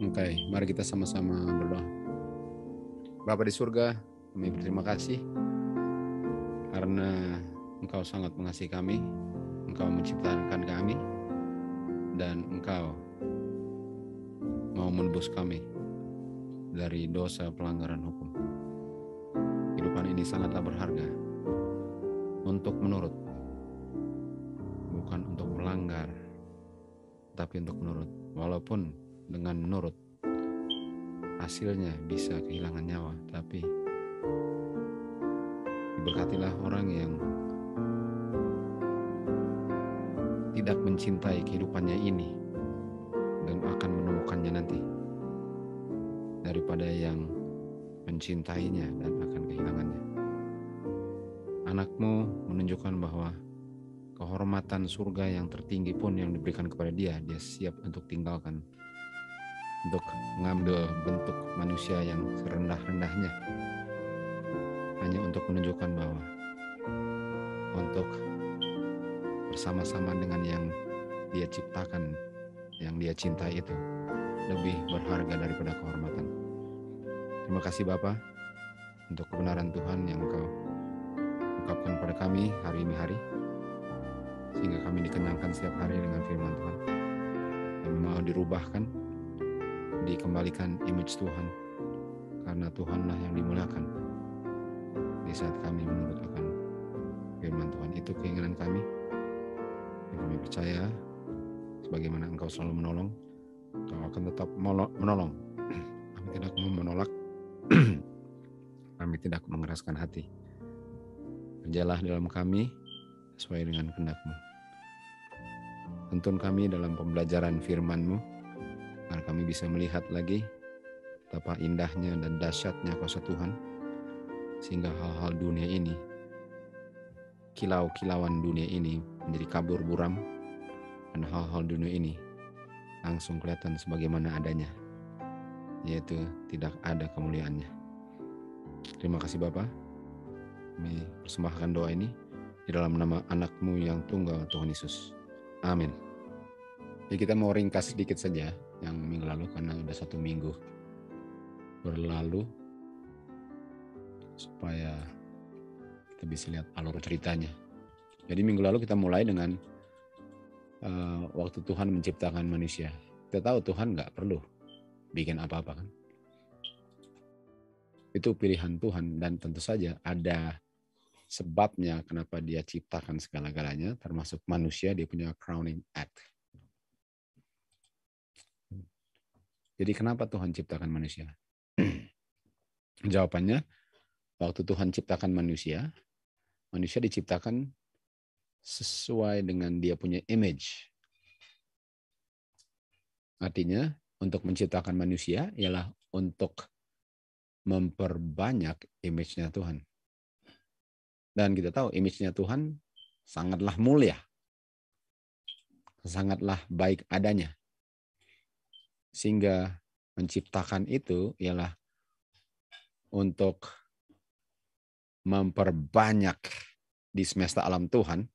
Oke, okay, mari kita sama-sama berdoa. Bapak di surga, kami berterima kasih karena Engkau sangat mengasihi kami, Engkau menciptakan kami, dan Engkau mau menebus kami dari dosa pelanggaran hukum. Kehidupan ini sangatlah berharga untuk menurut, bukan untuk melanggar, tapi untuk menurut. Walaupun dengan nurut. Hasilnya bisa kehilangan nyawa, tapi diberkatilah orang yang tidak mencintai kehidupannya ini dan akan menemukannya nanti daripada yang mencintainya dan akan kehilangannya. Anakmu menunjukkan bahwa kehormatan surga yang tertinggi pun yang diberikan kepada dia, dia siap untuk tinggalkan untuk mengambil bentuk manusia yang serendah-rendahnya hanya untuk menunjukkan bahwa untuk bersama-sama dengan yang dia ciptakan yang dia cintai itu lebih berharga daripada kehormatan terima kasih Bapak untuk kebenaran Tuhan yang Engkau ungkapkan pada kami hari ini hari sehingga kami dikenangkan setiap hari dengan firman Tuhan kami mau dirubahkan dikembalikan image Tuhan karena Tuhanlah yang dimuliakan di saat kami menurut akan firman Tuhan itu keinginan kami dan kami percaya sebagaimana engkau selalu menolong engkau akan tetap menolong kami tidak mau menolak kami tidak mengeraskan hati kerjalah dalam kami sesuai dengan kehendakmu Tuntun kami dalam pembelajaran firman-Mu, agar kami bisa melihat lagi betapa indahnya dan dahsyatnya kuasa Tuhan sehingga hal-hal dunia ini kilau-kilauan dunia ini menjadi kabur buram dan hal-hal dunia ini langsung kelihatan sebagaimana adanya yaitu tidak ada kemuliaannya terima kasih Bapak kami persembahkan doa ini di dalam nama anakmu yang tunggal Tuhan Yesus amin Jadi kita mau ringkas sedikit saja yang minggu lalu karena udah satu minggu berlalu supaya kita bisa lihat alur ceritanya. Jadi minggu lalu kita mulai dengan uh, waktu Tuhan menciptakan manusia. Kita tahu Tuhan nggak perlu bikin apa-apa kan. Itu pilihan Tuhan dan tentu saja ada sebabnya kenapa dia ciptakan segala-galanya termasuk manusia dia punya crowning act Jadi kenapa Tuhan ciptakan manusia? Jawabannya, waktu Tuhan ciptakan manusia, manusia diciptakan sesuai dengan dia punya image. Artinya, untuk menciptakan manusia ialah untuk memperbanyak image-nya Tuhan. Dan kita tahu image-nya Tuhan sangatlah mulia. Sangatlah baik adanya sehingga menciptakan itu ialah untuk memperbanyak di semesta alam Tuhan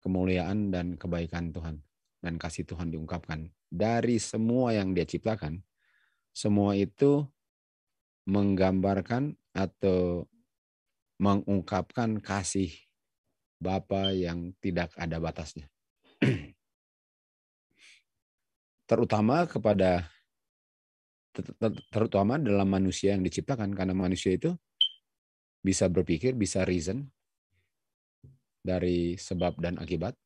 kemuliaan dan kebaikan Tuhan dan kasih Tuhan diungkapkan dari semua yang dia ciptakan semua itu menggambarkan atau mengungkapkan kasih Bapa yang tidak ada batasnya. terutama kepada terutama dalam manusia yang diciptakan karena manusia itu bisa berpikir, bisa reason dari sebab dan akibat.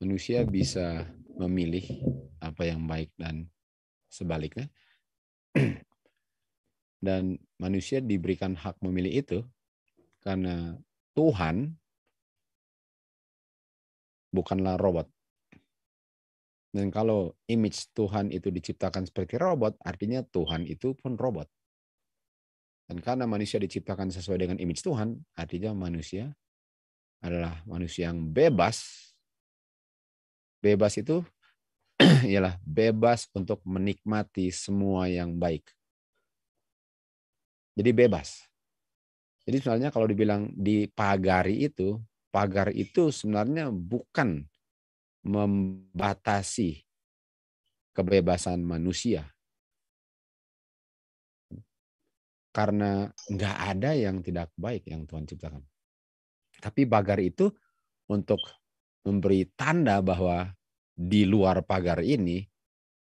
Manusia bisa memilih apa yang baik dan sebaliknya. Dan manusia diberikan hak memilih itu karena Tuhan bukanlah robot. Dan kalau image Tuhan itu diciptakan seperti robot, artinya Tuhan itu pun robot. Dan karena manusia diciptakan sesuai dengan image Tuhan, artinya manusia adalah manusia yang bebas. Bebas itu ialah bebas untuk menikmati semua yang baik. Jadi bebas. Jadi sebenarnya kalau dibilang di pagari itu, pagar itu sebenarnya bukan membatasi kebebasan manusia. Karena nggak ada yang tidak baik yang Tuhan ciptakan. Tapi pagar itu untuk memberi tanda bahwa di luar pagar ini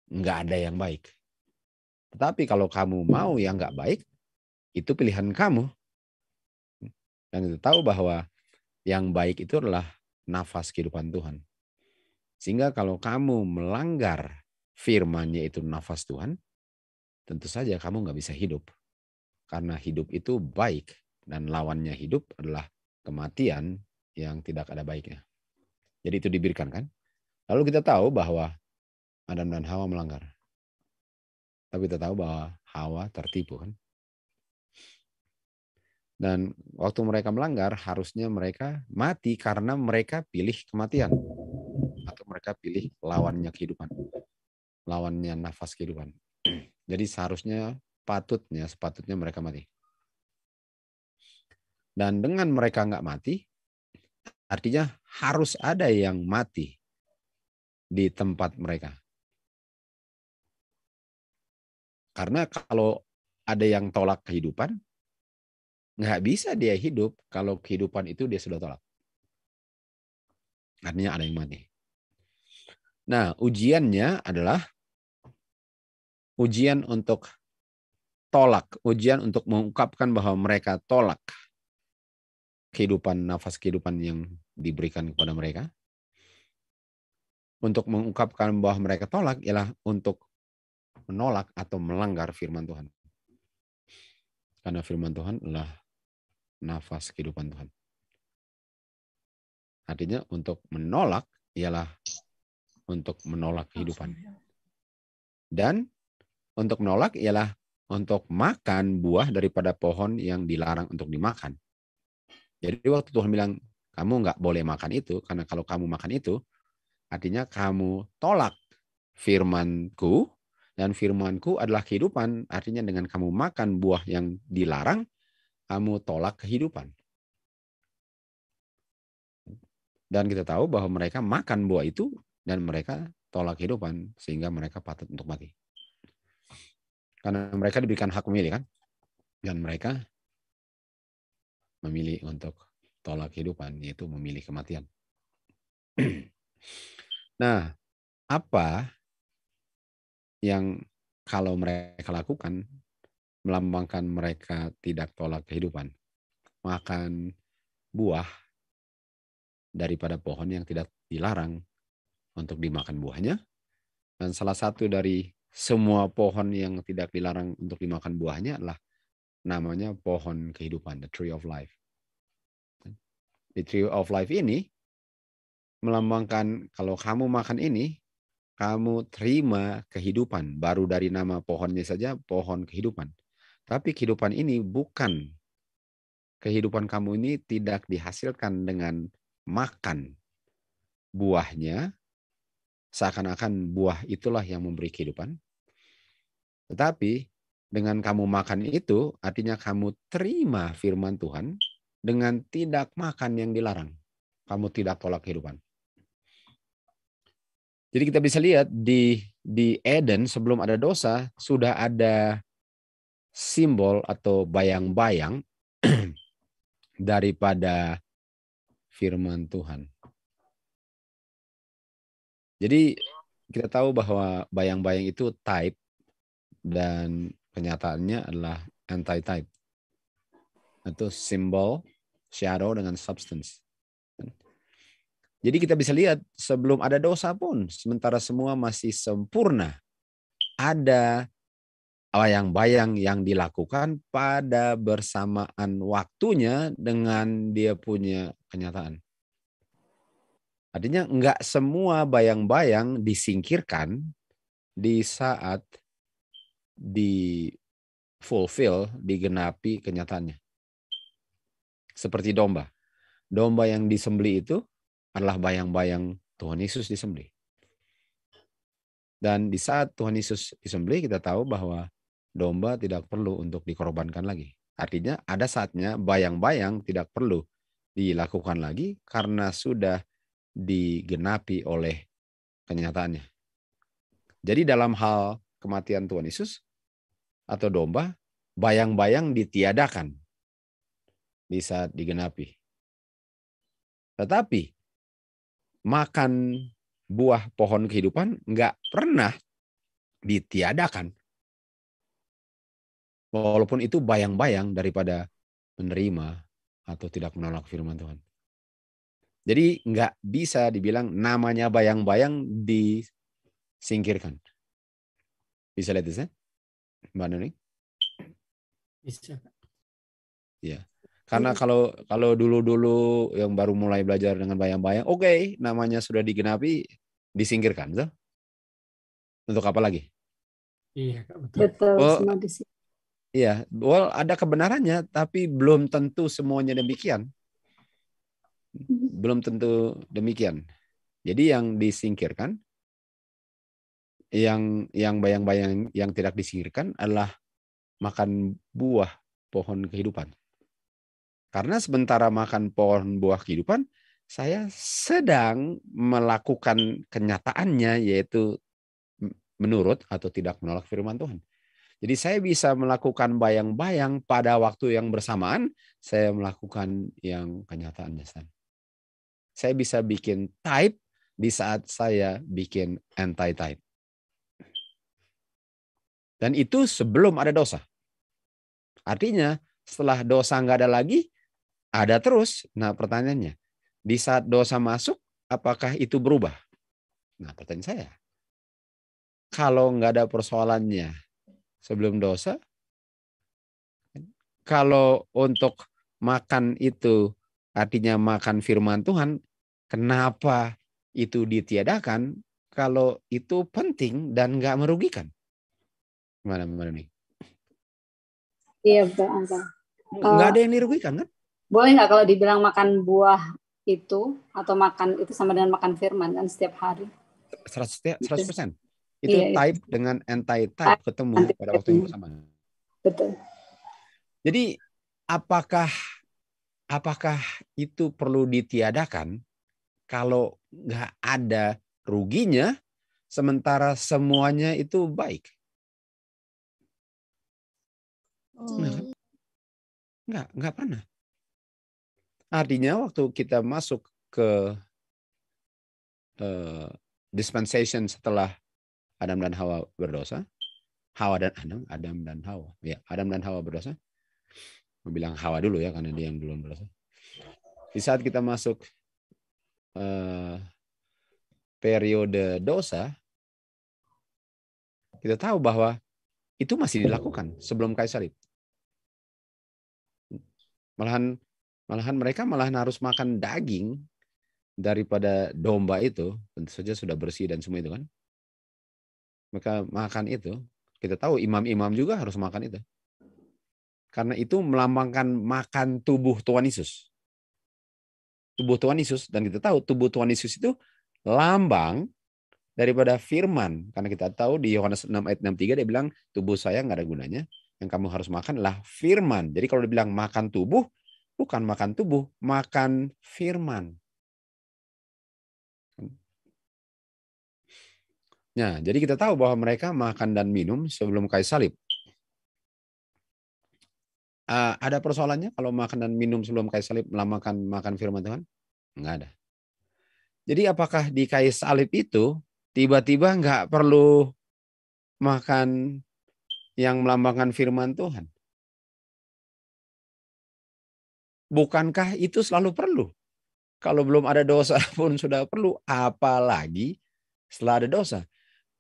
nggak ada yang baik. Tetapi kalau kamu mau yang nggak baik, itu pilihan kamu. Dan kita tahu bahwa yang baik itu adalah nafas kehidupan Tuhan. Sehingga kalau kamu melanggar firmannya itu nafas Tuhan, tentu saja kamu nggak bisa hidup. Karena hidup itu baik dan lawannya hidup adalah kematian yang tidak ada baiknya. Jadi itu diberikan kan? Lalu kita tahu bahwa Adam dan Hawa melanggar. Tapi kita tahu bahwa Hawa tertipu kan? Dan waktu mereka melanggar harusnya mereka mati karena mereka pilih kematian mereka pilih lawannya kehidupan, lawannya nafas kehidupan. Jadi seharusnya patutnya, sepatutnya mereka mati. Dan dengan mereka nggak mati, artinya harus ada yang mati di tempat mereka. Karena kalau ada yang tolak kehidupan, nggak bisa dia hidup kalau kehidupan itu dia sudah tolak. Artinya ada yang mati. Nah, ujiannya adalah ujian untuk tolak, ujian untuk mengungkapkan bahwa mereka tolak kehidupan nafas kehidupan yang diberikan kepada mereka. Untuk mengungkapkan bahwa mereka tolak ialah untuk menolak atau melanggar firman Tuhan. Karena firman Tuhan adalah nafas kehidupan Tuhan. Artinya untuk menolak ialah untuk menolak kehidupan. Ya. Dan untuk menolak ialah untuk makan buah daripada pohon yang dilarang untuk dimakan. Jadi waktu Tuhan bilang, kamu nggak boleh makan itu, karena kalau kamu makan itu, artinya kamu tolak firmanku, dan firmanku adalah kehidupan. Artinya dengan kamu makan buah yang dilarang, kamu tolak kehidupan. Dan kita tahu bahwa mereka makan buah itu dan mereka tolak kehidupan sehingga mereka patut untuk mati. Karena mereka diberikan hak memilih kan, dan mereka memilih untuk tolak kehidupan yaitu memilih kematian. nah, apa yang kalau mereka lakukan melambangkan mereka tidak tolak kehidupan? Makan buah daripada pohon yang tidak dilarang untuk dimakan buahnya. Dan salah satu dari semua pohon yang tidak dilarang untuk dimakan buahnya adalah namanya pohon kehidupan, the tree of life. The tree of life ini melambangkan kalau kamu makan ini, kamu terima kehidupan. Baru dari nama pohonnya saja pohon kehidupan. Tapi kehidupan ini bukan kehidupan kamu ini tidak dihasilkan dengan makan buahnya, seakan-akan buah itulah yang memberi kehidupan. Tetapi dengan kamu makan itu, artinya kamu terima firman Tuhan dengan tidak makan yang dilarang. Kamu tidak tolak kehidupan. Jadi kita bisa lihat di di Eden sebelum ada dosa sudah ada simbol atau bayang-bayang daripada firman Tuhan. Jadi kita tahu bahwa bayang-bayang itu type dan kenyataannya adalah anti-type. Atau simbol, shadow dengan substance. Jadi kita bisa lihat sebelum ada dosa pun, sementara semua masih sempurna, ada bayang-bayang yang dilakukan pada bersamaan waktunya dengan dia punya kenyataan. Artinya nggak semua bayang-bayang disingkirkan di saat di fulfill, digenapi kenyataannya. Seperti domba. Domba yang disembeli itu adalah bayang-bayang Tuhan Yesus disembeli. Dan di saat Tuhan Yesus disembeli, kita tahu bahwa domba tidak perlu untuk dikorbankan lagi. Artinya ada saatnya bayang-bayang tidak perlu dilakukan lagi karena sudah digenapi oleh kenyataannya. Jadi dalam hal kematian Tuhan Yesus atau domba, bayang-bayang ditiadakan di saat digenapi. Tetapi makan buah pohon kehidupan nggak pernah ditiadakan. Walaupun itu bayang-bayang daripada menerima atau tidak menolak firman Tuhan. Jadi nggak bisa dibilang namanya bayang-bayang disingkirkan. Bisa lihat itu, Mbak Nuni? Bisa. Ya. Karena kalau kalau dulu-dulu yang baru mulai belajar dengan bayang-bayang, oke, okay, namanya sudah digenapi, disingkirkan, so? Untuk apa lagi? Iya, betul. well, oh, Iya, well ada kebenarannya, tapi belum tentu semuanya demikian Hmm. belum tentu demikian. Jadi yang disingkirkan, yang yang bayang-bayang yang tidak disingkirkan adalah makan buah pohon kehidupan. Karena sementara makan pohon buah kehidupan, saya sedang melakukan kenyataannya yaitu menurut atau tidak menolak firman Tuhan. Jadi saya bisa melakukan bayang-bayang pada waktu yang bersamaan, saya melakukan yang kenyataannya. sendiri saya bisa bikin type di saat saya bikin anti-type. Dan itu sebelum ada dosa. Artinya setelah dosa nggak ada lagi, ada terus. Nah pertanyaannya, di saat dosa masuk, apakah itu berubah? Nah pertanyaan saya, kalau nggak ada persoalannya sebelum dosa, kalau untuk makan itu artinya makan firman Tuhan, kenapa itu ditiadakan kalau itu penting dan nggak merugikan? Gimana, gimana nih? Iya, betul, Nggak ada eh, yang dirugikan, kan? Boleh nggak kalau dibilang makan buah itu atau makan itu sama dengan makan firman kan setiap hari? 100 gitu. persen. Itu iya, iya. type iya. dengan anti type ketemu pada waktu yang sama. Betul. Jadi apakah apakah itu perlu ditiadakan kalau nggak ada ruginya sementara semuanya itu baik? Hmm. Nggak, nggak pernah. Artinya waktu kita masuk ke uh, dispensation setelah Adam dan Hawa berdosa, Hawa dan Adam, Adam dan Hawa, ya Adam dan Hawa berdosa, bilang Hawa dulu ya karena dia yang belum berasa Di saat kita masuk uh, periode dosa, kita tahu bahwa itu masih dilakukan sebelum kaisar itu. Malahan malahan mereka malahan harus makan daging daripada domba itu, tentu saja sudah bersih dan semua itu kan. Maka makan itu, kita tahu imam-imam juga harus makan itu. Karena itu melambangkan makan tubuh Tuhan Yesus. Tubuh Tuhan Yesus. Dan kita tahu tubuh Tuhan Yesus itu lambang daripada firman. Karena kita tahu di Yohanes 6 ayat 63 dia bilang tubuh saya nggak ada gunanya. Yang kamu harus makan adalah firman. Jadi kalau dibilang makan tubuh, bukan makan tubuh, makan firman. Nah, jadi kita tahu bahwa mereka makan dan minum sebelum kayu salib. Uh, ada persoalannya kalau makan dan minum sebelum kayu salib melamakan makan firman Tuhan? Enggak ada. Jadi apakah di kayu salib itu tiba-tiba nggak perlu makan yang melambangkan firman Tuhan? Bukankah itu selalu perlu? Kalau belum ada dosa pun sudah perlu, apalagi setelah ada dosa.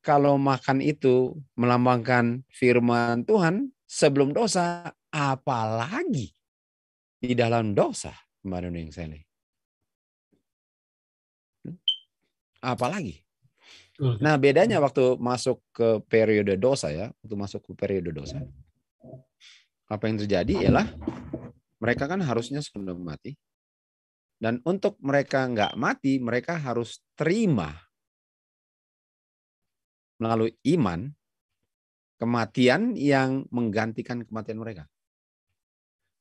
Kalau makan itu melambangkan firman Tuhan sebelum dosa, apalagi di dalam dosa kemarin yang saya lihat. Hmm? Apalagi. Nah bedanya waktu masuk ke periode dosa ya, waktu masuk ke periode dosa, apa yang terjadi ialah mereka kan harusnya sebelum mati. Dan untuk mereka nggak mati, mereka harus terima melalui iman kematian yang menggantikan kematian mereka.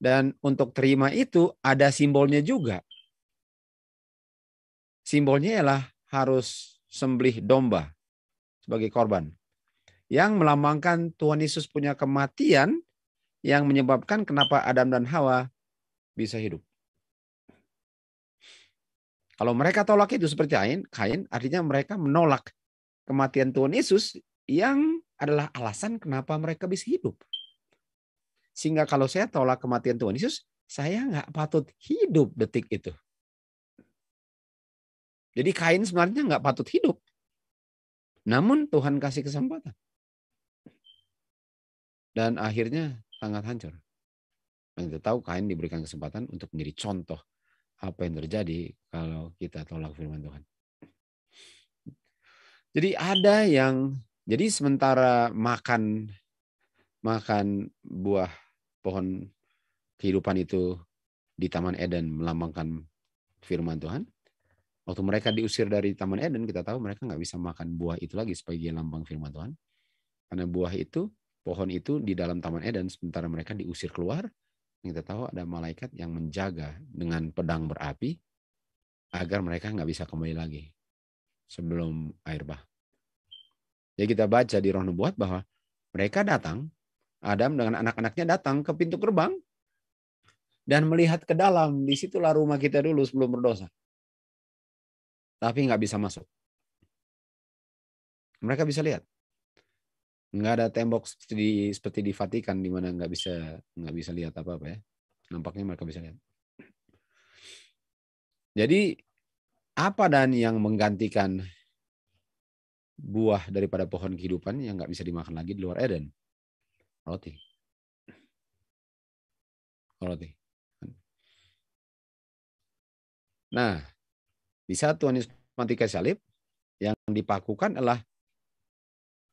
Dan untuk terima itu ada simbolnya juga. Simbolnya ialah harus sembelih domba sebagai korban. Yang melambangkan Tuhan Yesus punya kematian yang menyebabkan kenapa Adam dan Hawa bisa hidup. Kalau mereka tolak itu seperti Kain, Kain artinya mereka menolak kematian Tuhan Yesus yang adalah alasan kenapa mereka bisa hidup. Sehingga kalau saya tolak kematian Tuhan Yesus, saya nggak patut hidup detik itu. Jadi Kain sebenarnya nggak patut hidup. Namun Tuhan kasih kesempatan. Dan akhirnya sangat hancur. Dan kita tahu Kain diberikan kesempatan untuk menjadi contoh apa yang terjadi kalau kita tolak firman Tuhan. Jadi ada yang jadi sementara makan makan buah pohon kehidupan itu di Taman Eden melambangkan firman Tuhan. Waktu mereka diusir dari Taman Eden, kita tahu mereka nggak bisa makan buah itu lagi sebagai lambang firman Tuhan. Karena buah itu, pohon itu di dalam Taman Eden, sementara mereka diusir keluar, kita tahu ada malaikat yang menjaga dengan pedang berapi agar mereka nggak bisa kembali lagi sebelum air bah. Jadi kita baca di roh nubuat bahwa mereka datang Adam dengan anak-anaknya datang ke pintu gerbang dan melihat ke dalam. Disitulah rumah kita dulu sebelum berdosa. Tapi nggak bisa masuk. Mereka bisa lihat. Nggak ada tembok seperti di, seperti di Vatikan di mana nggak bisa nggak bisa lihat apa-apa ya. Nampaknya mereka bisa lihat. Jadi apa dan yang menggantikan buah daripada pohon kehidupan yang nggak bisa dimakan lagi di luar Eden? roti. Oh, roti. Nah, di saat Tuhan Yesus mati kayu salib, yang dipakukan adalah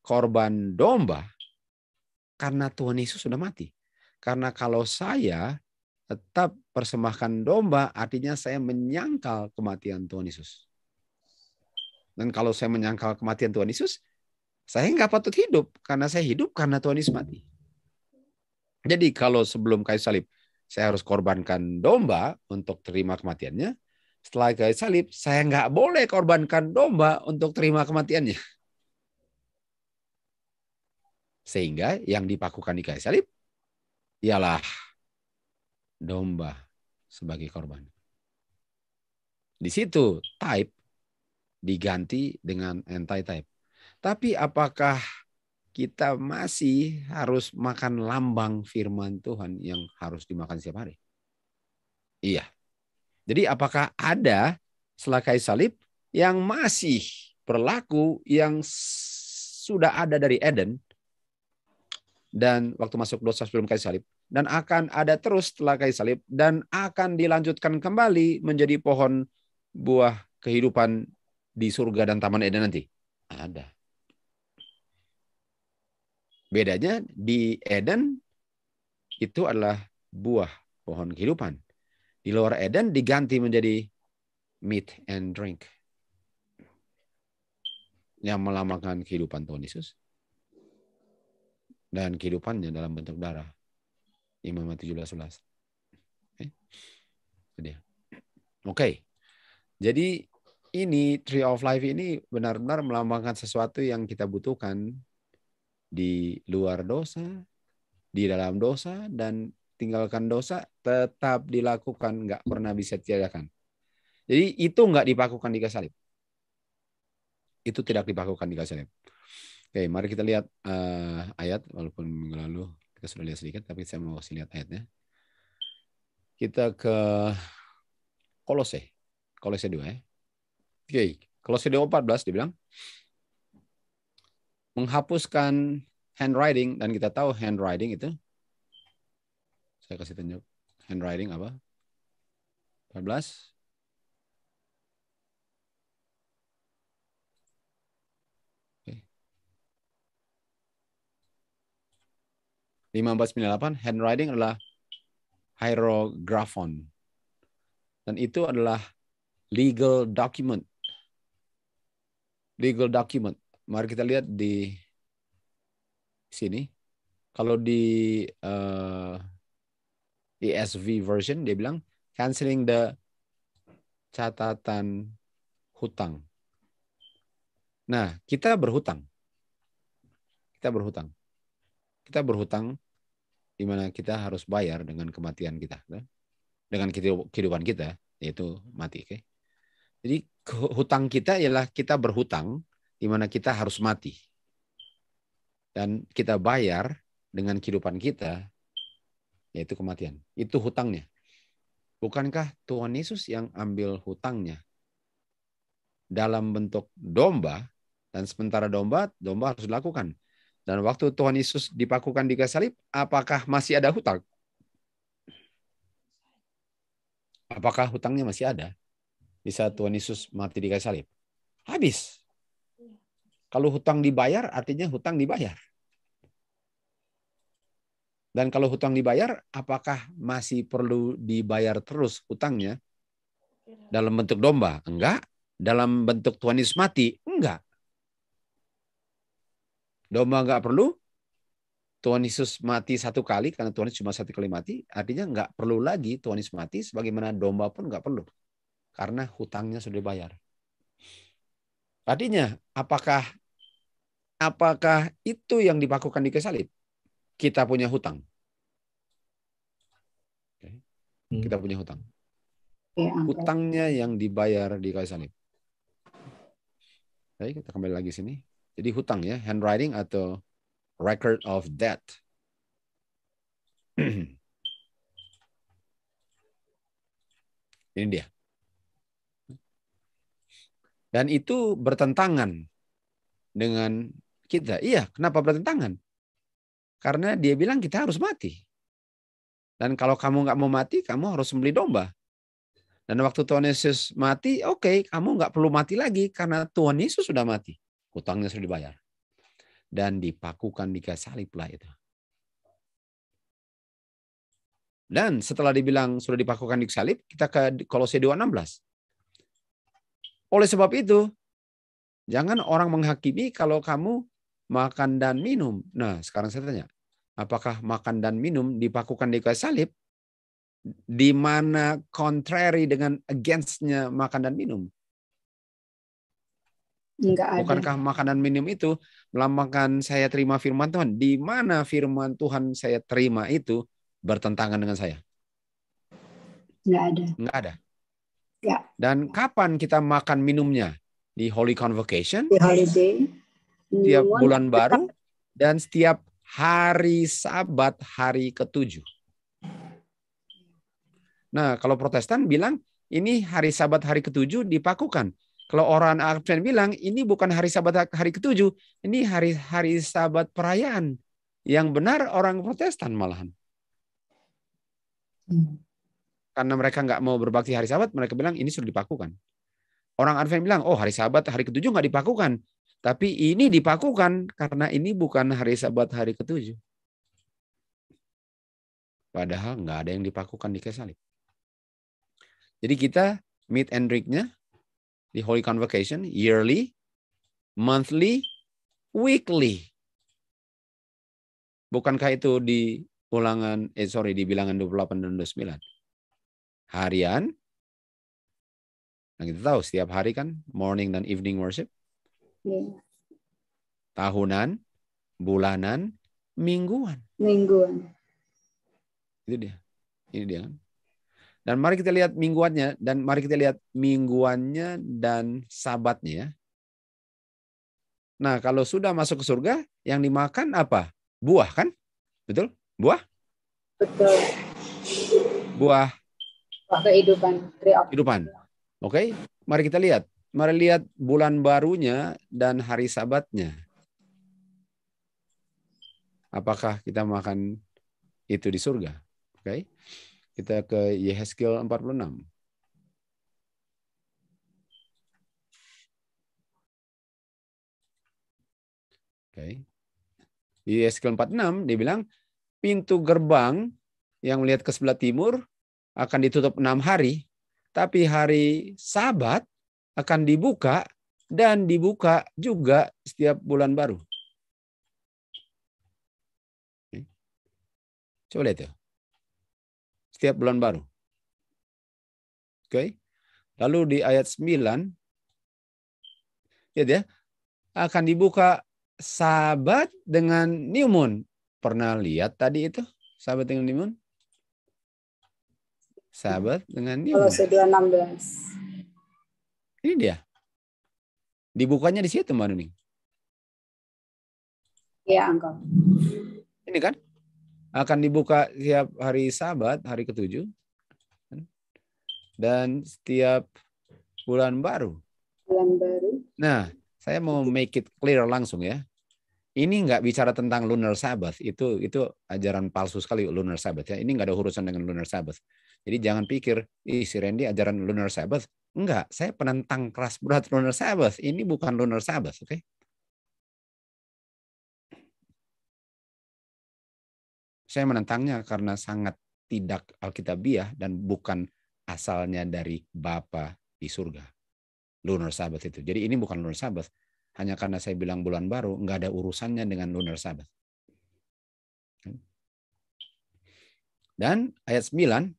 korban domba karena Tuhan Yesus sudah mati. Karena kalau saya tetap persembahkan domba, artinya saya menyangkal kematian Tuhan Yesus. Dan kalau saya menyangkal kematian Tuhan Yesus, saya nggak patut hidup karena saya hidup karena Tuhan Yesus mati. Jadi kalau sebelum kayu salib saya harus korbankan domba untuk terima kematiannya, setelah kayu salib saya nggak boleh korbankan domba untuk terima kematiannya. Sehingga yang dipakukan di kayu salib ialah domba sebagai korban. Di situ type diganti dengan anti type. Tapi apakah kita masih harus makan lambang firman Tuhan yang harus dimakan setiap hari. Iya. Jadi apakah ada selakai salib yang masih berlaku yang sudah ada dari Eden dan waktu masuk dosa sebelum kayu salib dan akan ada terus setelah kayu salib dan akan dilanjutkan kembali menjadi pohon buah kehidupan di surga dan taman Eden nanti. Ada. Bedanya di Eden itu adalah buah pohon kehidupan. Di luar Eden diganti menjadi meat and drink. Yang melambangkan kehidupan Tuhan Yesus. Dan kehidupannya dalam bentuk darah. Imam 17.11. Okay. Eh, Oke. Okay. Jadi ini tree of life ini benar-benar melambangkan sesuatu yang kita butuhkan di luar dosa, di dalam dosa, dan tinggalkan dosa tetap dilakukan, nggak pernah bisa tiadakan. Jadi itu nggak dipakukan di salib. Itu tidak dipakukan di salib. Oke, mari kita lihat uh, ayat, walaupun minggu lalu kita sudah lihat sedikit, tapi saya mau kasih lihat ayatnya. Kita ke Kolose, Kolose 2 ya. Oke, Kolose 2 14 dibilang, menghapuskan handwriting dan kita tahu handwriting itu saya kasih tunjuk handwriting apa 14 5498 handwriting adalah hierographon. Dan itu adalah legal document. Legal document mari kita lihat di sini. Kalau di uh, eh, ESV version dia bilang canceling the catatan hutang. Nah, kita berhutang. Kita berhutang. Kita berhutang di mana kita harus bayar dengan kematian kita. Kan? Dengan kehidupan kita, yaitu mati. Okay? Jadi hutang kita ialah kita berhutang di mana kita harus mati. Dan kita bayar dengan kehidupan kita, yaitu kematian. Itu hutangnya. Bukankah Tuhan Yesus yang ambil hutangnya dalam bentuk domba dan sementara domba, domba harus dilakukan. Dan waktu Tuhan Yesus dipakukan di kayu salib, apakah masih ada hutang? Apakah hutangnya masih ada? Bisa Tuhan Yesus mati di kayu salib? Habis. Kalau hutang dibayar, artinya hutang dibayar. Dan kalau hutang dibayar, apakah masih perlu dibayar terus hutangnya? Dalam bentuk domba? Enggak. Dalam bentuk Tuhan Yesus mati? Enggak. Domba enggak perlu. Tuhan Yesus mati satu kali, karena Tuhan Yesus cuma satu kali mati, artinya enggak perlu lagi Tuhan Yesus mati, sebagaimana domba pun enggak perlu. Karena hutangnya sudah dibayar. Artinya, apakah apakah itu yang dipakukan di kayu Kita punya hutang. Hmm. Kita punya hutang. Ya, Hutangnya yang dibayar di kayu salib. Baik, kita kembali lagi sini. Jadi hutang ya, handwriting atau record of debt. Ini dia. Dan itu bertentangan dengan kita. Iya, kenapa bertentangan? Karena dia bilang kita harus mati. Dan kalau kamu nggak mau mati, kamu harus membeli domba. Dan waktu Tuhan Yesus mati, oke, okay, kamu nggak perlu mati lagi karena Tuhan Yesus sudah mati. Hutangnya sudah dibayar. Dan dipakukan di saliblah itu. Dan setelah dibilang sudah dipakukan di salib, kita ke Kolose 2:16. Oleh sebab itu, jangan orang menghakimi kalau kamu makan dan minum. Nah, sekarang saya tanya, apakah makan dan minum dipakukan di kayu salib? Di mana contrary dengan against-nya makan dan minum? Enggak ada. Bukankah makan dan minum itu melambangkan saya terima firman Tuhan? Di mana firman Tuhan saya terima itu bertentangan dengan saya? Enggak ada. Enggak ada. Ya. Dan kapan kita makan minumnya? Di Holy Convocation. Di holiday. Setiap bulan baru dan setiap hari Sabat hari ketujuh. Nah, kalau Protestan bilang ini hari Sabat hari ketujuh dipakukan. Kalau orang Advent bilang ini bukan hari Sabat hari ketujuh, ini hari hari Sabat perayaan. Yang benar orang Protestan malahan. Hmm karena mereka nggak mau berbakti hari Sabat, mereka bilang ini sudah dipakukan. Orang Advent bilang, oh hari Sabat hari ketujuh nggak dipakukan, tapi ini dipakukan karena ini bukan hari Sabat hari ketujuh. Padahal nggak ada yang dipakukan di Kesalib Jadi kita meet and drink-nya di Holy Convocation yearly, monthly, weekly. Bukankah itu di ulangan eh sorry di bilangan 28 dan 29? harian. Nah, kita tahu setiap hari kan morning dan evening worship. Yeah. Tahunan, bulanan, mingguan. Mingguan. Itu dia. Ini dia kan. Dan mari kita lihat mingguannya dan mari kita lihat mingguannya dan sabatnya. ya. Nah, kalau sudah masuk ke surga, yang dimakan apa? Buah kan? Betul? Buah? Betul. Buah kehidupan. Kehidupan. Oke, mari kita lihat. Mari lihat bulan barunya dan hari sabatnya. Apakah kita makan itu di surga? Oke. Kita ke Yehezkiel 46. Oke. Okay. Di Yeskel 46 dia bilang pintu gerbang yang melihat ke sebelah timur akan ditutup enam hari, tapi hari Sabat akan dibuka dan dibuka juga setiap bulan baru. Coba lihat ya. Setiap bulan baru. Oke. Okay. Lalu di ayat 9 lihat ya, akan dibuka sabat dengan nimun. Pernah lihat tadi itu? Sabat dengan New Moon sahabat dengan dia. Kolose 2.16. Ini dia. Dibukanya di situ, Mbak Nuning. Iya, Angkor. Ini kan? Akan dibuka setiap hari sabat, hari ketujuh. Kan? Dan setiap bulan baru. Bulan baru. Nah, saya mau make it clear langsung ya. Ini nggak bicara tentang lunar sabbath, itu itu ajaran palsu sekali lunar sabbath ya. Ini nggak ada urusan dengan lunar sabbath jadi jangan pikir, ih si Randy ajaran Lunar Sabbath. Enggak, saya penentang keras berat Lunar Sabbath. Ini bukan Lunar Sabbath, oke? Okay? Saya menentangnya karena sangat tidak alkitabiah dan bukan asalnya dari Bapa di surga. Lunar Sabbath itu. Jadi ini bukan Lunar Sabbath. Hanya karena saya bilang bulan baru, enggak ada urusannya dengan Lunar Sabbath. Dan ayat 9,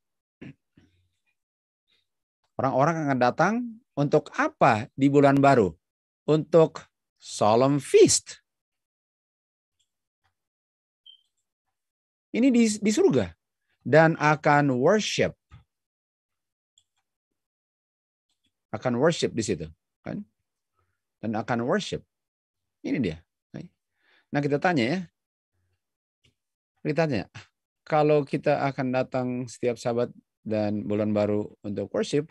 Orang-orang akan datang untuk apa di bulan baru? Untuk solemn feast. Ini di, di surga. Dan akan worship. Akan worship di situ. Kan? Dan akan worship. Ini dia. Kan? Nah kita tanya ya. Kita tanya. Kalau kita akan datang setiap sabat dan bulan baru untuk worship,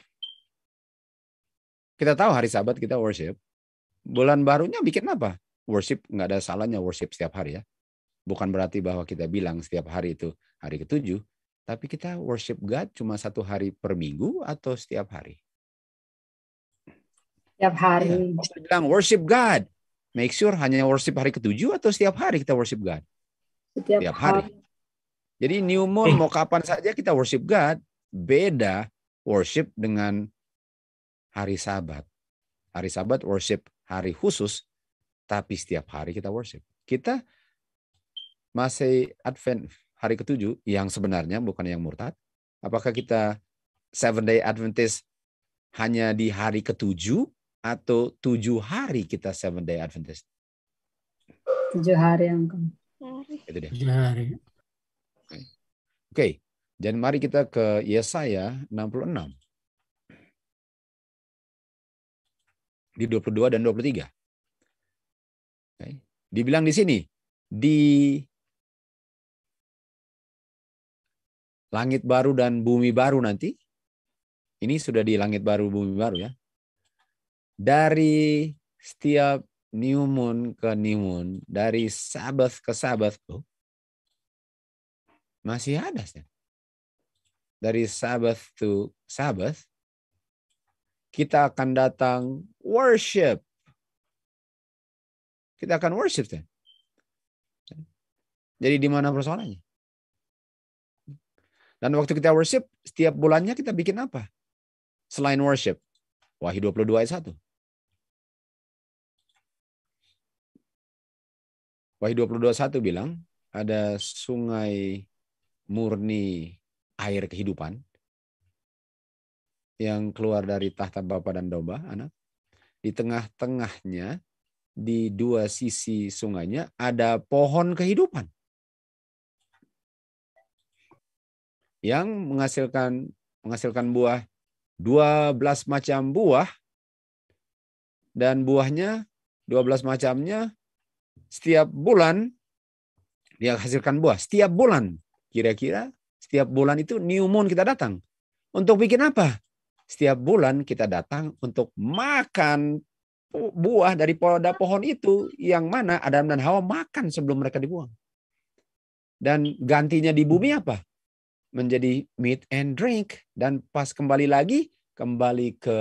kita tahu hari Sabat kita worship. Bulan barunya bikin apa? Worship nggak ada salahnya worship setiap hari ya. Bukan berarti bahwa kita bilang setiap hari itu hari ketujuh, tapi kita worship God cuma satu hari per minggu atau setiap hari? Setiap hari. Ya, kita bilang worship God. Make sure hanya worship hari ketujuh atau setiap hari kita worship God? Setiap, setiap hari. hari. Jadi new moon mau kapan saja kita worship God, beda worship dengan hari Sabat. Hari Sabat worship hari khusus, tapi setiap hari kita worship. Kita masih Advent hari ketujuh yang sebenarnya bukan yang murtad. Apakah kita Seven Day Adventist hanya di hari ketujuh atau tujuh hari kita Seven Day Adventist? Tujuh hari yang kemarin. Itu dia. Tujuh hari. Oke, okay. okay. dan mari kita ke Yesaya 66. di 22 dan 23. Dibilang di sini di langit baru dan bumi baru nanti. Ini sudah di langit baru bumi baru ya. Dari setiap new moon ke new moon, dari sabat ke sabat tuh oh, masih ada. sih Dari sabat to sabat kita akan datang worship. Kita akan worship ya. Jadi di mana persoalannya? Dan waktu kita worship, setiap bulannya kita bikin apa? Selain worship. Wahyu 22 ayat 1. Wahyu 22 ayat 1 bilang, ada sungai murni air kehidupan yang keluar dari tahta bapa dan domba, anak. Di tengah-tengahnya, di dua sisi sungainya, ada pohon kehidupan. Yang menghasilkan menghasilkan buah belas macam buah dan buahnya dua belas macamnya setiap bulan dia hasilkan buah setiap bulan kira-kira setiap bulan itu new moon kita datang untuk bikin apa setiap bulan kita datang untuk makan buah dari pada pohon itu yang mana Adam dan Hawa makan sebelum mereka dibuang. Dan gantinya di bumi apa? Menjadi meat and drink dan pas kembali lagi kembali ke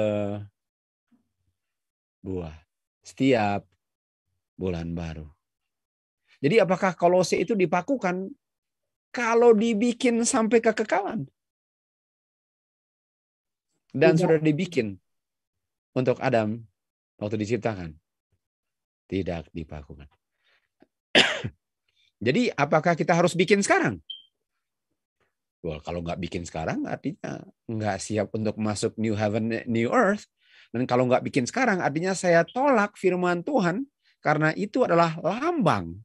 buah setiap bulan baru. Jadi apakah kolose itu dipakukan kalau dibikin sampai kekekalan? dan Tidak. sudah dibikin untuk Adam waktu diciptakan. Tidak dipakukan. Jadi apakah kita harus bikin sekarang? Well, kalau nggak bikin sekarang artinya nggak siap untuk masuk new heaven, new earth. Dan kalau nggak bikin sekarang artinya saya tolak firman Tuhan karena itu adalah lambang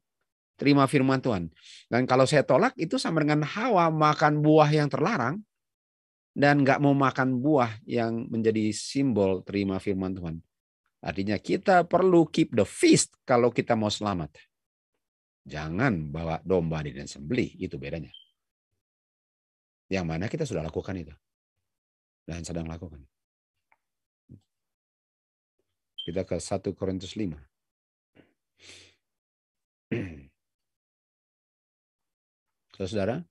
terima firman Tuhan. Dan kalau saya tolak itu sama dengan Hawa makan buah yang terlarang dan nggak mau makan buah yang menjadi simbol terima firman Tuhan. Artinya kita perlu keep the feast kalau kita mau selamat. Jangan bawa domba di dan sembelih, itu bedanya. Yang mana kita sudah lakukan itu. Dan sedang lakukan. Kita ke 1 Korintus 5. Saudara,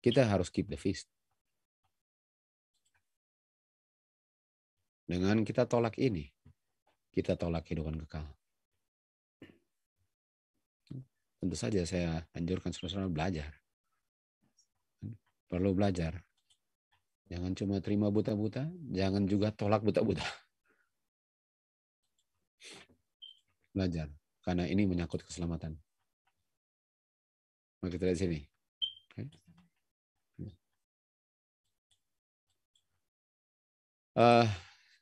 kita harus keep the feast. Dengan kita tolak ini, kita tolak kehidupan kekal. Tentu saja saya anjurkan saudara belajar. Perlu belajar. Jangan cuma terima buta-buta, jangan juga tolak buta-buta. Belajar, karena ini menyangkut keselamatan. Maka kita lihat sini. Uh,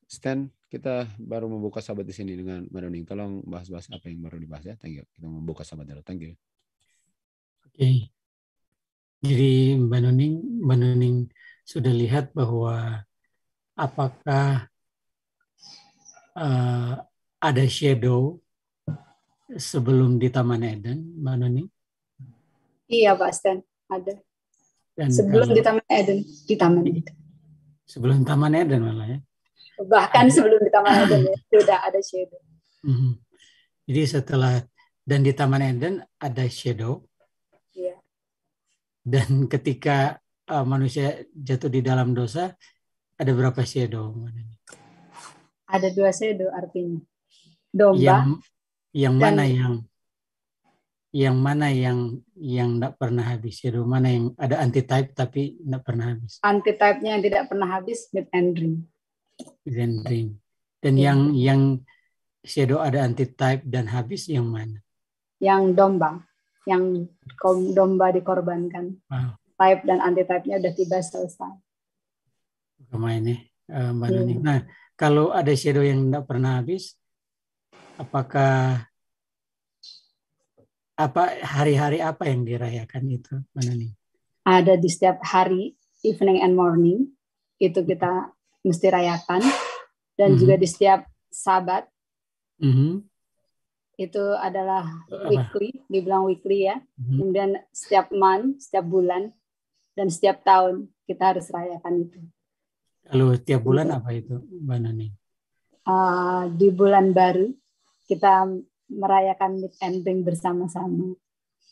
Stan, kita baru membuka sahabat di sini dengan Maroning. Tolong bahas-bahas apa yang baru dibahas ya. Thank you. Kita membuka sahabat dulu. Thank you. Oke. Okay. Jadi Mbak Nuning, Mbak Nuning sudah lihat bahwa apakah uh, ada shadow sebelum di Taman Eden, Mbak Nuning? Iya, Pak Stan, ada. Dan sebelum kalau, di Taman Eden, di Taman Eden sebelum Taman Eden malah ya. Bahkan sebelum di Taman Eden ya, sudah ada shadow. Mm-hmm. Jadi setelah dan di Taman Eden ada shadow. Iya. Dan ketika uh, manusia jatuh di dalam dosa, ada berapa shadow? Ada dua shadow artinya. Domba. Yang, yang mana yang yang mana yang yang tidak pernah habis ya mana yang ada anti type tapi tidak pernah habis anti type nya yang tidak pernah habis mid and dream mid and dream dan yeah. yang yang shadow ada anti type dan habis yang mana yang domba yang domba dikorbankan wow. type dan anti type nya sudah tiba selesai lumayan nih ya, eh, mbak yeah. nah kalau ada shadow yang tidak pernah habis apakah apa hari-hari apa yang dirayakan itu mana nih? Ada di setiap hari evening and morning itu kita mesti rayakan dan mm -hmm. juga di setiap sabat mm -hmm. itu adalah weekly dibilang weekly ya mm -hmm. kemudian setiap month setiap bulan dan setiap tahun kita harus rayakan itu. Lalu setiap bulan gitu. apa itu mbak Nani? Uh, di bulan baru kita merayakan meet and drink bersama-sama.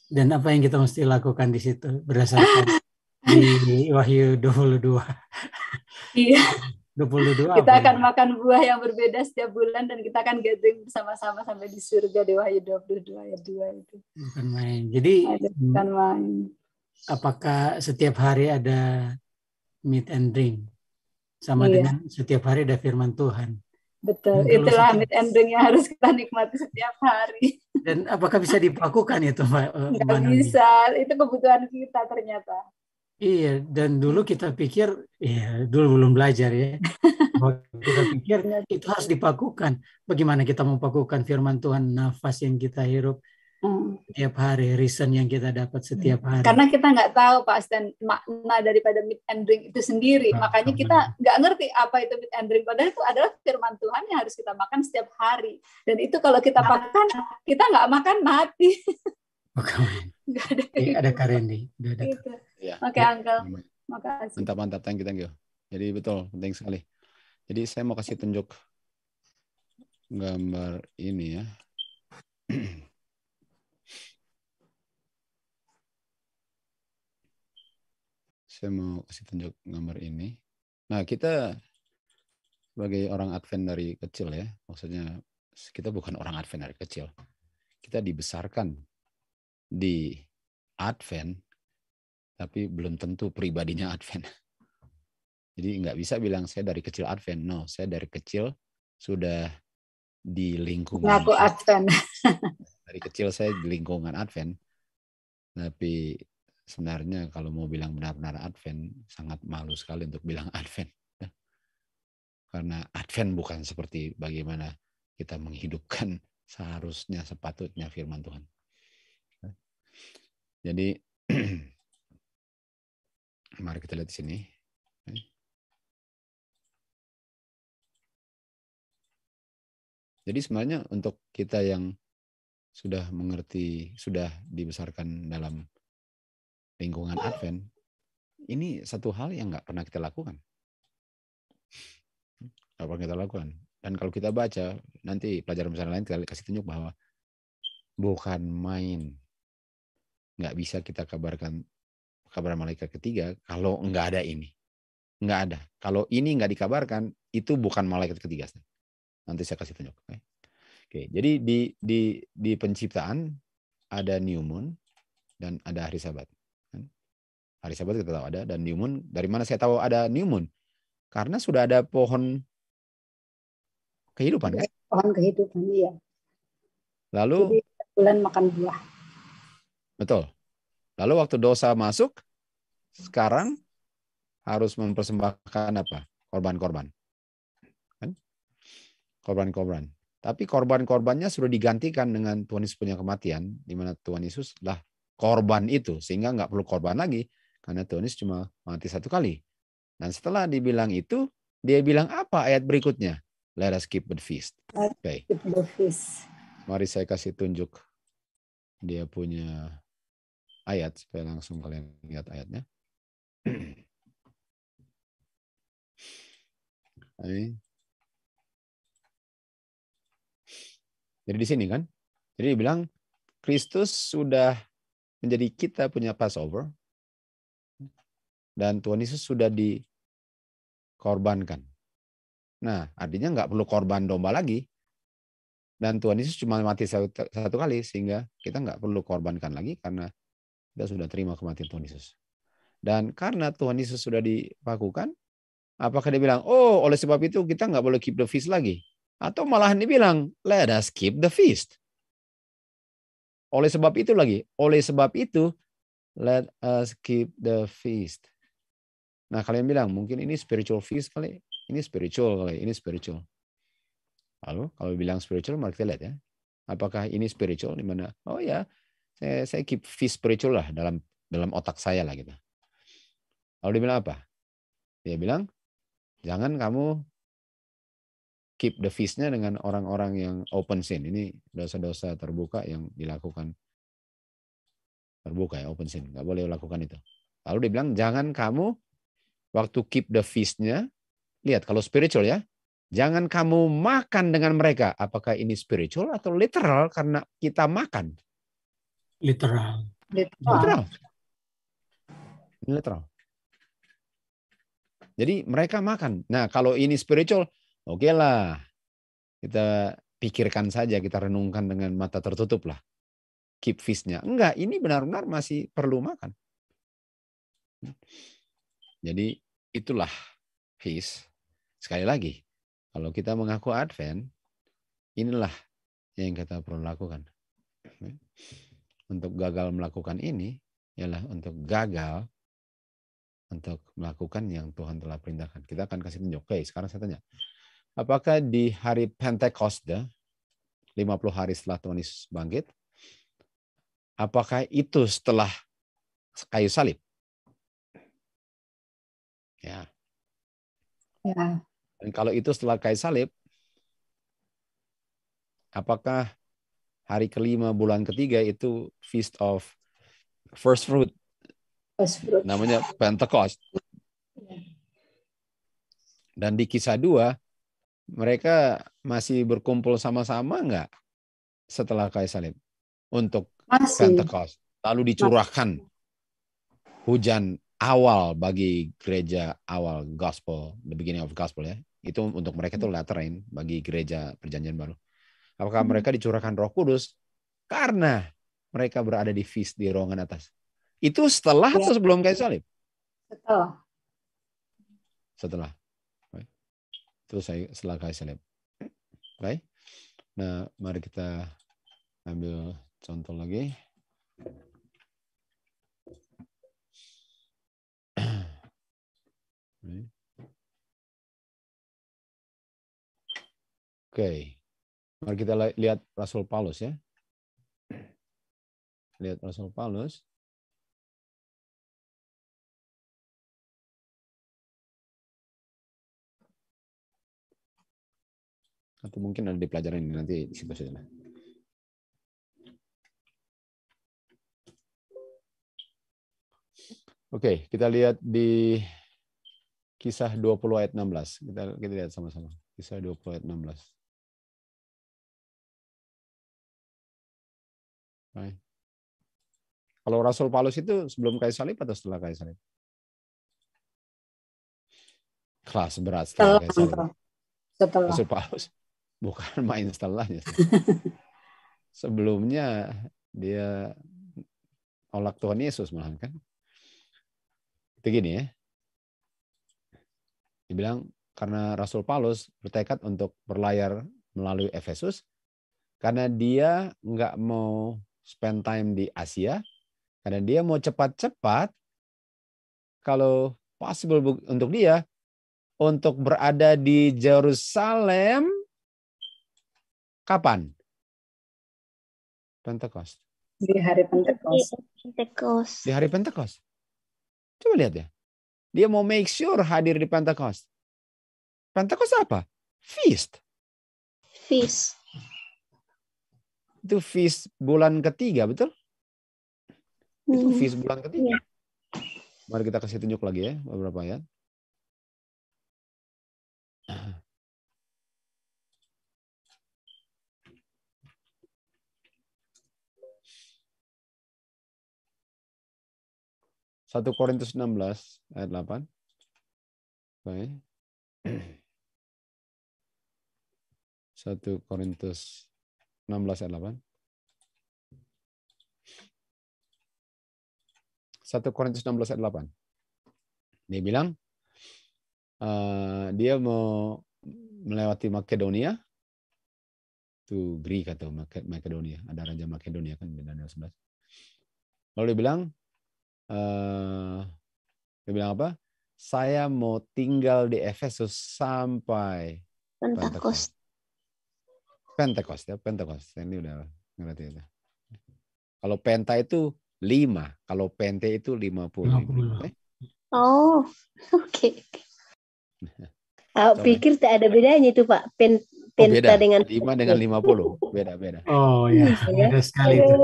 Dan apa yang kita mesti lakukan di situ berdasarkan iya. di Wahyu 22. Iya. 22 Kita akan makan buah yang berbeda setiap bulan dan kita akan gathering bersama-sama sampai di surga di Wahyu 22 ayat 2 itu. Bukan main. Jadi bukan main. Apakah setiap hari ada meet and drink? Sama iya. dengan setiap hari ada firman Tuhan. Betul, Mungkin itulah amit ending yang harus kita nikmati setiap hari. Dan apakah bisa dipakukan itu, Mbak? Eh, Nggak Manu? bisa, itu kebutuhan kita ternyata. Iya, dan dulu kita pikir, ya dulu belum belajar ya. kita pikir itu harus dipakukan. Bagaimana kita mau pakukan firman Tuhan, nafas yang kita hirup, Hmm. Setiap hari reason yang kita dapat setiap hmm. hari. Karena kita nggak tahu Pak dan makna daripada meet and drink itu sendiri, nah, makanya kita nggak ngerti apa itu meet and drink. Padahal itu adalah firman Tuhan yang harus kita makan setiap hari. Dan itu kalau kita nah. makan, kita nggak makan mati. Oke, oh, ada, ya, ada karendi. Gitu. Ada. Gitu. Ya. Oke, okay, ya. Uncle. Makasih. Mantap, mantap. Thank you, thank you. Jadi betul, penting sekali. Jadi saya mau kasih tunjuk gambar ini ya. Saya mau kasih tunjuk nomor ini. Nah, kita sebagai orang Advent dari kecil ya, maksudnya kita bukan orang Advent dari kecil. Kita dibesarkan di Advent, tapi belum tentu pribadinya Advent. Jadi nggak bisa bilang saya dari kecil Advent. No, saya dari kecil sudah di lingkungan. Aku Advent. dari kecil saya di lingkungan Advent, tapi sebenarnya kalau mau bilang benar-benar Advent sangat malu sekali untuk bilang Advent karena Advent bukan seperti bagaimana kita menghidupkan seharusnya sepatutnya firman Tuhan. Jadi mari kita lihat di sini. Jadi sebenarnya untuk kita yang sudah mengerti, sudah dibesarkan dalam lingkungan Advent, ini satu hal yang nggak pernah kita lakukan. Nggak pernah kita lakukan. Dan kalau kita baca, nanti pelajaran besar lain kita kasih tunjuk bahwa bukan main. Nggak bisa kita kabarkan kabar malaikat ketiga kalau nggak ada ini. Nggak ada. Kalau ini nggak dikabarkan, itu bukan malaikat ketiga. Nanti saya kasih tunjuk. Oke, Oke jadi di, di, di penciptaan ada new moon dan ada hari sabat. Hari Sabat kita tahu ada dan new moon. Dari mana saya tahu ada new moon? Karena sudah ada pohon kehidupan kan? Pohon kehidupan iya. Lalu Jadi, bulan makan buah. Betul. Lalu waktu dosa masuk, sekarang harus mempersembahkan apa? Korban-korban. Kan? Korban-korban. Tapi korban-korbannya sudah digantikan dengan Tuhan Yesus punya kematian, di mana Tuhan Yesus lah korban itu, sehingga nggak perlu korban lagi. Karena Tony cuma mati satu kali. Dan setelah dibilang itu, dia bilang apa ayat berikutnya? Let us keep the feast. Okay. Mari saya kasih tunjuk dia punya ayat supaya langsung kalian lihat ayatnya. Jadi di sini kan, jadi dibilang Kristus sudah menjadi kita punya Passover, dan Tuhan Yesus sudah dikorbankan. Nah, artinya nggak perlu korban domba lagi. Dan Tuhan Yesus cuma mati satu, satu kali, sehingga kita nggak perlu korbankan lagi karena kita sudah terima kematian Tuhan Yesus. Dan karena Tuhan Yesus sudah dipakukan, apakah dia bilang, oh oleh sebab itu kita nggak boleh keep the feast lagi? Atau malahan dia bilang, let us keep the feast. Oleh sebab itu lagi, oleh sebab itu, let us keep the feast. Nah kalian bilang mungkin ini spiritual feast kali, ini spiritual kali, ini spiritual. Lalu kalau bilang spiritual, mari kita lihat ya. Apakah ini spiritual di mana? Oh ya, saya, saya keep feast spiritual lah dalam dalam otak saya lah gitu. Lalu dia bilang apa? Dia bilang, jangan kamu keep the fees nya dengan orang-orang yang open sin. Ini dosa-dosa terbuka yang dilakukan terbuka ya open sin. Nggak boleh lakukan itu. Lalu dia bilang, jangan kamu Waktu keep the feast-nya, lihat kalau spiritual ya, jangan kamu makan dengan mereka. Apakah ini spiritual atau literal karena kita makan? Literal. Literal. Literal. Jadi mereka makan. Nah kalau ini spiritual, oke okay lah. Kita pikirkan saja, kita renungkan dengan mata tertutup lah keep feast-nya. Enggak, ini benar-benar masih perlu makan. Jadi itulah peace. Sekali lagi, kalau kita mengaku Advent, inilah yang kita perlu lakukan. Untuk gagal melakukan ini, ialah untuk gagal untuk melakukan yang Tuhan telah perintahkan. Kita akan kasih tunjuk. Oke, sekarang saya tanya. Apakah di hari Pentecost, 50 hari setelah Tuhan Yesus bangkit, apakah itu setelah kayu salib? Ya. ya. Dan kalau itu setelah kayu salib, apakah hari kelima bulan ketiga itu Feast of First Fruit? First fruit. Namanya Pentecost. Ya. Dan di kisah dua, mereka masih berkumpul sama-sama nggak setelah kayu salib untuk Pentecost? Lalu dicurahkan hujan awal bagi gereja awal gospel, the beginning of gospel ya. Itu untuk mereka itu hmm. later bagi gereja perjanjian baru. Apakah hmm. mereka dicurahkan Roh Kudus karena mereka berada di feast di ruangan atas? Itu setelah atau ya. sebelum kayu salib? Setelah. Setelah. Right. Terus saya setelah kayu salib. Baik. Right. Nah, mari kita ambil contoh lagi. Oke, okay. mari kita lihat Rasul Paulus ya. Lihat Rasul Paulus. Atau mungkin ada di pelajaran ini nanti di situ saja. Oke, kita lihat di kisah 20 ayat 16. Kita kita lihat sama-sama. Kisah 20 ayat 16. Okay. Kalau Rasul Paulus itu sebelum kaisar salib atau setelah kaisar salib? Kelas berat setelah, setelah salib. Setelah. Rasul Paulus bukan main setelahnya. Sebelumnya dia olak Tuhan Yesus malah kan. Begini ya. Dibilang karena Rasul Paulus bertekad untuk berlayar melalui Efesus karena dia nggak mau spend time di Asia karena dia mau cepat-cepat kalau possible untuk dia untuk berada di Jerusalem kapan? Pentecost. Di hari Pentecost. Di hari Pentekost. Coba lihat ya. Dia mau make sure hadir di Pentecost. Pentecost apa? Feast. Feast. Itu feast bulan ketiga, betul? Itu hmm. feast bulan ketiga. Iya. Mari kita kasih tunjuk lagi ya beberapa ayat. 1 Korintus 16 ayat 8. Baik. 1 Korintus 16 ayat 8. 1 Korintus 16 ayat 8. Dia bilang uh, dia mau melewati Makedonia to Greek atau Makedonia. Ada raja Makedonia kan di Daniel 11. Lalu dia bilang eh dia bilang apa? Saya mau tinggal di Efesus sampai Pentekost. Pentekost ya, Pentekost. Ini udah ngerti ya Kalau penta itu lima, kalau pente itu lima puluh. Eh? Oh, oke. Okay. Aku pikir tak ada bedanya itu Pak. Pen, oh, penta oh, dengan lima dengan lima puluh, beda beda. Oh iya, iya beda sekali itu.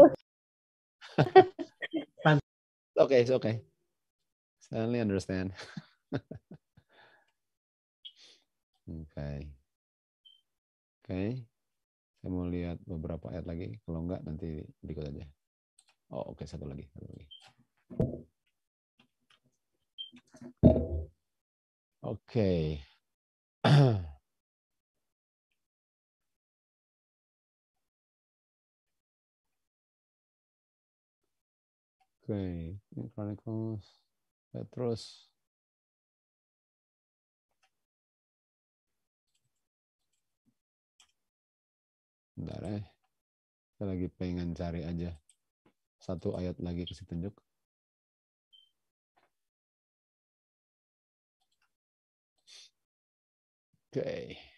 okay, it's okay. Certainly understand. okay. Oke. Okay. Saya mau lihat beberapa ayat lagi. Kalau enggak nanti berikut aja. Oh, oke okay. satu lagi, satu lagi. Oke. Okay. Oke, okay. Chronicles Petrus Bentar eh. Saya lagi pengen cari aja. Satu ayat lagi kasih tunjuk. Oke. Okay.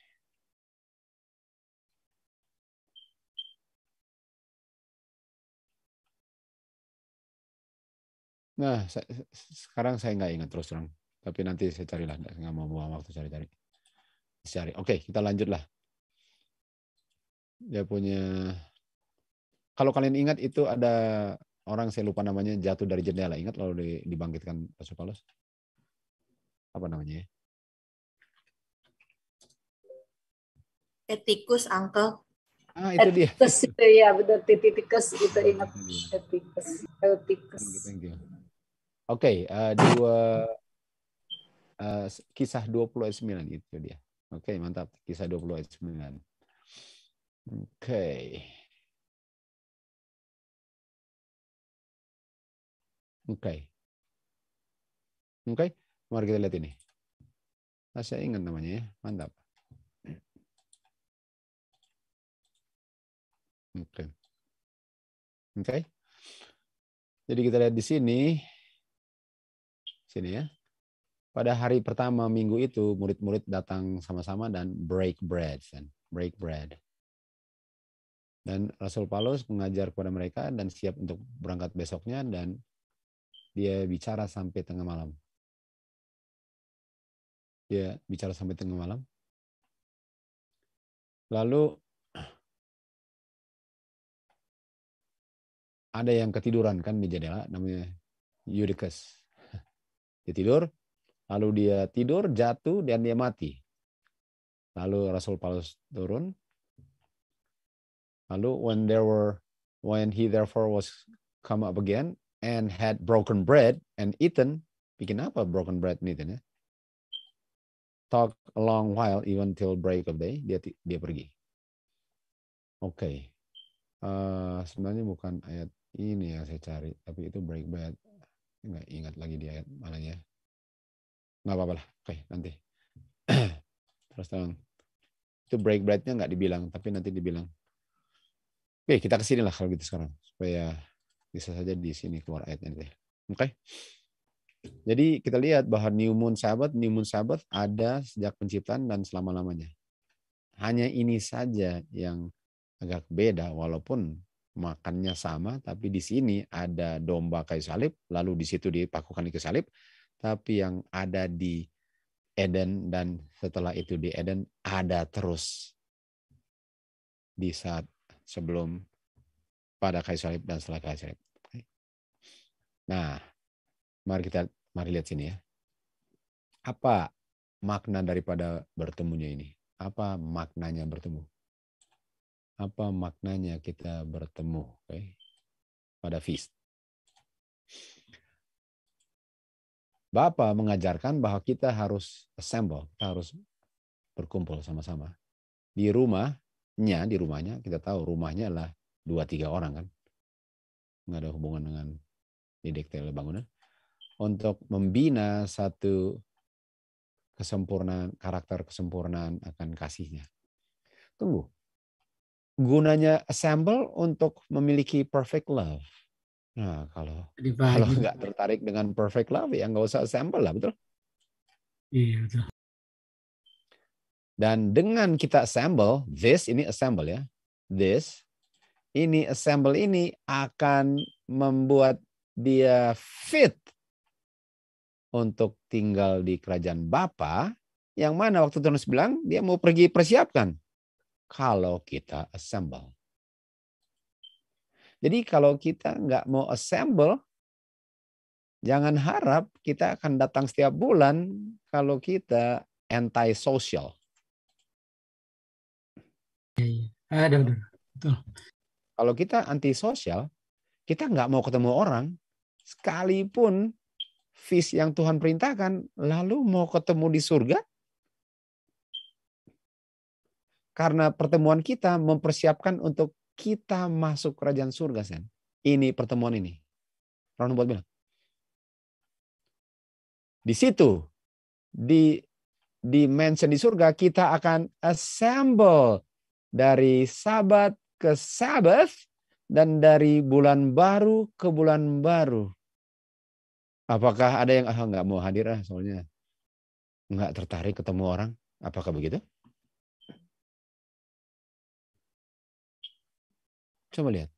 Nah, saya, sekarang saya nggak ingat terus terang. Tapi nanti saya carilah, nggak mau buang waktu cari-cari. Cari. Oke, kita lanjutlah. Dia punya. Kalau kalian ingat itu ada orang saya lupa namanya jatuh dari jendela. Ingat lalu dibangkitkan Rasul Paulus? Apa namanya ya? Etikus, Uncle. Ah, itu Etikus, dia. Etikus, ya benar. Titikus itu ingat. Etikus. Etikus. Thank you. Thank you. Oke, okay, uh, eh, dua uh, kisah 20 ayat 9 itu dia. Oke, okay, mantap. Kisah 20 ayat 9. Oke. Okay. Oke. Okay. Oke, okay. mari kita lihat ini. Nah, saya ingat namanya ya. Mantap. Oke. Okay. Oke. Okay. Jadi kita lihat di sini sini ya. Pada hari pertama minggu itu murid-murid datang sama-sama dan break bread dan break bread. Dan Rasul Paulus mengajar kepada mereka dan siap untuk berangkat besoknya dan dia bicara sampai tengah malam. Dia bicara sampai tengah malam. Lalu ada yang ketiduran kan di jendela namanya Eurycus. Dia tidur, lalu dia tidur, jatuh, dan dia mati. Lalu Rasul Paulus turun. Lalu when there were when he therefore was come up again and had broken bread and eaten, bikin apa broken bread and eaten ya? Talk a long while even till break of day, dia dia pergi. Oke. Okay. Uh, sebenarnya bukan ayat ini ya saya cari, tapi itu break bread nggak ingat lagi di ayat mananya nggak apa-apa lah oke nanti terus terang itu break breadnya nggak dibilang tapi nanti dibilang oke kita kesini lah kalau gitu sekarang supaya bisa saja di sini keluar ayatnya nanti oke Jadi kita lihat bahwa new moon sahabat, new moon sahabat ada sejak penciptaan dan selama-lamanya. Hanya ini saja yang agak beda walaupun makannya sama, tapi di sini ada domba kayu salib, lalu di situ dipakukan kayu salib, tapi yang ada di Eden dan setelah itu di Eden ada terus di saat sebelum pada kayu salib dan setelah kayu salib. Nah, mari kita mari lihat sini ya. Apa makna daripada bertemunya ini? Apa maknanya bertemu? apa maknanya kita bertemu okay? pada feast. Bapak mengajarkan bahwa kita harus assemble, kita harus berkumpul sama-sama. Di rumahnya, di rumahnya, kita tahu rumahnya adalah dua tiga orang kan. Nggak ada hubungan dengan didik bangunan. Untuk membina satu kesempurnaan, karakter kesempurnaan akan kasihnya. Tunggu, gunanya assemble untuk memiliki perfect love. Nah, kalau Dibagi. kalau nggak tertarik dengan perfect love ya nggak usah assemble lah, betul? Iya, betul. Dan dengan kita assemble, this ini assemble ya. This ini assemble ini akan membuat dia fit untuk tinggal di kerajaan Bapa yang mana waktu Tuhan bilang dia mau pergi persiapkan kalau kita assemble. Jadi kalau kita nggak mau assemble, jangan harap kita akan datang setiap bulan kalau kita anti-social. Ada, iya, iya. ada. Kalau kita anti-social, kita nggak mau ketemu orang, sekalipun vis yang Tuhan perintahkan, lalu mau ketemu di surga, karena pertemuan kita mempersiapkan untuk kita masuk kerajaan surga, Sen. Ini pertemuan ini. Ron buat bilang. Di situ, di di mention di surga, kita akan assemble dari sabat ke sabat dan dari bulan baru ke bulan baru. Apakah ada yang ah nggak mau hadir ah soalnya nggak tertarik ketemu orang? Apakah begitu? Coba lihat.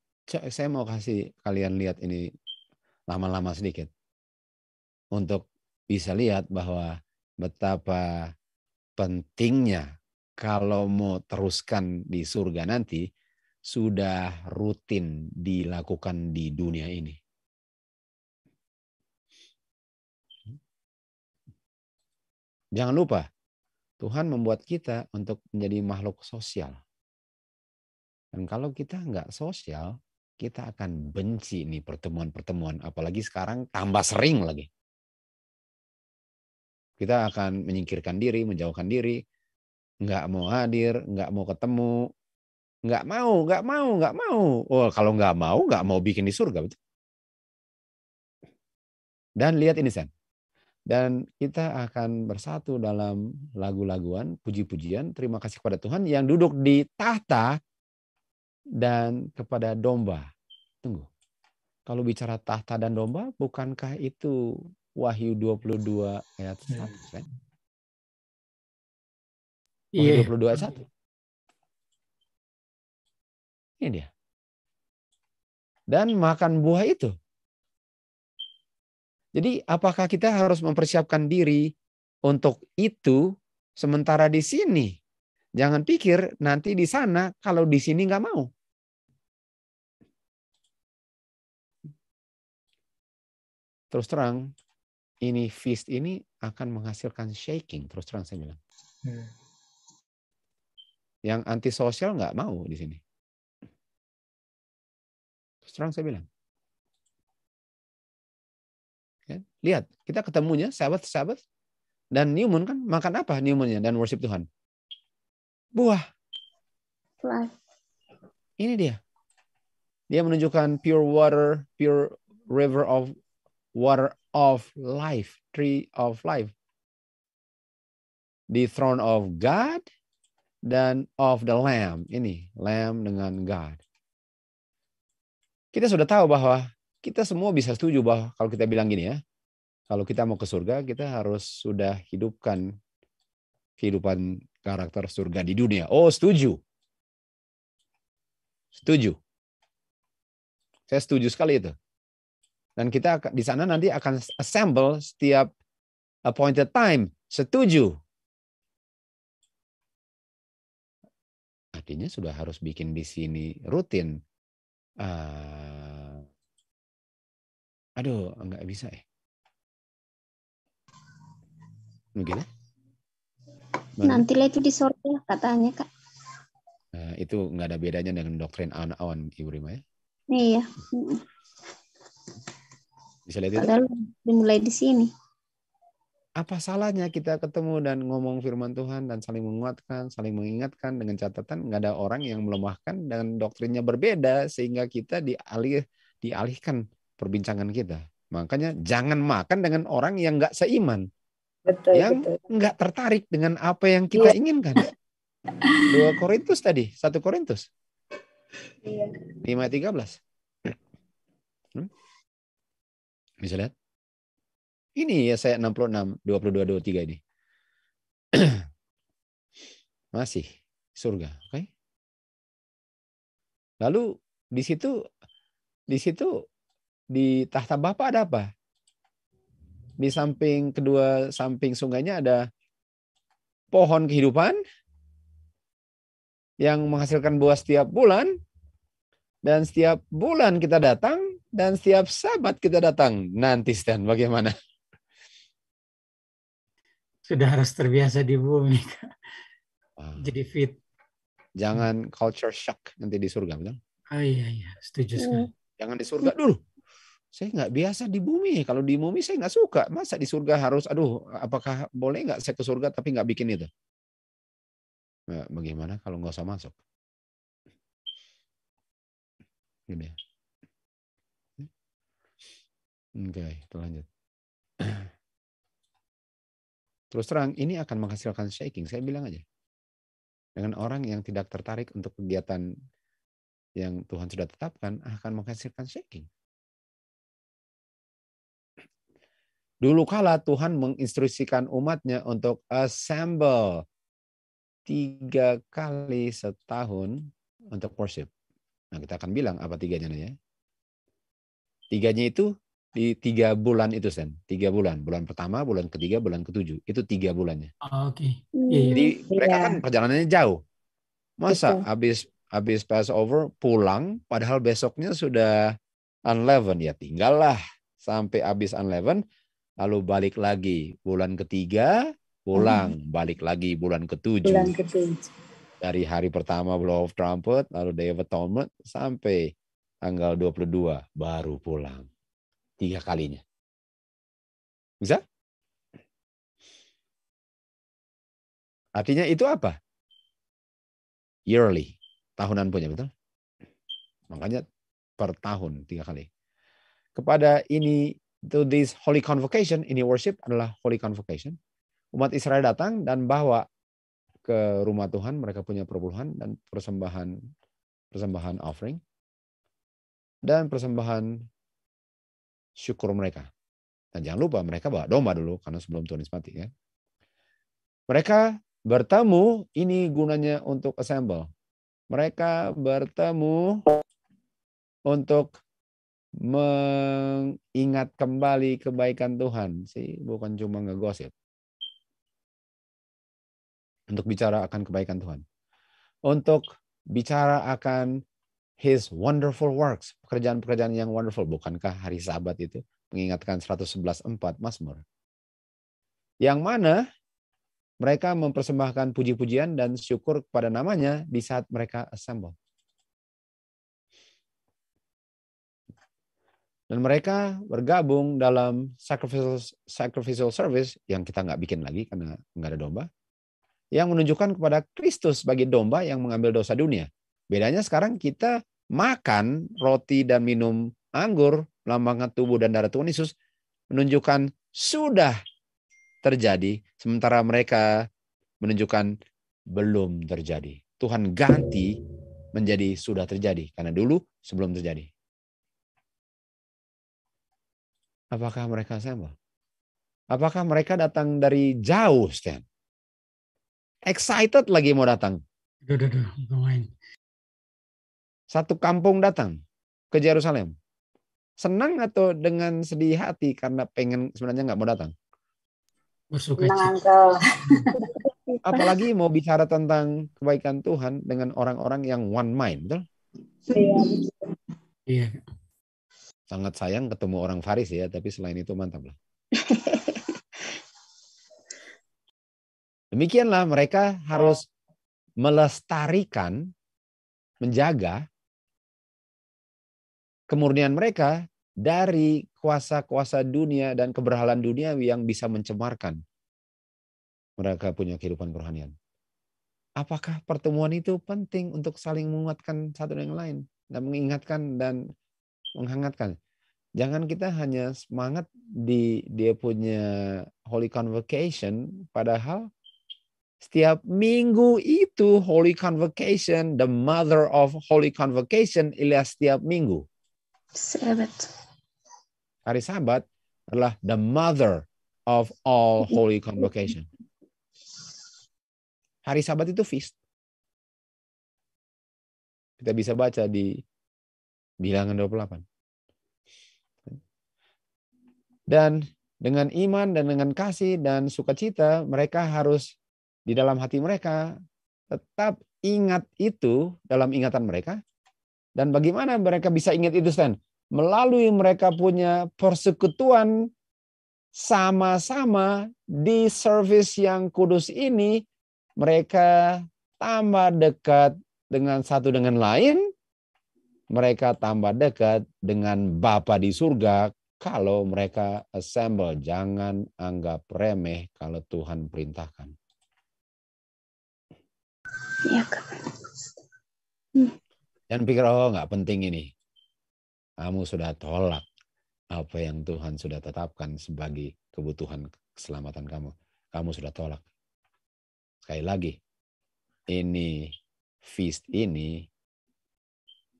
Saya mau kasih kalian lihat ini lama-lama sedikit. Untuk bisa lihat bahwa betapa pentingnya kalau mau teruskan di surga nanti sudah rutin dilakukan di dunia ini. Jangan lupa, Tuhan membuat kita untuk menjadi makhluk sosial. Dan kalau kita nggak sosial, kita akan benci nih pertemuan-pertemuan. Apalagi sekarang tambah sering lagi. Kita akan menyingkirkan diri, menjauhkan diri, nggak mau hadir, nggak mau ketemu, nggak mau, nggak mau, nggak mau. Oh, kalau nggak mau, nggak mau bikin di surga, betul? Dan lihat ini, Sen. Dan kita akan bersatu dalam lagu-laguan, puji-pujian, terima kasih kepada Tuhan yang duduk di tahta dan kepada domba. Tunggu. Kalau bicara tahta dan domba, bukankah itu Wahyu 22 ayat 1, kan? Iya. Iya. Wahyu Yeah. 22 ayat 1. Ini dia. Dan makan buah itu. Jadi apakah kita harus mempersiapkan diri untuk itu sementara di sini? Jangan pikir nanti di sana kalau di sini nggak mau. terus terang ini feast ini akan menghasilkan shaking terus terang saya bilang. Hmm. Yang antisosial nggak mau di sini. Terus terang saya bilang. Ya, lihat, kita ketemunya sahabat-sahabat dan Newman kan makan apa Newmannya dan worship Tuhan? Buah. Ini dia. Dia menunjukkan pure water, pure river of water of life, tree of life. The throne of God dan of the lamb. Ini lamb dengan God. Kita sudah tahu bahwa kita semua bisa setuju bahwa kalau kita bilang gini ya, kalau kita mau ke surga kita harus sudah hidupkan kehidupan karakter surga di dunia. Oh, setuju. Setuju. Saya setuju sekali itu dan kita di sana nanti akan assemble setiap appointed time. Setuju. Artinya sudah harus bikin di sini rutin. Uh, aduh, nggak bisa ya. Mungkin? Ya? Nantilah itu disortir katanya kak. Uh, itu nggak ada bedanya dengan doktrin awan-awan Ibu Rima ya? Iya lihat Padahal dimulai di sini. Apa salahnya kita ketemu dan ngomong firman Tuhan dan saling menguatkan, saling mengingatkan dengan catatan nggak ada orang yang melemahkan dan doktrinnya berbeda sehingga kita dialih dialihkan perbincangan kita. Makanya jangan makan dengan orang yang nggak seiman, betul, yang nggak tertarik dengan apa yang kita iya. inginkan. Dua Korintus tadi, satu Korintus. Iya. 5.13. Bisa lihat? Ini ya saya 66, 22, 23 ini. Masih surga, Okay? Lalu di situ di situ di tahta Bapa ada apa? Di samping kedua samping sungainya ada pohon kehidupan yang menghasilkan buah setiap bulan dan setiap bulan kita datang dan setiap sabat kita datang. Nanti Stan, bagaimana? Sudah harus terbiasa di bumi. Ah. Jadi fit. Jangan culture shock nanti di surga, bilang Oh iya, iya. Setuju oh, sekali. Jangan di surga dulu. Saya nggak biasa di bumi. Kalau di bumi saya nggak suka. Masa di surga harus, aduh, apakah boleh nggak saya ke surga tapi nggak bikin itu? Nah, bagaimana kalau nggak usah masuk? Gitu ya. Oke, okay, lanjut. Terus terang, ini akan menghasilkan shaking. Saya bilang aja. Dengan orang yang tidak tertarik untuk kegiatan yang Tuhan sudah tetapkan, akan menghasilkan shaking. Dulu kala Tuhan menginstruksikan umatnya untuk assemble tiga kali setahun untuk worship. Nah, kita akan bilang apa tiganya ya. Tiganya itu di tiga bulan itu sen tiga bulan bulan pertama bulan ketiga bulan ketujuh itu tiga bulannya ah, oke okay. Hmm, iya, iya. jadi yeah. mereka kan perjalanannya jauh masa Betul. habis habis passover pulang padahal besoknya sudah unleavened ya tinggallah sampai habis unleavened lalu balik lagi bulan ketiga pulang hmm. balik lagi bulan ketujuh bulan ketujuh dari hari pertama blow of trumpet lalu day of atonement sampai tanggal 22 baru pulang tiga kalinya. Bisa? Artinya itu apa? Yearly, tahunan punya betul. Makanya per tahun tiga kali. Kepada ini to this holy convocation, ini worship adalah holy convocation. Umat Israel datang dan bawa ke rumah Tuhan, mereka punya perpuluhan dan persembahan persembahan offering dan persembahan syukur mereka. Dan jangan lupa mereka bawa domba dulu karena sebelum Tuhan Yesus mati kan. Ya. Mereka bertemu ini gunanya untuk assemble. Mereka bertemu untuk mengingat kembali kebaikan Tuhan sih bukan cuma ngegosip untuk bicara akan kebaikan Tuhan untuk bicara akan his wonderful works, pekerjaan-pekerjaan yang wonderful. Bukankah hari sabat itu mengingatkan 111.4 Mazmur? Yang mana mereka mempersembahkan puji-pujian dan syukur kepada namanya di saat mereka assemble. Dan mereka bergabung dalam sacrificial, sacrificial service yang kita nggak bikin lagi karena nggak ada domba. Yang menunjukkan kepada Kristus sebagai domba yang mengambil dosa dunia. Bedanya sekarang kita makan roti dan minum anggur, melambangkan tubuh dan darah Tuhan Yesus menunjukkan sudah terjadi, sementara mereka menunjukkan belum terjadi. Tuhan ganti menjadi sudah terjadi karena dulu sebelum terjadi. Apakah mereka sama? Apakah mereka datang dari jauh, Stan? Excited lagi mau datang. Duh, duh, duh. Satu kampung datang ke Yerusalem. Senang atau dengan sedih hati karena pengen sebenarnya nggak mau datang? Apalagi mau bicara tentang kebaikan Tuhan dengan orang-orang yang one mind, betul? Iya. iya. Sangat sayang ketemu orang Faris ya, tapi selain itu mantap lah. Demikianlah mereka harus melestarikan, menjaga kemurnian mereka dari kuasa-kuasa dunia dan keberhalan dunia yang bisa mencemarkan mereka punya kehidupan kerohanian. Apakah pertemuan itu penting untuk saling menguatkan satu dengan lain dan mengingatkan dan menghangatkan? Jangan kita hanya semangat di dia punya holy convocation padahal setiap minggu itu Holy Convocation, the mother of Holy Convocation, ialah setiap minggu. Sabat. Hari Sabat adalah the mother of all holy convocation. Hari Sabat itu feast. Kita bisa baca di bilangan 28. Dan dengan iman dan dengan kasih dan sukacita mereka harus di dalam hati mereka tetap ingat itu dalam ingatan mereka dan bagaimana mereka bisa ingat itu Stan melalui mereka punya persekutuan sama-sama di service yang kudus ini, mereka tambah dekat dengan satu dengan lain, mereka tambah dekat dengan Bapa di surga kalau mereka assemble. Jangan anggap remeh kalau Tuhan perintahkan. Ya, Kak. Hmm. Jangan pikir, oh nggak penting ini. Kamu sudah tolak apa yang Tuhan sudah tetapkan sebagai kebutuhan keselamatan kamu. Kamu sudah tolak. Sekali lagi, ini feast ini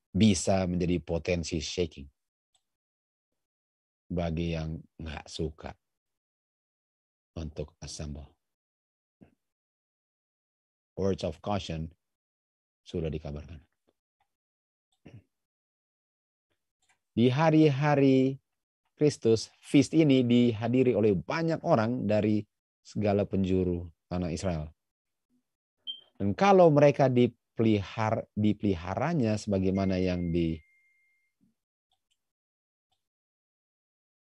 bisa menjadi potensi shaking bagi yang nggak suka untuk assemble. Words of caution sudah dikabarkan. Di hari-hari Kristus, feast ini dihadiri oleh banyak orang dari segala penjuru tanah Israel. Dan kalau mereka dipelihar, dipeliharanya sebagaimana yang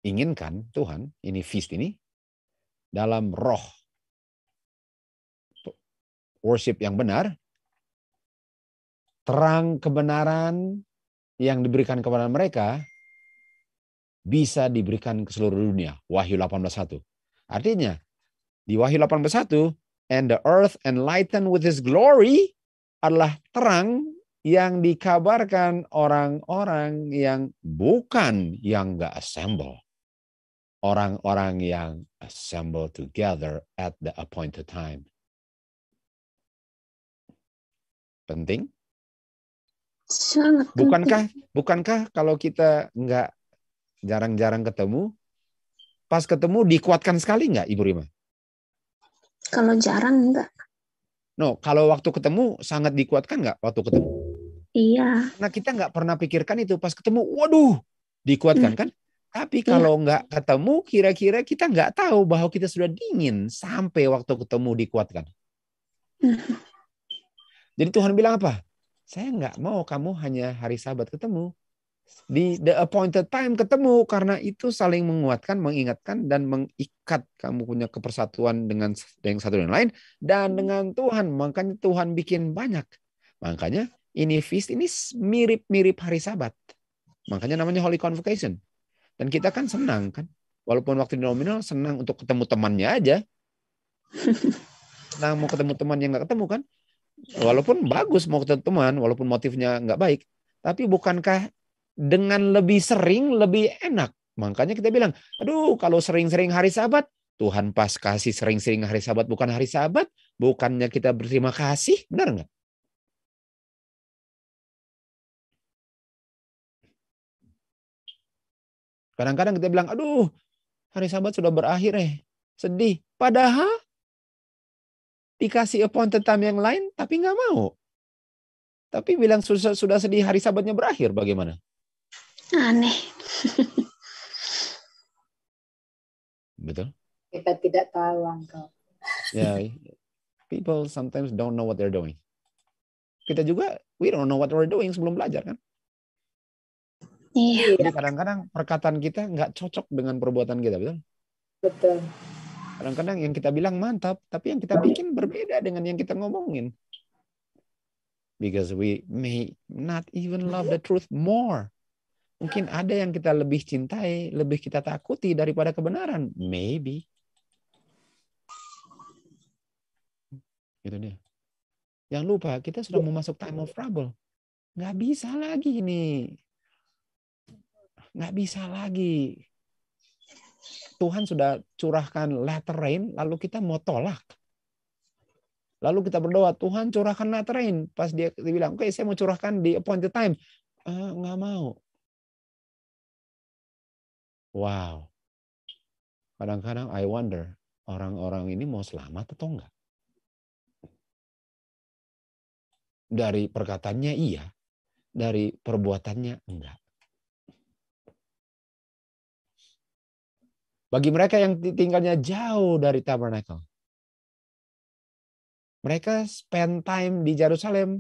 diinginkan Tuhan, ini feast ini, dalam roh worship yang benar, terang kebenaran yang diberikan kepada mereka bisa diberikan ke seluruh dunia. Wahyu 18.1. Artinya, di Wahyu 18.1, and the earth enlightened with his glory adalah terang yang dikabarkan orang-orang yang bukan yang nggak assemble. Orang-orang yang assemble together at the appointed time. Penting Sangat bukankah penting. bukankah kalau kita nggak jarang-jarang ketemu, pas ketemu dikuatkan sekali nggak Ibu Rima? Kalau jarang nggak. No, kalau waktu ketemu sangat dikuatkan nggak waktu ketemu? Iya. Nah kita nggak pernah pikirkan itu pas ketemu, waduh, dikuatkan hmm. kan? Tapi iya. kalau iya. ketemu, kira-kira kita nggak tahu bahwa kita sudah dingin sampai waktu ketemu dikuatkan. Hmm. Jadi Tuhan bilang apa? saya nggak mau kamu hanya hari sabat ketemu. Di the appointed time ketemu karena itu saling menguatkan, mengingatkan dan mengikat kamu punya kepersatuan dengan yang satu dan lain dan hmm. dengan Tuhan. Makanya Tuhan bikin banyak. Makanya ini feast ini mirip-mirip hari sabat. Makanya namanya Holy Convocation. Dan kita kan senang kan. Walaupun waktu di nominal senang untuk ketemu temannya aja. Senang mau ketemu teman yang nggak ketemu kan. Walaupun bagus mau ketemu teman, walaupun motifnya nggak baik, tapi bukankah dengan lebih sering lebih enak? Makanya kita bilang, aduh kalau sering-sering hari sabat, Tuhan pas kasih sering-sering hari sabat bukan hari sabat, bukannya kita berterima kasih, benar nggak? Kadang-kadang kita bilang, aduh hari sabat sudah berakhir eh, sedih. Padahal dikasih appointed time yang lain tapi nggak mau. Tapi bilang sudah, sudah sedih hari sabatnya berakhir bagaimana? Aneh. Betul? Kita tidak tahu angkau Ya, yeah, people sometimes don't know what they're doing. Kita juga we don't know what we're doing sebelum belajar kan? Iya. Jadi kadang-kadang perkataan kita nggak cocok dengan perbuatan kita, betul? Betul. Kadang-kadang yang kita bilang mantap, tapi yang kita bikin berbeda dengan yang kita ngomongin. Because we may not even love the truth more. Mungkin ada yang kita lebih cintai, lebih kita takuti daripada kebenaran. Maybe. Itu dia. Yang lupa, kita sudah mau masuk time of trouble. Nggak bisa lagi nih. Nggak bisa lagi Tuhan sudah curahkan letter rain, lalu kita mau tolak. Lalu kita berdoa, Tuhan curahkan letter rain. Pas dia bilang, oke okay, saya mau curahkan di appointed time. Ah, nggak mau. Wow. Kadang-kadang I wonder, orang-orang ini mau selamat atau enggak? Dari perkataannya iya, dari perbuatannya enggak. Bagi mereka yang tinggalnya jauh dari tabernakel. Mereka spend time di Jerusalem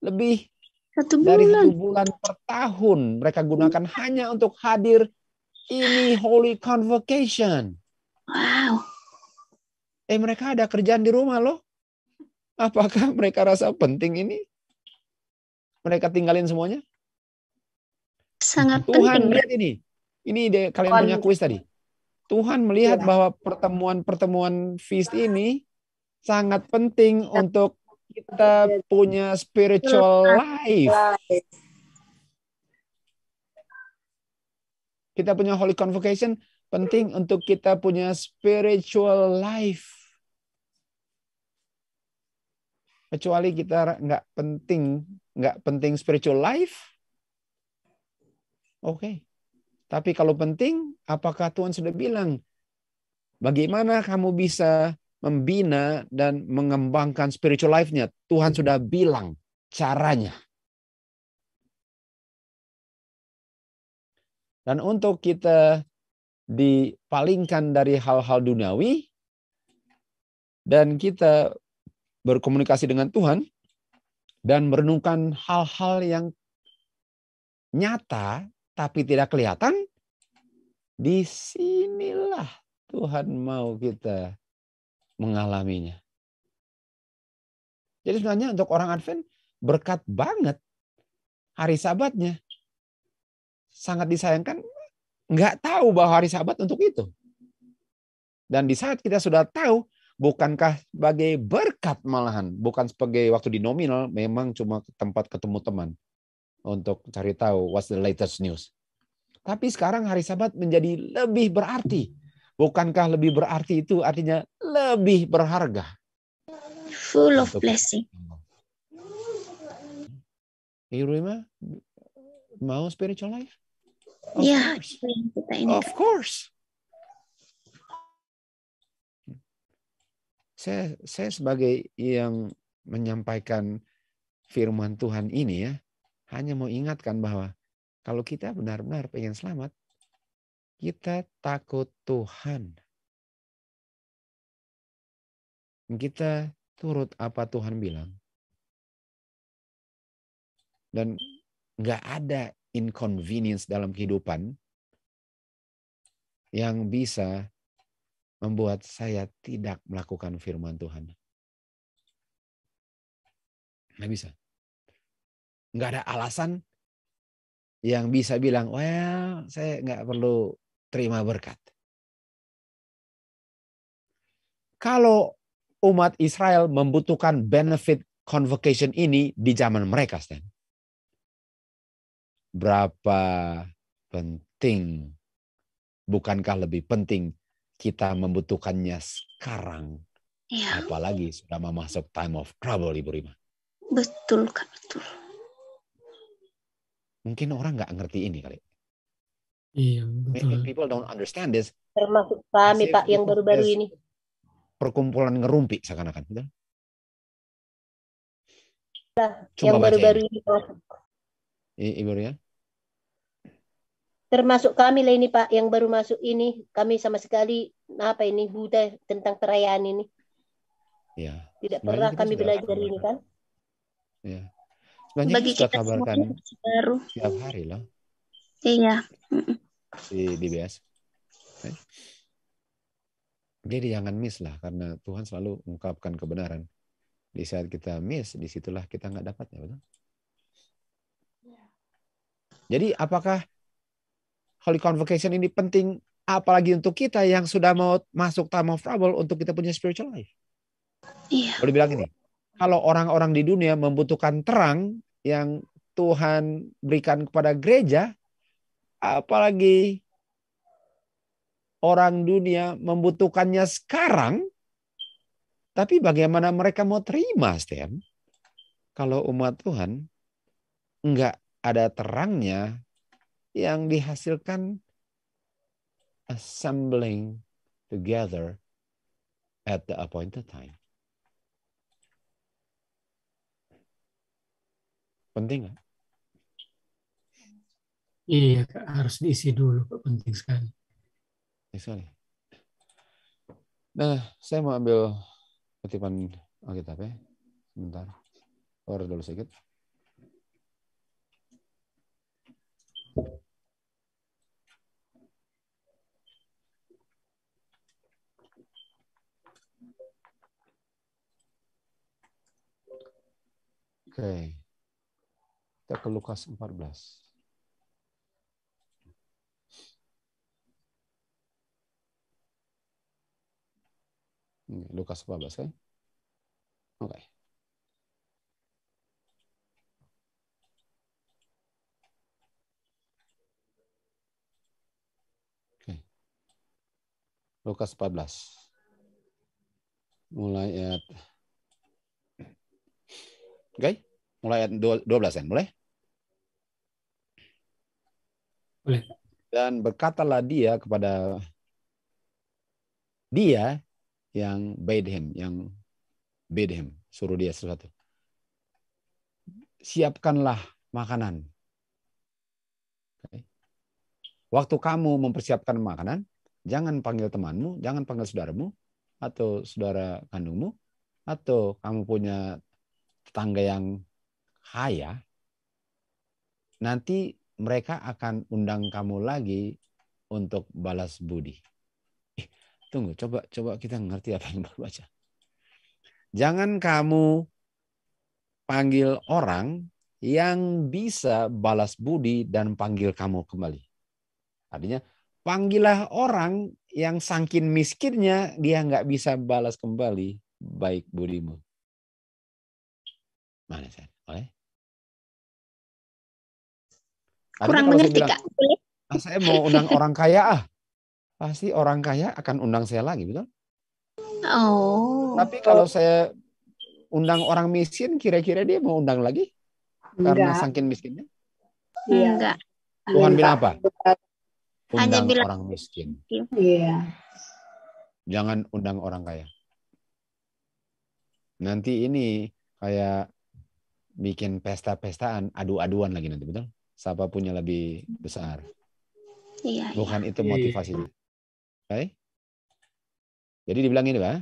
lebih satu bulan. dari satu bulan per tahun. Mereka gunakan hmm. hanya untuk hadir ini Holy Convocation. Wow. Eh mereka ada kerjaan di rumah loh. Apakah mereka rasa penting ini? Mereka tinggalin semuanya? Sangat Tuhan penting. Ya. lihat ini. Ini ide kalian Tuhan. punya kuis tadi. Tuhan melihat ya. bahwa pertemuan-pertemuan feast ini sangat penting ya. untuk kita punya spiritual iya. life. Kita punya holy convocation penting untuk kita punya spiritual life. Kecuali kita nggak penting, nggak penting spiritual life. Oke. Okay. Tapi kalau penting, apakah Tuhan sudah bilang bagaimana kamu bisa membina dan mengembangkan spiritual life-nya? Tuhan sudah bilang caranya. Dan untuk kita dipalingkan dari hal-hal duniawi dan kita berkomunikasi dengan Tuhan dan merenungkan hal-hal yang nyata tapi tidak kelihatan, disinilah Tuhan mau kita mengalaminya. Jadi sebenarnya untuk orang Advent berkat banget hari sabatnya. Sangat disayangkan nggak tahu bahwa hari sabat untuk itu. Dan di saat kita sudah tahu, bukankah sebagai berkat malahan, bukan sebagai waktu di nominal, memang cuma tempat ketemu teman untuk cari tahu what's the latest news. Tapi sekarang hari Sabat menjadi lebih berarti. Bukankah lebih berarti itu artinya lebih berharga? Full of blessing. Irima, mau spiritual life? Ya. yeah, Of course. Saya, saya sebagai yang menyampaikan firman Tuhan ini ya, hanya mau ingatkan bahwa kalau kita benar-benar pengen selamat, kita takut Tuhan. Kita turut apa Tuhan bilang. Dan nggak ada inconvenience dalam kehidupan yang bisa membuat saya tidak melakukan firman Tuhan. Nggak bisa nggak ada alasan yang bisa bilang, well saya nggak perlu terima berkat. Kalau umat Israel membutuhkan benefit convocation ini di zaman mereka, Stan. Berapa penting, bukankah lebih penting kita membutuhkannya sekarang? Ya. Apalagi sudah memasuk time of trouble, Ibu Rima. Betul, Kak. Betul mungkin orang nggak ngerti ini kali. Iya, betul. People don't understand this. Termasuk kami Pak yang baru-baru ini. Perkumpulan ngerumpi seakan-akan, Nah, yang baru-baru ini. ini. Ibu Rian? Termasuk kami lah ini Pak yang baru masuk ini, kami sama sekali apa ini buta tentang perayaan ini. Ya. Tidak Sebenarnya pernah kami belajar ini kan? Ya banyak bagi kita kabarkan ya. baru. Setiap hari loh. Iya. Di, DBS. Okay. Jadi jangan miss lah karena Tuhan selalu mengungkapkan kebenaran. Di saat kita miss, disitulah kita nggak dapatnya, betul? Iya. Jadi apakah Holy Convocation ini penting apalagi untuk kita yang sudah mau masuk time of trouble untuk kita punya spiritual life? Iya. Boleh bilang ini, kalau orang-orang di dunia membutuhkan terang, yang Tuhan berikan kepada gereja, apalagi orang dunia membutuhkannya sekarang, tapi bagaimana mereka mau terima, Stan, Kalau umat Tuhan enggak ada terangnya yang dihasilkan assembling together at the appointed time. Penting nggak? Iya, Kak. Harus diisi dulu, Kak. Penting sekali. Penting sekali. Nah, saya mau ambil kutipan Alkitab ya. Sebentar. Keluar dulu sedikit. Oke. Okay. Kita ke Lukas 14. Lukas 14 kan? Oke. Okay. Lukas 14. Mulai ayat Oke, okay. mulai ayat 12 kan? Mulai? Dan berkatalah dia kepada dia yang bade yang bade suruh dia sesuatu. Siapkanlah makanan. Waktu kamu mempersiapkan makanan, jangan panggil temanmu, jangan panggil saudaramu, atau saudara kandungmu, atau kamu punya tetangga yang kaya, nanti mereka akan undang kamu lagi untuk balas budi. Eh, tunggu, coba coba kita ngerti apa yang baru baca. Jangan kamu panggil orang yang bisa balas budi dan panggil kamu kembali. Artinya panggillah orang yang sangkin miskinnya dia nggak bisa balas kembali baik budimu. Mana saya? Oleh? Artinya Kurang mengerti bilang, kak. Ah, saya mau undang orang kaya ah. Pasti orang kaya akan undang saya lagi, betul? Oh. Tapi kalau saya undang orang miskin, kira-kira dia mau undang lagi? Enggak. Karena saking miskinnya? Iya. Enggak. Tuhan bilang apa? Undang Hanya bilang, orang miskin. Iya. iya. Jangan undang orang kaya. Nanti ini kayak bikin pesta-pestaan, adu-aduan lagi nanti, betul? siapa punya lebih besar. Iya. iya. Bukan iya. itu motivasi. Okay? Jadi dibilang ini, Pak.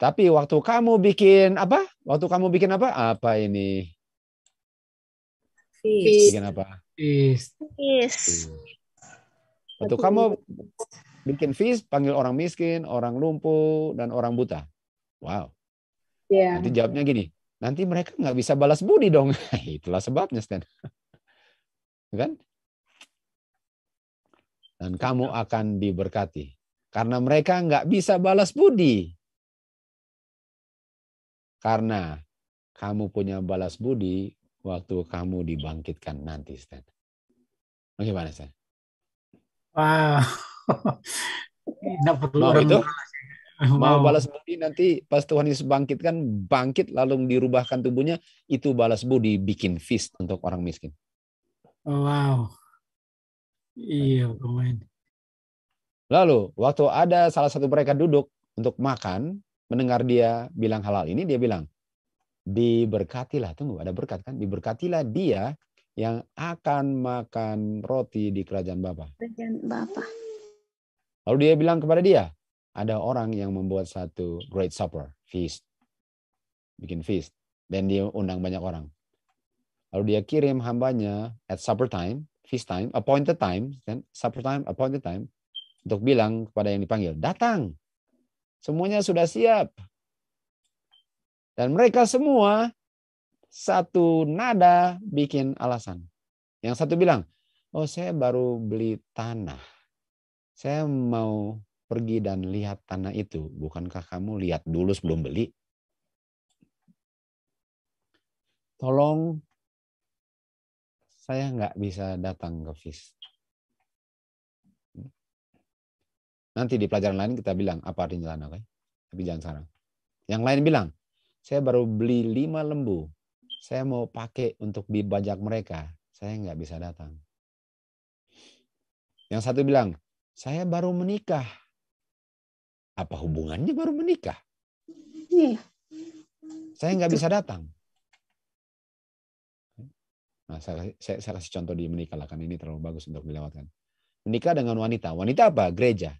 Tapi waktu kamu bikin apa? Waktu kamu bikin apa? Apa ini? Peace. Bikin apa? Feast. Waktu Peace. kamu bikin fis, panggil orang miskin, orang lumpuh, dan orang buta. Wow. Yeah. Nanti jawabnya gini, nanti mereka nggak bisa balas budi dong. Itulah sebabnya, Stan kan? Dan kamu akan diberkati karena mereka nggak bisa balas budi. Karena kamu punya balas budi waktu kamu dibangkitkan nanti, Stan. Bagaimana, Stan? Wow. Mau itu? Mau balas budi nanti pas Tuhan Yesus bangkitkan, bangkit lalu dirubahkan tubuhnya, itu balas budi bikin feast untuk orang miskin. Oh, wow. Iya, pemain. Lalu, waktu ada salah satu mereka duduk untuk makan, mendengar dia bilang halal ini, dia bilang, diberkatilah, tunggu ada berkat kan, diberkatilah dia yang akan makan roti di kerajaan Bapa. Kerajaan Bapa. Lalu dia bilang kepada dia, ada orang yang membuat satu great supper, feast. Bikin feast. Dan dia undang banyak orang. Lalu dia kirim hambanya at supper time, feast time, appointed time, kan? supper time, appointed time, untuk bilang kepada yang dipanggil, datang, semuanya sudah siap. Dan mereka semua satu nada bikin alasan. Yang satu bilang, oh saya baru beli tanah. Saya mau pergi dan lihat tanah itu. Bukankah kamu lihat dulu sebelum beli? Tolong saya nggak bisa datang ke FIS. Nanti di pelajaran lain kita bilang apa artinya celana, Okay? Tapi jangan sekarang. Yang lain bilang, saya baru beli lima lembu. Saya mau pakai untuk dibajak mereka. Saya nggak bisa datang. Yang satu bilang, saya baru menikah. Apa hubungannya baru menikah? Iya. Saya nggak bisa datang. Nah, saya, saya, saya kasih contoh di menikah lah, karena ini terlalu bagus untuk dilewatkan. Menikah dengan wanita. Wanita apa? Gereja.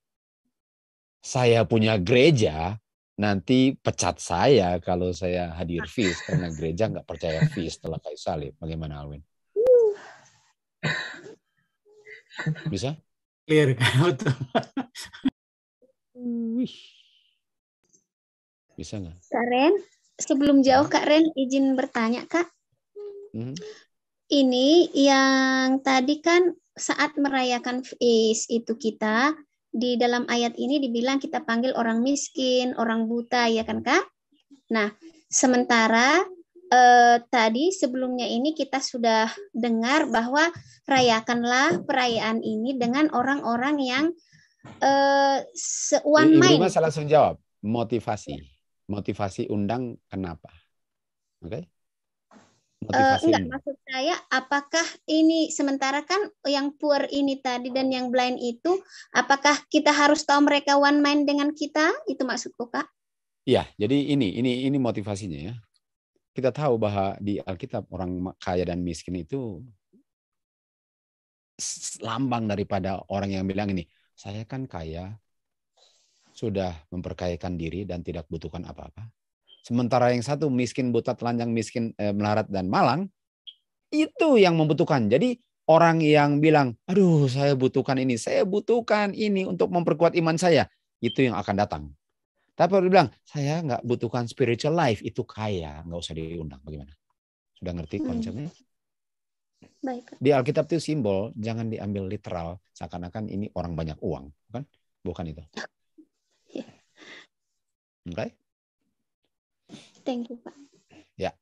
Saya punya gereja, nanti pecat saya kalau saya hadir fis karena gereja nggak percaya fis telah kayu salib. Bagaimana Alwin? Bisa? Clear betul. Bisa nggak? Kak Ren, sebelum jauh Kak Ren izin bertanya Kak. Hmm ini yang tadi kan saat merayakan feast itu kita di dalam ayat ini dibilang kita panggil orang miskin, orang buta ya kan Kak? Nah, sementara eh, tadi sebelumnya ini kita sudah dengar bahwa rayakanlah perayaan ini dengan orang-orang yang eh seuan main. Ini masalah langsung jawab. Motivasi. Motivasi undang kenapa? Oke. Okay? motivasi eh, enggak, maksud saya apakah ini sementara kan yang poor ini tadi dan yang blind itu apakah kita harus tahu mereka one mind dengan kita itu maksudku kak? Iya, jadi ini ini ini motivasinya ya. Kita tahu bahwa di Alkitab orang kaya dan miskin itu lambang daripada orang yang bilang ini, saya kan kaya, sudah memperkayakan diri dan tidak butuhkan apa-apa. Sementara yang satu miskin, buta, telanjang, miskin, eh, melarat, dan malang, itu yang membutuhkan. Jadi orang yang bilang, aduh saya butuhkan ini, saya butuhkan ini untuk memperkuat iman saya, itu yang akan datang. Tapi orang bilang, saya nggak butuhkan spiritual life, itu kaya, nggak usah diundang. Bagaimana? Sudah ngerti hmm. konsepnya? Baik. Di Alkitab itu simbol, jangan diambil literal seakan-akan ini orang banyak uang, bukan? Bukan itu. Iya. Oke. Okay? Thank you, Pak. Ya.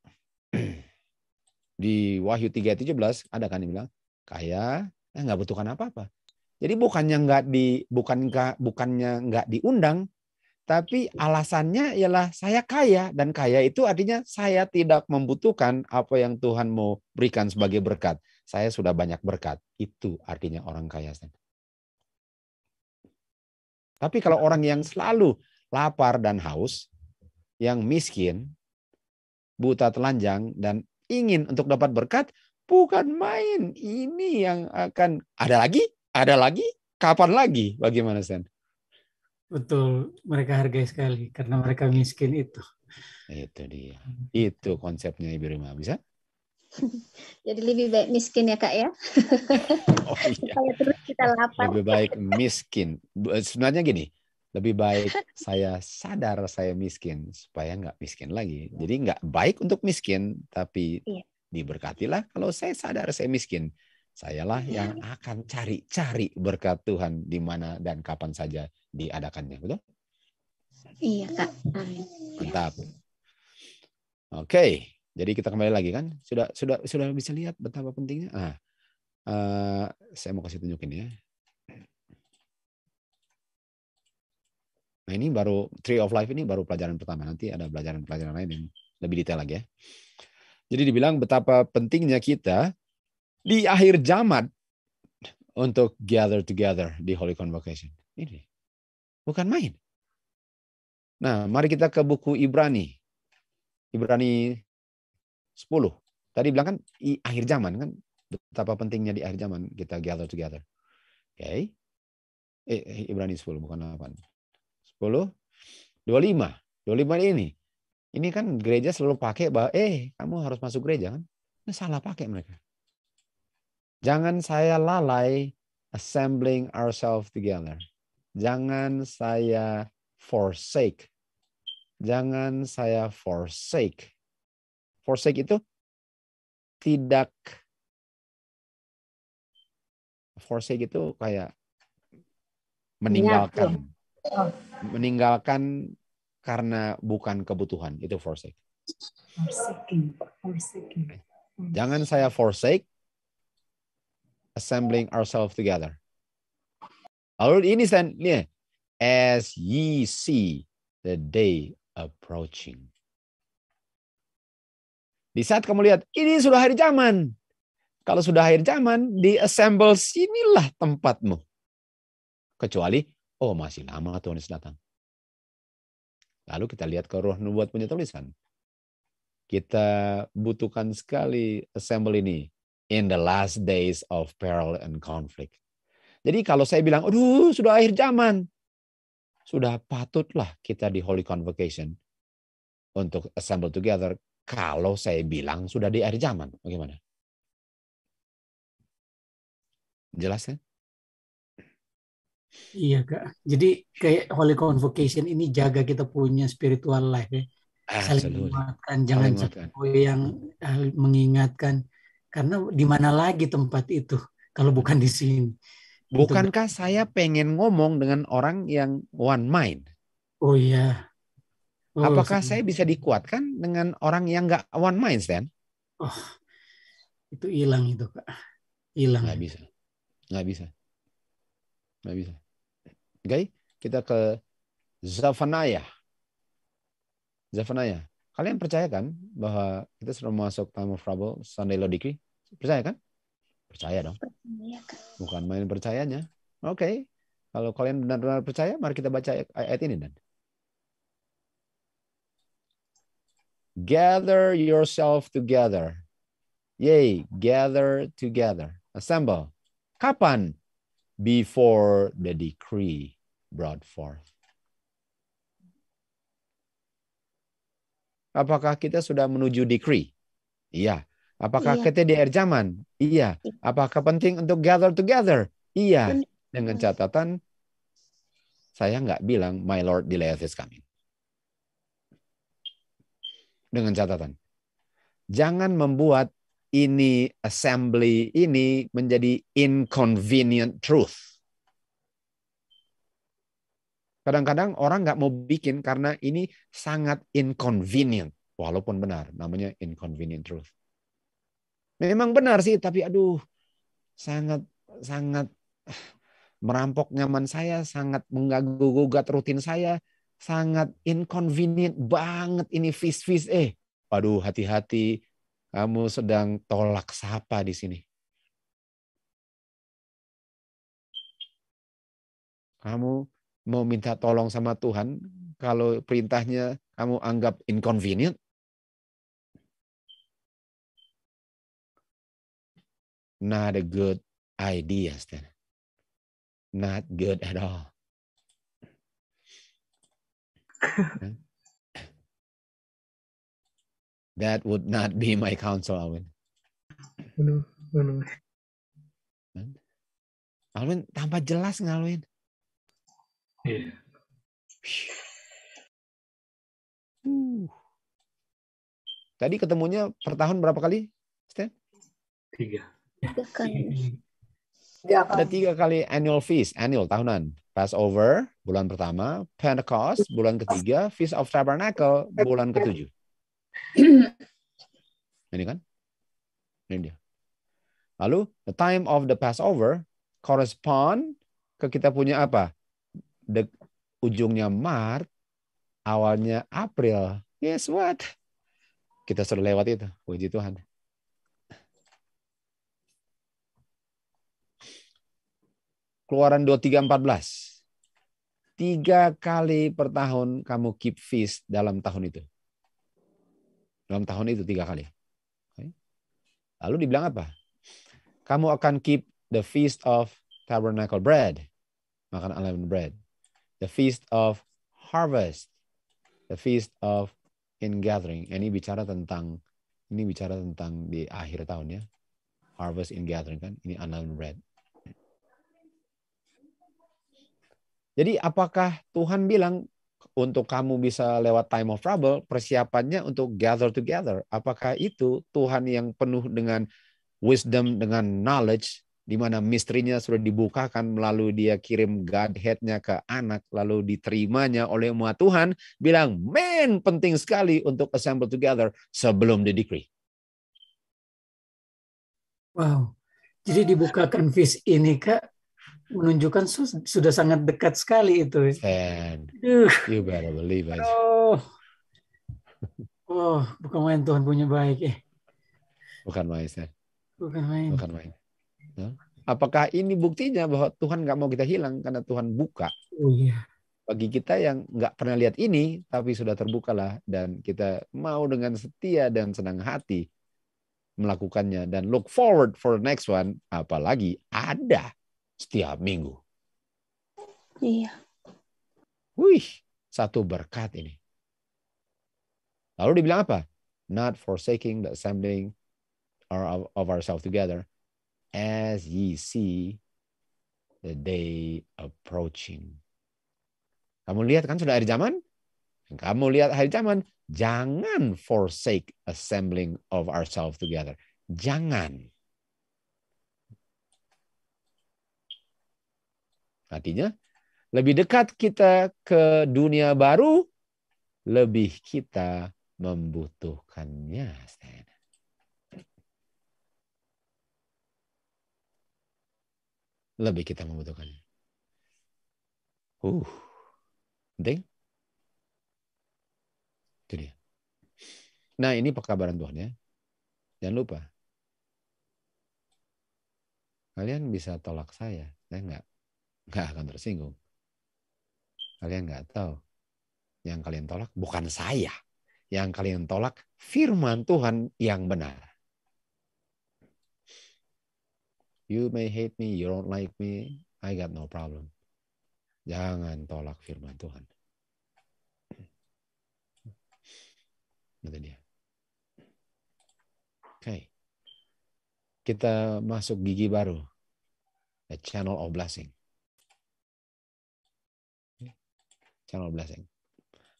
Di Wahyu 3:17 ada kan yang bilang, kaya eh, nggak butuhkan apa-apa. Jadi bukannya nggak di bukan nggak bukannya nggak diundang, tapi alasannya ialah saya kaya dan kaya itu artinya saya tidak membutuhkan apa yang Tuhan mau berikan sebagai berkat. Saya sudah banyak berkat. Itu artinya orang kaya. Tapi kalau orang yang selalu lapar dan haus, yang miskin, buta telanjang, dan ingin untuk dapat berkat, bukan main. Ini yang akan ada lagi, ada lagi, kapan lagi? Bagaimana, Sen? Betul, mereka hargai sekali karena mereka miskin itu. Itu dia. Hmm. Itu konsepnya Ibu Rima. Bisa? Jadi lebih baik miskin ya kak ya. Oh, iya. Supaya terus kita lapar. Lebih baik miskin. Eh, sebenarnya gini, lebih baik saya sadar saya miskin supaya nggak miskin lagi. Jadi nggak baik untuk miskin, tapi iya. diberkatilah kalau saya sadar saya miskin. Sayalah iya. yang akan cari-cari berkat Tuhan di mana dan kapan saja diadakannya, betul? Iya, Kak. Amin. Mantap. Oke, jadi kita kembali lagi kan? Sudah sudah sudah bisa lihat betapa pentingnya. Ah, uh, saya mau kasih tunjukin ya. Nah, ini baru Tree of Life ini baru pelajaran pertama. Nanti ada pelajaran-pelajaran lain yang lebih detail lagi ya. Jadi dibilang betapa pentingnya kita di akhir zaman untuk gather together di Holy Convocation. Ini bukan main. Nah, mari kita ke buku Ibrani. Ibrani 10. Tadi bilang kan di akhir zaman kan betapa pentingnya di akhir zaman kita gather together. Oke. Okay. Eh, eh, Ibrani 10 bukan apa? 10, 25. 25 ini. Ini kan gereja selalu pakai bahwa, eh kamu harus masuk gereja kan? Ini salah pakai mereka. Jangan saya lalai assembling ourselves together. Jangan saya forsake. Jangan saya forsake. Forsake itu tidak forsake itu kayak meninggalkan meninggalkan karena bukan kebutuhan itu forsake. Forsaking, forsaking. forsaking. Jangan saya forsake assembling ourselves together. Lalu ini Stan, nih, ya. as ye see the day approaching. Di saat kamu lihat, ini sudah hari zaman. Kalau sudah akhir zaman, di assemble sinilah tempatmu. Kecuali Oh, masih lama Tuhan Yesus datang. Lalu kita lihat ke roh nubuat punya tulisan. Kita butuhkan sekali assemble ini. In the last days of peril and conflict. Jadi kalau saya bilang, aduh sudah akhir zaman. Sudah patutlah kita di Holy Convocation untuk assemble together kalau saya bilang sudah di akhir zaman. Bagaimana? Jelas kan? Iya kak. Jadi kayak Holy Convocation ini jaga kita punya spiritual life ya. Ah, Saling menguatkan, jangan sampai yang eh, mengingatkan. Karena di mana lagi tempat itu kalau bukan di sini. Bukankah itu. saya pengen ngomong dengan orang yang one mind? Oh iya. Oh, Apakah saya bisa dikuatkan dengan orang yang nggak one mind, Stan? Oh, itu hilang itu kak, hilang. Nggak bisa, nggak bisa nggak bisa Oke, kita ke Zafanaya. Zafanaya. Kalian percaya kan bahwa kita sudah masuk time of trouble, Sunday Law Decree? Percaya kan? Percaya dong. Iya, Bukan main percayanya. Oke. Okay. Kalau kalian benar-benar percaya, mari kita baca ayat ini dan. Gather yourself together. Yay, gather together. Assemble. Kapan? before the decree brought forth. Apakah kita sudah menuju decree? Iya. Apakah iya. kita di air zaman? Iya. Apakah penting untuk gather together? Iya. Dengan catatan, saya nggak bilang, my lord, delay is coming. Dengan catatan, jangan membuat ini assembly ini menjadi inconvenient truth. Kadang-kadang orang nggak mau bikin karena ini sangat inconvenient. Walaupun benar, namanya inconvenient truth. Memang benar sih, tapi aduh, sangat sangat merampok nyaman saya, sangat mengganggu gugat rutin saya, sangat inconvenient banget ini fish fish eh. Aduh, hati-hati kamu sedang tolak sapa di sini. Kamu mau minta tolong sama Tuhan, kalau perintahnya kamu anggap inconvenient, not a good idea, Stan. Not good at all. that would not be my counsel, Alwin. Alwin tanpa jelas nggak Alwin? Iya. Tadi ketemunya per tahun berapa kali, Stan? Tiga. Tiga kali. Ada tiga kali annual feast, annual tahunan. Passover bulan pertama, Pentecost bulan ketiga, Feast of Tabernacle bulan ketujuh. Ini kan? Ini dia. Lalu the time of the Passover correspond ke kita punya apa? The ujungnya Maret, awalnya April. Yes what? Kita sudah lewat itu. Puji Tuhan. Keluaran 2314. Tiga kali per tahun kamu keep feast dalam tahun itu. Dalam tahun itu tiga kali. Lalu dibilang apa? Kamu akan keep the feast of tabernacle bread, makan unleavened bread, the feast of harvest, the feast of in gathering. Ini bicara tentang ini bicara tentang di akhir tahun ya. Harvest in gathering kan, ini unleavened bread. Jadi apakah Tuhan bilang untuk kamu bisa lewat time of trouble, persiapannya untuk gather together. Apakah itu Tuhan yang penuh dengan wisdom, dengan knowledge, di mana misterinya sudah dibukakan melalui dia kirim Godhead-nya ke anak, lalu diterimanya oleh umat Tuhan, bilang, men penting sekali untuk assemble together sebelum the decree. Wow, jadi dibukakan vis ini kak menunjukkan sudah sangat dekat sekali itu. And Duh. you better believe it. Oh. oh, bukan main Tuhan punya baik eh. Bukan main, Stan. Bukan main. Bukan main. Huh? Apakah ini buktinya bahwa Tuhan nggak mau kita hilang karena Tuhan buka? Oh iya. Bagi kita yang nggak pernah lihat ini, tapi sudah terbukalah dan kita mau dengan setia dan senang hati melakukannya dan look forward for the next one apalagi ada setiap minggu. Iya. Wih, satu berkat ini. Lalu dibilang apa? Not forsaking the assembling of ourselves together as ye see the day approaching. Kamu lihat kan sudah hari zaman? Kamu lihat hari zaman, jangan forsake assembling of ourselves together. Jangan. Artinya, lebih dekat kita ke dunia baru, lebih kita membutuhkannya. Lebih kita membutuhkan. Uh, penting. Itu dia. Nah ini pekabaran Tuhan ya. Jangan lupa. Kalian bisa tolak saya. Saya nggak nggak akan tersinggung. Kalian nggak tahu. Yang kalian tolak bukan saya. Yang kalian tolak firman Tuhan yang benar. You may hate me, you don't like me, I got no problem. Jangan tolak firman Tuhan. Itu dia. Oke. Kita masuk gigi baru. The channel of blessing. channel blessing.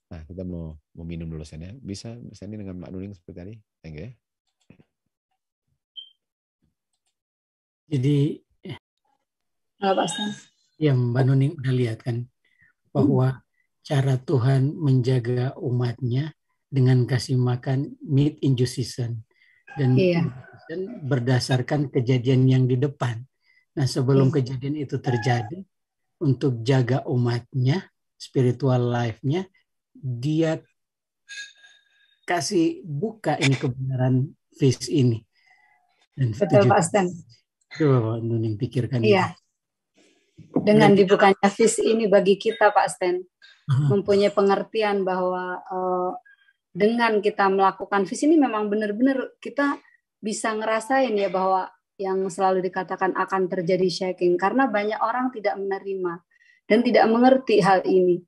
Nah, kita mau, mau minum dulu Sen ya. Bisa Sen dengan Mbak Nuning seperti tadi? Thank you ya. Jadi Halo, Pak Sen. Ya, Mbak Nuning udah lihat kan bahwa hmm. cara Tuhan menjaga umatnya dengan kasih makan meat in due season dan iya. berdasarkan kejadian yang di depan. Nah sebelum yes. Hmm. kejadian itu terjadi untuk jaga umatnya spiritual life-nya, dia kasih buka ini kebenaran face ini. Dan Betul Pak Stan. Coba Pak Nuning pikirkan. Iya. Dengan dibukanya face ini bagi kita Pak Stan, Aha. mempunyai pengertian bahwa uh, dengan kita melakukan face ini memang benar-benar kita bisa ngerasain ya bahwa yang selalu dikatakan akan terjadi shaking karena banyak orang tidak menerima dan tidak mengerti hal ini.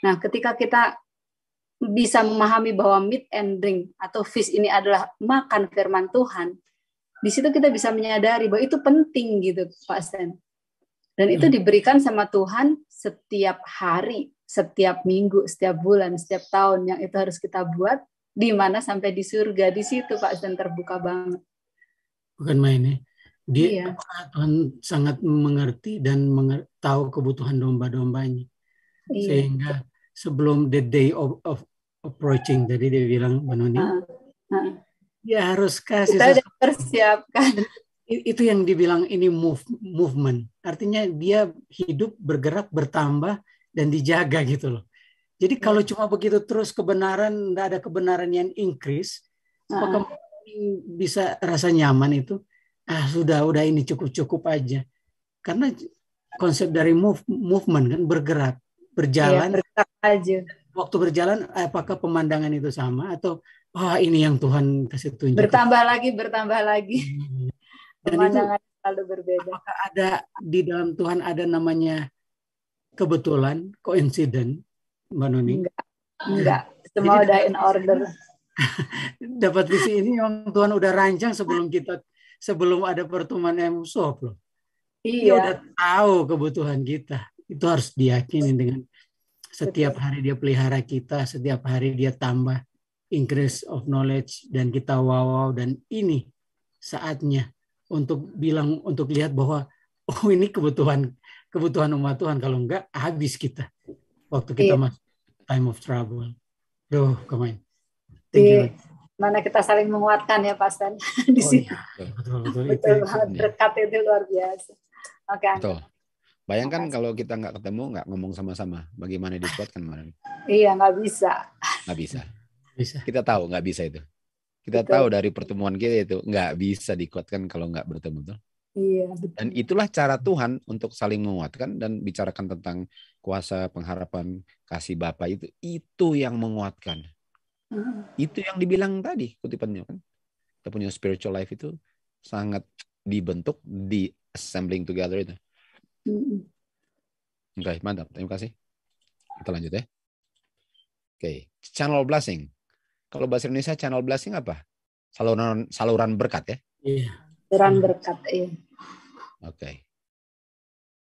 Nah, ketika kita bisa memahami bahwa meat and drink atau fish ini adalah makan firman Tuhan, di situ kita bisa menyadari bahwa itu penting gitu, Pak Sen. Dan itu hmm. diberikan sama Tuhan setiap hari, setiap minggu, setiap bulan, setiap tahun yang itu harus kita buat di mana sampai di surga di situ Pak Sen terbuka banget. Bukan main ya. Dia iya. Tuhan sangat mengerti dan tahu kebutuhan domba-dombanya. Iya. Sehingga sebelum the day of, of approaching, tadi dia bilang Benoni, uh, uh. dia harus kasih. Kita sudah persiapkan. Itu yang dibilang ini move, movement. Artinya dia hidup, bergerak, bertambah, dan dijaga gitu loh. Jadi kalau iya. cuma begitu terus kebenaran, tidak ada kebenaran yang increase, apakah uh. bisa rasa nyaman itu? ah sudah udah ini cukup-cukup aja. Karena konsep dari move, movement kan bergerak, iya, berjalan. Ya, bergerak aja. Waktu berjalan apakah pemandangan itu sama atau wah oh, ini yang Tuhan kasih tunjuk. Bertambah lagi, bertambah lagi. Hmm. Dan pemandangan itu, selalu berbeda. Apakah ada di dalam Tuhan ada namanya kebetulan, koinsiden, Mbak Noni? Enggak. Enggak. Semua udah in order. dapat visi ini yang Tuhan udah rancang sebelum kita sebelum ada pertemuan MUSOP loh. Iya. Dia udah tahu kebutuhan kita. Itu harus diyakini dengan setiap hari dia pelihara kita, setiap hari dia tambah increase of knowledge dan kita wow, wow dan ini saatnya untuk bilang untuk lihat bahwa oh ini kebutuhan kebutuhan umat Tuhan kalau enggak habis kita waktu kita iya. masuk time of trouble. Duh, kemain. Thank you. Iya mana kita saling menguatkan ya Pak Stan di oh, sini. Iya. Betul, betul, betul, betul betul, berkat itu luar biasa. Oke. Okay. Betul. Bayangkan Makasih. kalau kita nggak ketemu, nggak ngomong sama-sama, bagaimana dikuatkan kemarin? Iya, nggak bisa. Nggak bisa. Bisa. Kita tahu nggak bisa itu. Kita betul. tahu dari pertemuan kita itu nggak bisa dikuatkan kalau nggak bertemu tuh. Iya. Dan itulah cara Tuhan untuk saling menguatkan dan bicarakan tentang kuasa pengharapan kasih Bapa itu. Itu yang menguatkan. Uh-huh. Itu yang dibilang tadi kutipannya kan. Kita punya spiritual life itu sangat dibentuk di assembling together itu. Uh-huh. Oke, okay, mantap. Terima kasih. Kita lanjut ya. Oke, okay. channel blessing. Kalau bahasa Indonesia channel blessing apa? Saluran saluran berkat ya? Iya. Yeah. Saluran berkat, ya. Oke. Okay.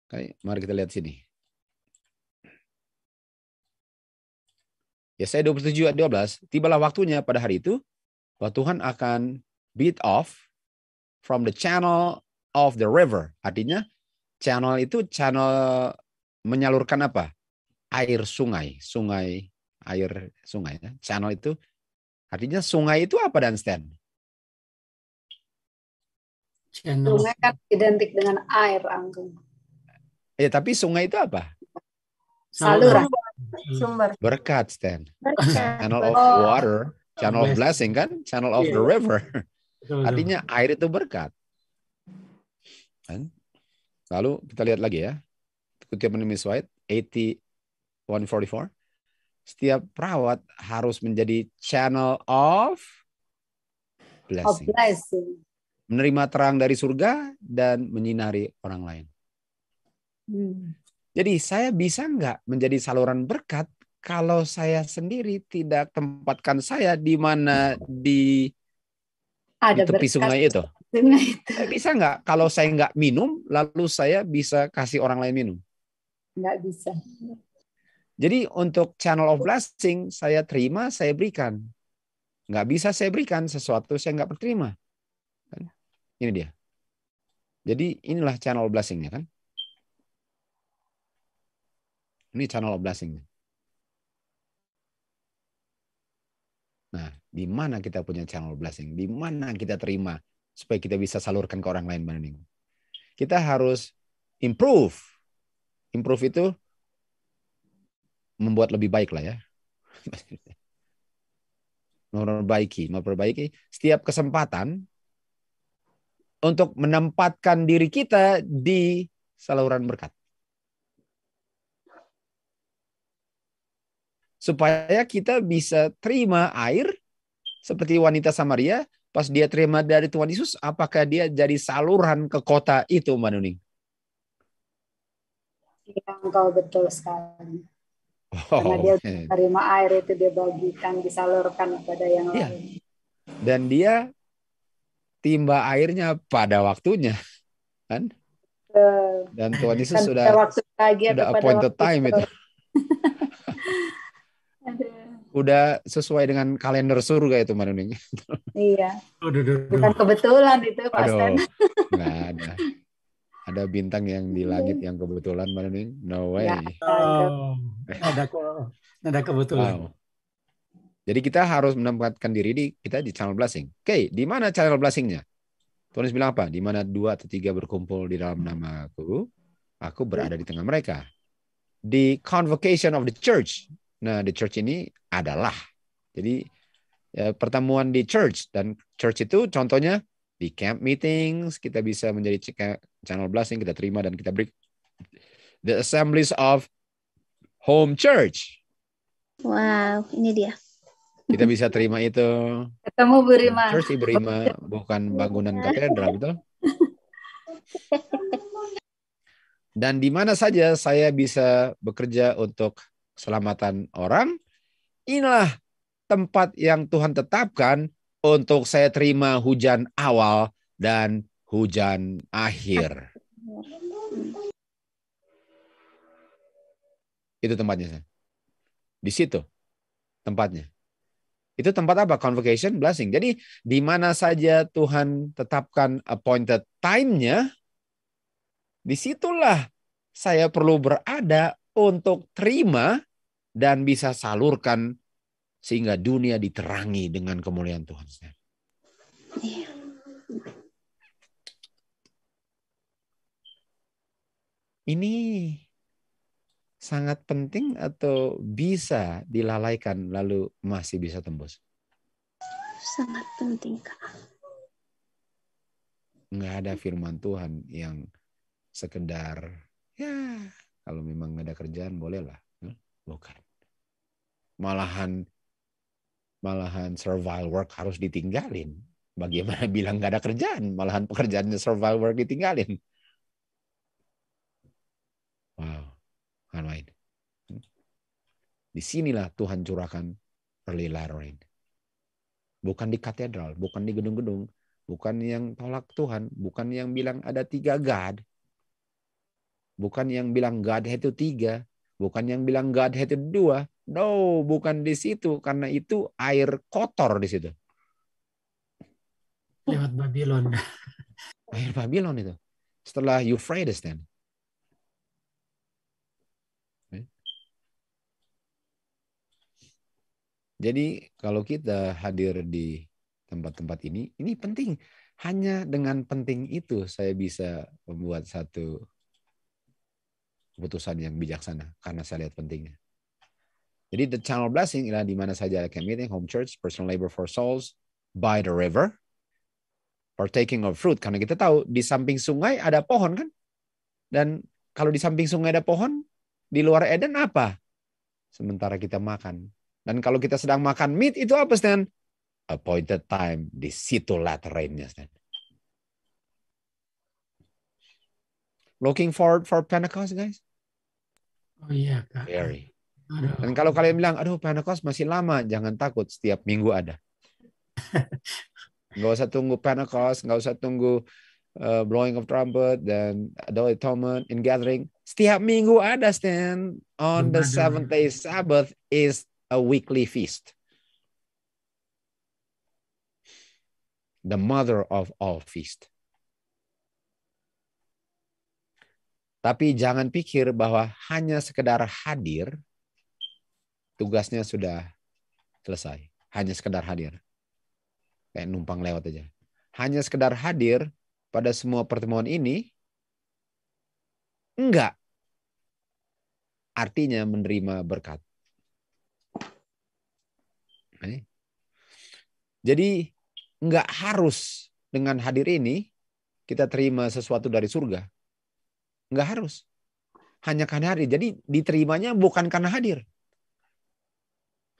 Oke, mari kita lihat sini. Ya Yesaya 27 ayat 12, tibalah waktunya pada hari itu bahwa Tuhan akan beat off from the channel of the river. Artinya channel itu channel menyalurkan apa? Air sungai, sungai air sungai. Ya. Channel itu artinya sungai itu apa dan stand? Channel. Sungai kan identik dengan air, Anggung. Ya, tapi sungai itu apa? Saluran. Saluran. Hmm. Sumber. Berkat, Stan. Berkat. Channel of oh. water, channel of blessing kan, channel of iya. the river. Artinya air itu berkat. Kan? Lalu kita lihat lagi ya. Kutipan Miss White, 80, 144. Setiap perawat harus menjadi channel of blessing. Of blessing. Menerima terang dari surga dan menyinari orang lain. Hmm. Jadi saya bisa nggak menjadi saluran berkat kalau saya sendiri tidak tempatkan saya di mana di, Ada di tepi sungai itu? sungai itu. Bisa nggak kalau saya nggak minum, lalu saya bisa kasih orang lain minum? Nggak bisa. Jadi untuk channel of blessing, saya terima, saya berikan. Nggak bisa saya berikan sesuatu saya nggak terima. Kan? Ini dia. Jadi inilah channel blessingnya kan. Ini channel of blessing. Nah, di mana kita punya channel of blessing? Di mana kita terima supaya kita bisa salurkan ke orang lain banding? Kita harus improve. Improve itu membuat lebih baik lah ya. memperbaiki, memperbaiki setiap kesempatan untuk menempatkan diri kita di saluran berkat. supaya kita bisa terima air seperti wanita Samaria pas dia terima dari Tuhan Yesus apakah dia jadi saluran ke kota itu Manuni? Iya, engkau betul sekali. Oh, Karena dia okay. terima air itu dia bagikan, disalurkan kepada yang iya. lain. Dan dia timba airnya pada waktunya, kan? Dan Tuhan Yesus Dan sudah waktu lagi sudah appointed waktu time itu. itu udah sesuai dengan kalender surga itu Manuning. Iya. Bukan kebetulan itu Pak aduh, Sten. Nggak ada. Ada bintang yang di iya. langit yang kebetulan Manuning. No iya. way. Ya, oh, ada ada kebetulan. Wow. Jadi kita harus menempatkan diri di kita di channel blessing. Oke, okay, di mana channel blessingnya? Tulis bilang apa? Di mana dua atau tiga berkumpul di dalam nama aku berada di tengah mereka. Di convocation of the church, Nah, the church ini adalah. Jadi ya, pertemuan di church dan church itu contohnya di camp meetings kita bisa menjadi channel blessing kita terima dan kita break the assemblies of home church. Wow, ini dia. Kita bisa terima itu. Ketemu berima Church berima bukan bangunan katedral betul? Dan di mana saja saya bisa bekerja untuk keselamatan orang, inilah tempat yang Tuhan tetapkan untuk saya terima hujan awal dan hujan akhir. Itu tempatnya. Di situ tempatnya. Itu tempat apa? Convocation, blessing. Jadi di mana saja Tuhan tetapkan appointed time-nya, disitulah saya perlu berada untuk terima dan bisa salurkan sehingga dunia diterangi dengan kemuliaan Tuhan. Ini sangat penting atau bisa dilalaikan lalu masih bisa tembus? Sangat penting, Kak. Nggak ada firman Tuhan yang sekedar, ya kalau memang ada kerjaan bolehlah. Bukan malahan malahan survival work harus ditinggalin. Bagaimana bilang nggak ada kerjaan, malahan pekerjaannya survival work ditinggalin. Wow, kan di Disinilah Tuhan curahkan early lettering. Bukan di katedral, bukan di gedung-gedung, bukan yang tolak Tuhan, bukan yang bilang ada tiga God, bukan yang bilang God itu tiga, Bukan yang bilang God hated dua. No, bukan di situ. Karena itu air kotor di situ. Lewat Babylon. Air Babylon itu. Setelah Euphrates dan. Eh. Jadi kalau kita hadir di tempat-tempat ini, ini penting. Hanya dengan penting itu saya bisa membuat satu keputusan yang bijaksana karena saya lihat pentingnya. Jadi the channel blessing ialah di mana saja ada meeting, home church, personal labor for souls, by the river, partaking of fruit. Karena kita tahu di samping sungai ada pohon kan? Dan kalau di samping sungai ada pohon, di luar Eden apa? Sementara kita makan. Dan kalau kita sedang makan meat itu apa Stan? Appointed time, di situ laterainnya Stan. Looking forward for Pentecost guys? Oh iya, Kak. Very. Aduh. Dan kalau kalian bilang, aduh Pentecost masih lama, jangan takut, setiap minggu ada. Gak usah tunggu Pentecost, gak usah tunggu uh, blowing of trumpet dan Adolai atonement in gathering. Setiap minggu ada stand on the seventh day Sabbath is a weekly feast. The mother of all feasts. Tapi jangan pikir bahwa hanya sekedar hadir, tugasnya sudah selesai. Hanya sekedar hadir. Kayak numpang lewat aja. Hanya sekedar hadir pada semua pertemuan ini, enggak. Artinya menerima berkat. Jadi enggak harus dengan hadir ini kita terima sesuatu dari surga. Nggak harus. Hanya karena hadir. Jadi diterimanya bukan karena hadir.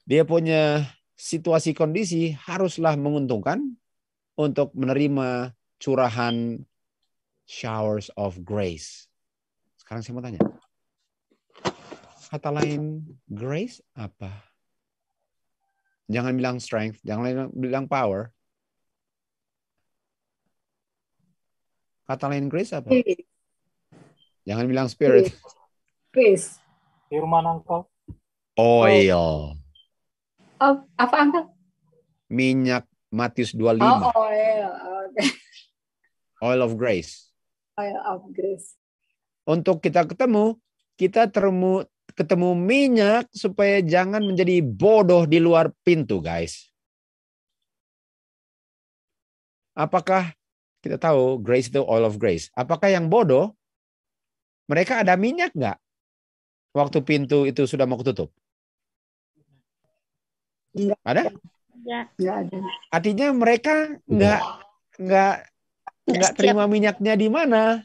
Dia punya situasi kondisi haruslah menguntungkan untuk menerima curahan showers of grace. Sekarang saya mau tanya. Kata lain grace apa? Jangan bilang strength, jangan bilang power. Kata lain grace apa? Grace. Jangan bilang spirit. Peace. Firman angkel. Oil. Oh, apa angkel? Minyak Matius 25. Oh, oil. Okay. Oil of grace. Oil of grace. Untuk kita ketemu, kita termu, ketemu minyak supaya jangan menjadi bodoh di luar pintu, guys. Apakah kita tahu grace itu oil of grace? Apakah yang bodoh mereka ada minyak nggak? Waktu pintu itu sudah mau ketutup? Enggak. Ada? Ya, enggak ada. Artinya mereka nggak nggak nggak terima minyaknya di mana?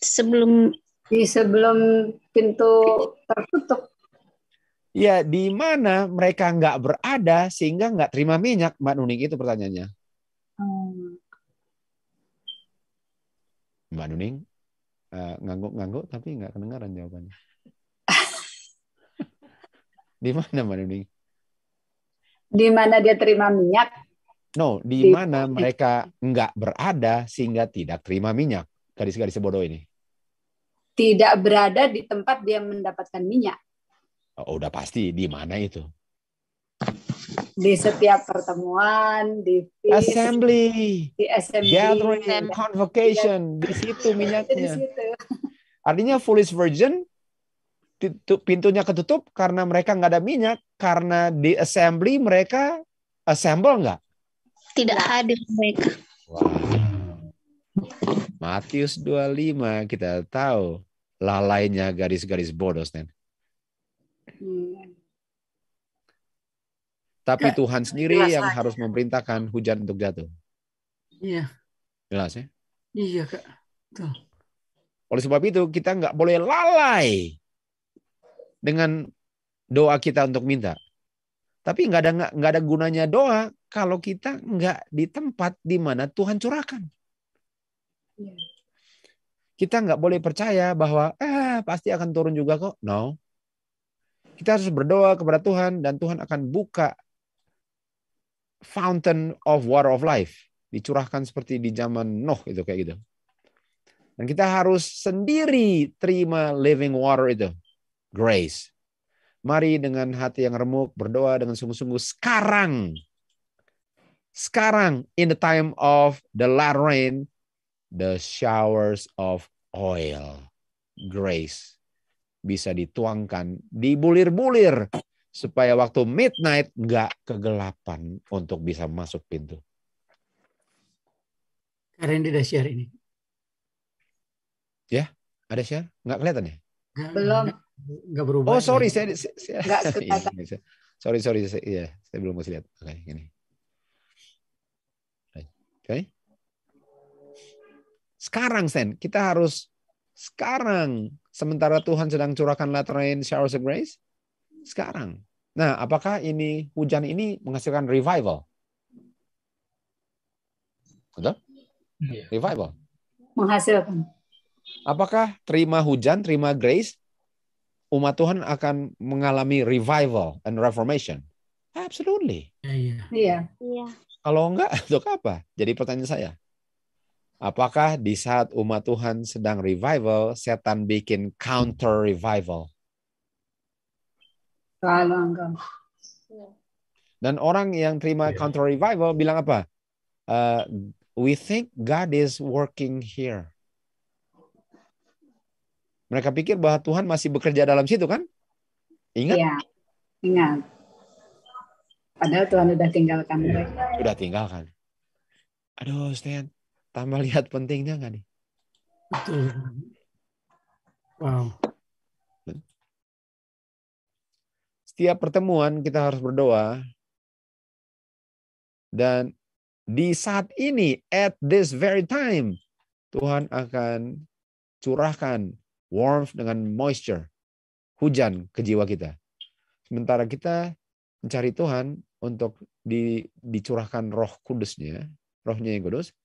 Sebelum di sebelum pintu tertutup. Ya, di mana mereka nggak berada sehingga nggak terima minyak, Mbak Nuning itu pertanyaannya. Hmm. Mbak Nuning? Eh, ngangguk-ngangguk tapi nggak kedengaran jawabannya. di mana mana ini Di mana dia terima minyak? No, di, di mana mereka nggak berada sehingga tidak terima minyak. gadis-gadis bodoh ini. Tidak berada di tempat dia mendapatkan minyak. Oh, udah pasti di mana itu? di setiap pertemuan, di feast, assembly, di assembly, gathering, iya. and convocation, di situ minyaknya. Artinya foolish virgin pintunya ketutup karena mereka nggak ada minyak, karena di assembly mereka assemble nggak? Tidak hadir mereka. Wow. Matius 25 kita tahu lalainya garis-garis bodoh, Hmm. Tapi ya, Tuhan sendiri yang aja. harus memerintahkan hujan untuk jatuh. Iya. Jelas ya? Iya, Kak. Tuh. Oleh sebab itu, kita nggak boleh lalai dengan doa kita untuk minta. Tapi nggak ada nggak ada gunanya doa kalau kita nggak di tempat di mana Tuhan curahkan. Iya. Kita nggak boleh percaya bahwa eh pasti akan turun juga kok. No. Kita harus berdoa kepada Tuhan dan Tuhan akan buka fountain of water of life dicurahkan seperti di zaman Nuh itu kayak gitu. Dan kita harus sendiri terima living water itu, grace. Mari dengan hati yang remuk berdoa dengan sungguh-sungguh sekarang. Sekarang in the time of the latter rain, the showers of oil, grace bisa dituangkan, di bulir bulir supaya waktu midnight nggak kegelapan untuk bisa masuk pintu. Karen tidak share ini. Ya, ada share? Nggak kelihatan ya? Belum. Nggak berubah. Oh, sorry. Ya. Saya, saya, nggak iya, sorry, sorry. Saya, iya, saya belum bisa lihat. Oke, okay, ini. Oke. Okay. Sekarang, Sen, kita harus sekarang sementara Tuhan sedang curahkan lateran showers of grace, sekarang. Nah, apakah ini hujan ini menghasilkan revival? Betul? Yeah. Revival. Menghasilkan. Apakah terima hujan, terima grace, umat Tuhan akan mengalami revival and reformation? Absolutely. Iya. Yeah. Yeah. Kalau enggak, untuk apa? Jadi pertanyaan saya, Apakah di saat umat Tuhan sedang revival, setan bikin counter revival? Dan orang yang terima iya. counter revival bilang apa? Uh, we think God is working here. Mereka pikir bahwa Tuhan masih bekerja dalam situ kan? Ingat? Yeah. ingat. Padahal Tuhan udah tinggalkan iya. mereka. Udah tinggalkan. Aduh, Stan, tambah lihat pentingnya nggak nih? Betul. Wow setiap pertemuan kita harus berdoa. Dan di saat ini, at this very time, Tuhan akan curahkan warmth dengan moisture, hujan ke jiwa kita. Sementara kita mencari Tuhan untuk di, dicurahkan roh kudusnya, rohnya yang kudus,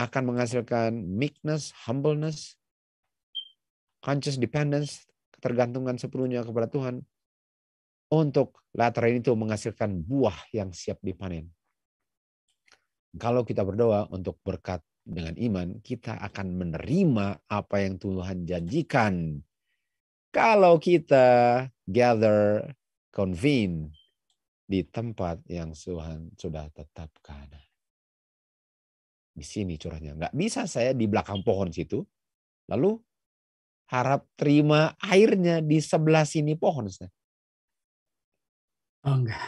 akan menghasilkan meekness, humbleness, conscious dependence, ketergantungan sepenuhnya kepada Tuhan, untuk lateran itu menghasilkan buah yang siap dipanen. Kalau kita berdoa untuk berkat dengan iman, kita akan menerima apa yang Tuhan janjikan. Kalau kita gather, convene di tempat yang Tuhan sudah tetapkan. Di sini curahnya. Nggak bisa saya di belakang pohon situ, lalu harap terima airnya di sebelah sini pohon. Saya. Oh enggak.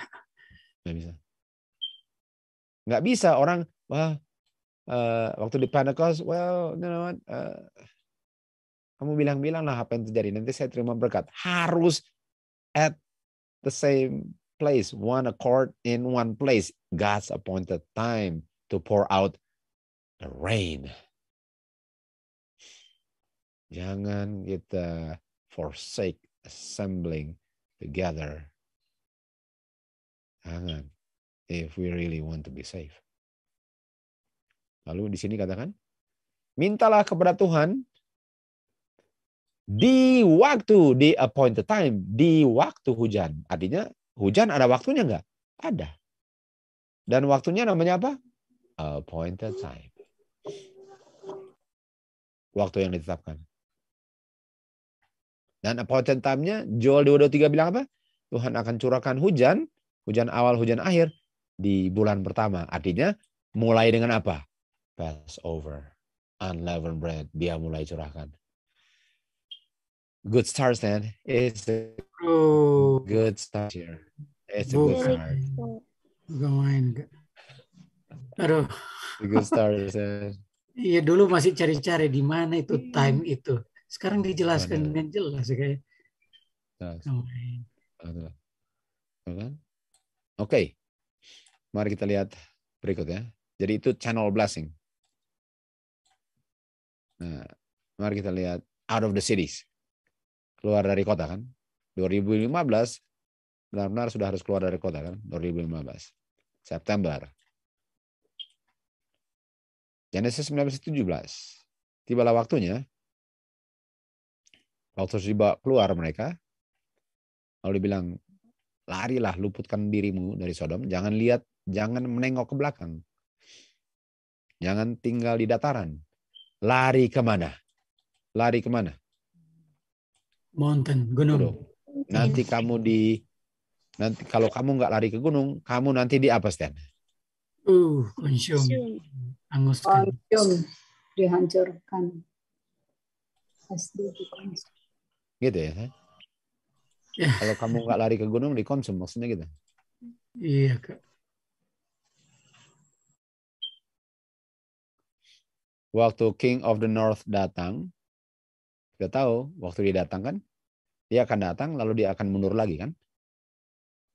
Enggak bisa. Enggak bisa orang wah uh, waktu di Pentecost, well, you know what, uh, kamu bilang-bilang lah apa yang terjadi. Nanti saya terima berkat. Harus at the same place, one accord in one place. God's appointed time to pour out the rain. Jangan kita forsake assembling together Jangan. If we really want to be safe. Lalu di sini katakan, mintalah kepada Tuhan di waktu, di appointed time, di waktu hujan. Artinya hujan ada waktunya nggak? Ada. Dan waktunya namanya apa? Appointed time. Waktu yang ditetapkan. Dan appointed time-nya Joel 223 bilang apa? Tuhan akan curahkan hujan hujan awal, hujan akhir di bulan pertama. Artinya mulai dengan apa? Passover, unleavened bread, dia mulai curahkan. Good start, then. It's a good start here. It's a good start. Going. main. Aduh. Good start, then. Iya dulu masih cari-cari di mana itu time itu. Sekarang dijelaskan dengan jelas ya, kayak. Jelas. Oh. Ada. Kan? Oke, okay. mari kita lihat berikutnya. Jadi itu channel blessing. Nah, mari kita lihat out of the cities. Keluar dari kota kan. 2015 benar-benar sudah harus keluar dari kota kan. 2015. September. Genesis 1917. Tibalah waktunya. Waktu tiba keluar mereka. Lalu dibilang larilah luputkan dirimu dari Sodom jangan lihat jangan menengok ke belakang jangan tinggal di dataran lari kemana lari kemana mountain gunung nanti kamu di nanti kalau kamu nggak lari ke gunung kamu nanti di apa Stan uh konsum konsum dihancurkan pasti kan. gitu ya Iya. Kalau kamu nggak lari ke gunung dikonsum, maksudnya gitu. Iya kak. Waktu King of the North datang, kita tahu waktu dia datang kan, dia akan datang lalu dia akan mundur lagi kan.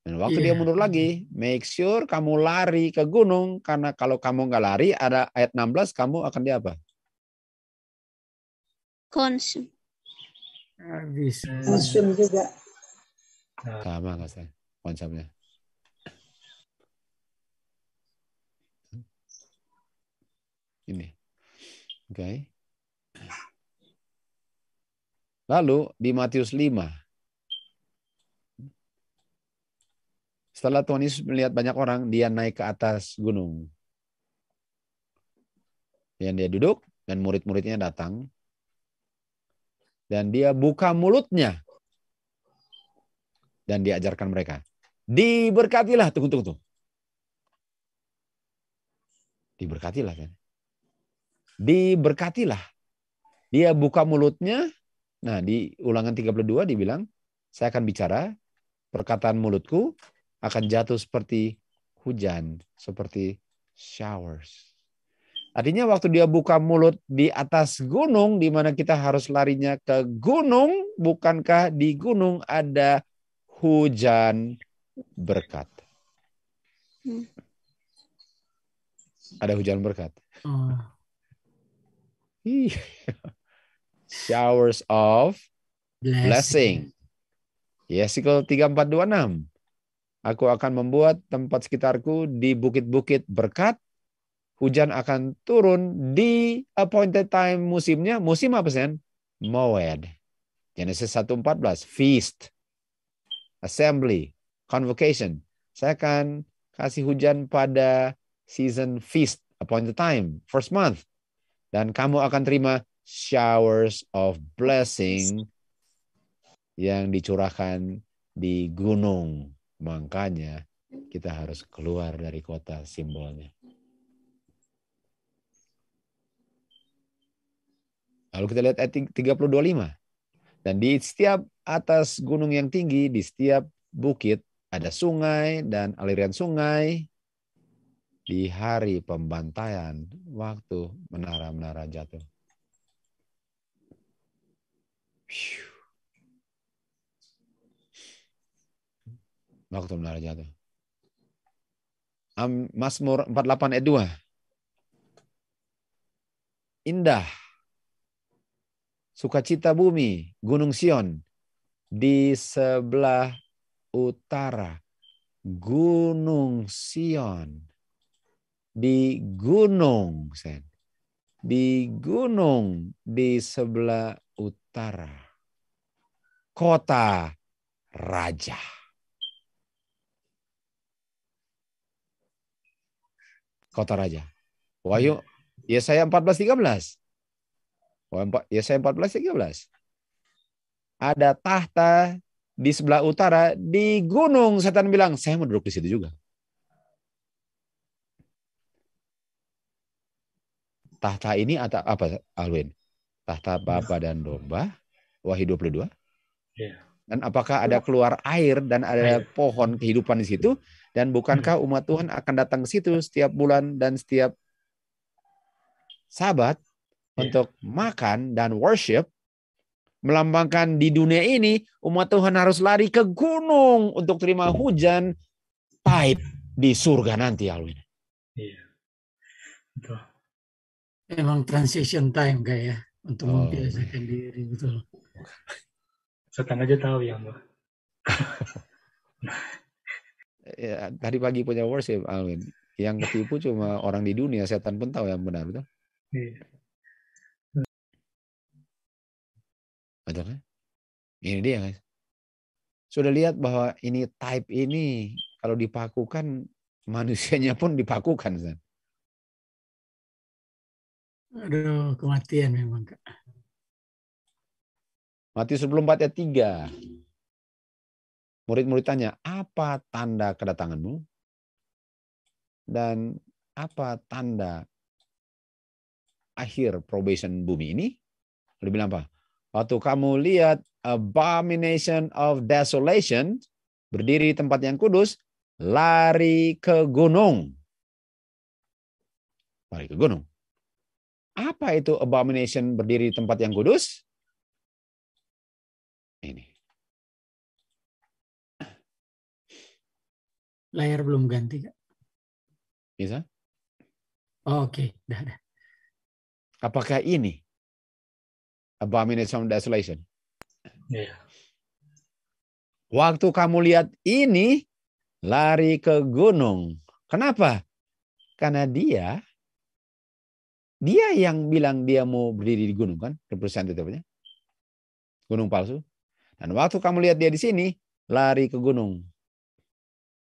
Dan waktu yeah. dia iya. mundur lagi, make sure kamu lari ke gunung karena kalau kamu nggak lari ada ayat 16 kamu akan di apa? Konsum. Consume juga. Nah. Sama nggak sih konsepnya. Ini. Oke. Okay. Lalu di Matius 5 Setelah Tuhan Yesus melihat banyak orang, dia naik ke atas gunung. Dan dia duduk, dan murid-muridnya datang. Dan dia buka mulutnya dan diajarkan mereka. Diberkatilah, tunggu tunggu tuh. Diberkatilah kan. Diberkatilah. Dia buka mulutnya. Nah, di ulangan 32 dibilang, saya akan bicara, perkataan mulutku akan jatuh seperti hujan, seperti showers. Artinya waktu dia buka mulut di atas gunung, di mana kita harus larinya ke gunung, bukankah di gunung ada hujan berkat. Hmm. Ada hujan berkat. Oh. Showers of blessing. blessing. Yesikel 3426. Aku akan membuat tempat sekitarku di bukit-bukit berkat. Hujan akan turun di appointed time musimnya. Musim apa, sih? Moed. Genesis 1.14. Feast assembly, convocation. Saya akan kasih hujan pada season feast, appointed time, first month. Dan kamu akan terima showers of blessing yang dicurahkan di gunung. Makanya kita harus keluar dari kota simbolnya. Lalu kita lihat ayat 32.5. Dan di setiap atas gunung yang tinggi, di setiap bukit ada sungai dan aliran sungai. Di hari pembantaian, waktu menara-menara jatuh. Waktu menara jatuh. Masmur 48 ayat 2. Indah sukacita bumi, Gunung Sion. Di sebelah utara, Gunung Sion. Di gunung, Sen. Di gunung di sebelah utara. Kota Raja. Kota Raja. Wahyu, Yesaya 14, 13 oh ya saya 14 13. Ada tahta di sebelah utara di gunung setan bilang saya mau duduk di situ juga. Tahta ini atau apa Alwin? Tahta Bapa dan Domba Wahyu 22. Iya. Dan apakah ada keluar air dan ada air. pohon kehidupan di situ? Dan bukankah umat Tuhan akan datang ke situ setiap bulan dan setiap sabat Iya. untuk makan dan worship, melambangkan di dunia ini umat Tuhan harus lari ke gunung untuk terima hujan pahit di surga nanti, Alwin. Iya. Betul. Memang transition time kayak ya untuk oh. membiasakan iya. diri betul. Setan aja tahu ya, Mbak. ya, tadi pagi punya worship Alwin. Yang ketipu cuma orang di dunia, setan pun tahu yang benar, betul? Iya. Betul kan? Ini dia guys. Sudah lihat bahwa ini type ini kalau dipakukan manusianya pun dipakukan. Aduh, kematian memang, Kak. Mati sebelum 4 ayat 3. Murid-murid tanya, apa tanda kedatanganmu? Dan apa tanda akhir probation bumi ini? lebih bilang apa? Waktu kamu lihat abomination of desolation, berdiri di tempat yang kudus, lari ke gunung. Lari ke gunung. Apa itu abomination berdiri di tempat yang kudus? Ini. Layar belum ganti, Kak. Bisa? Oh, Oke, okay. dah, dah. Apakah ini abomination of desolation. Yeah. Waktu kamu lihat ini, lari ke gunung. Kenapa? Karena dia, dia yang bilang dia mau berdiri di gunung kan, representatifnya. Gunung palsu. Dan waktu kamu lihat dia di sini, lari ke gunung.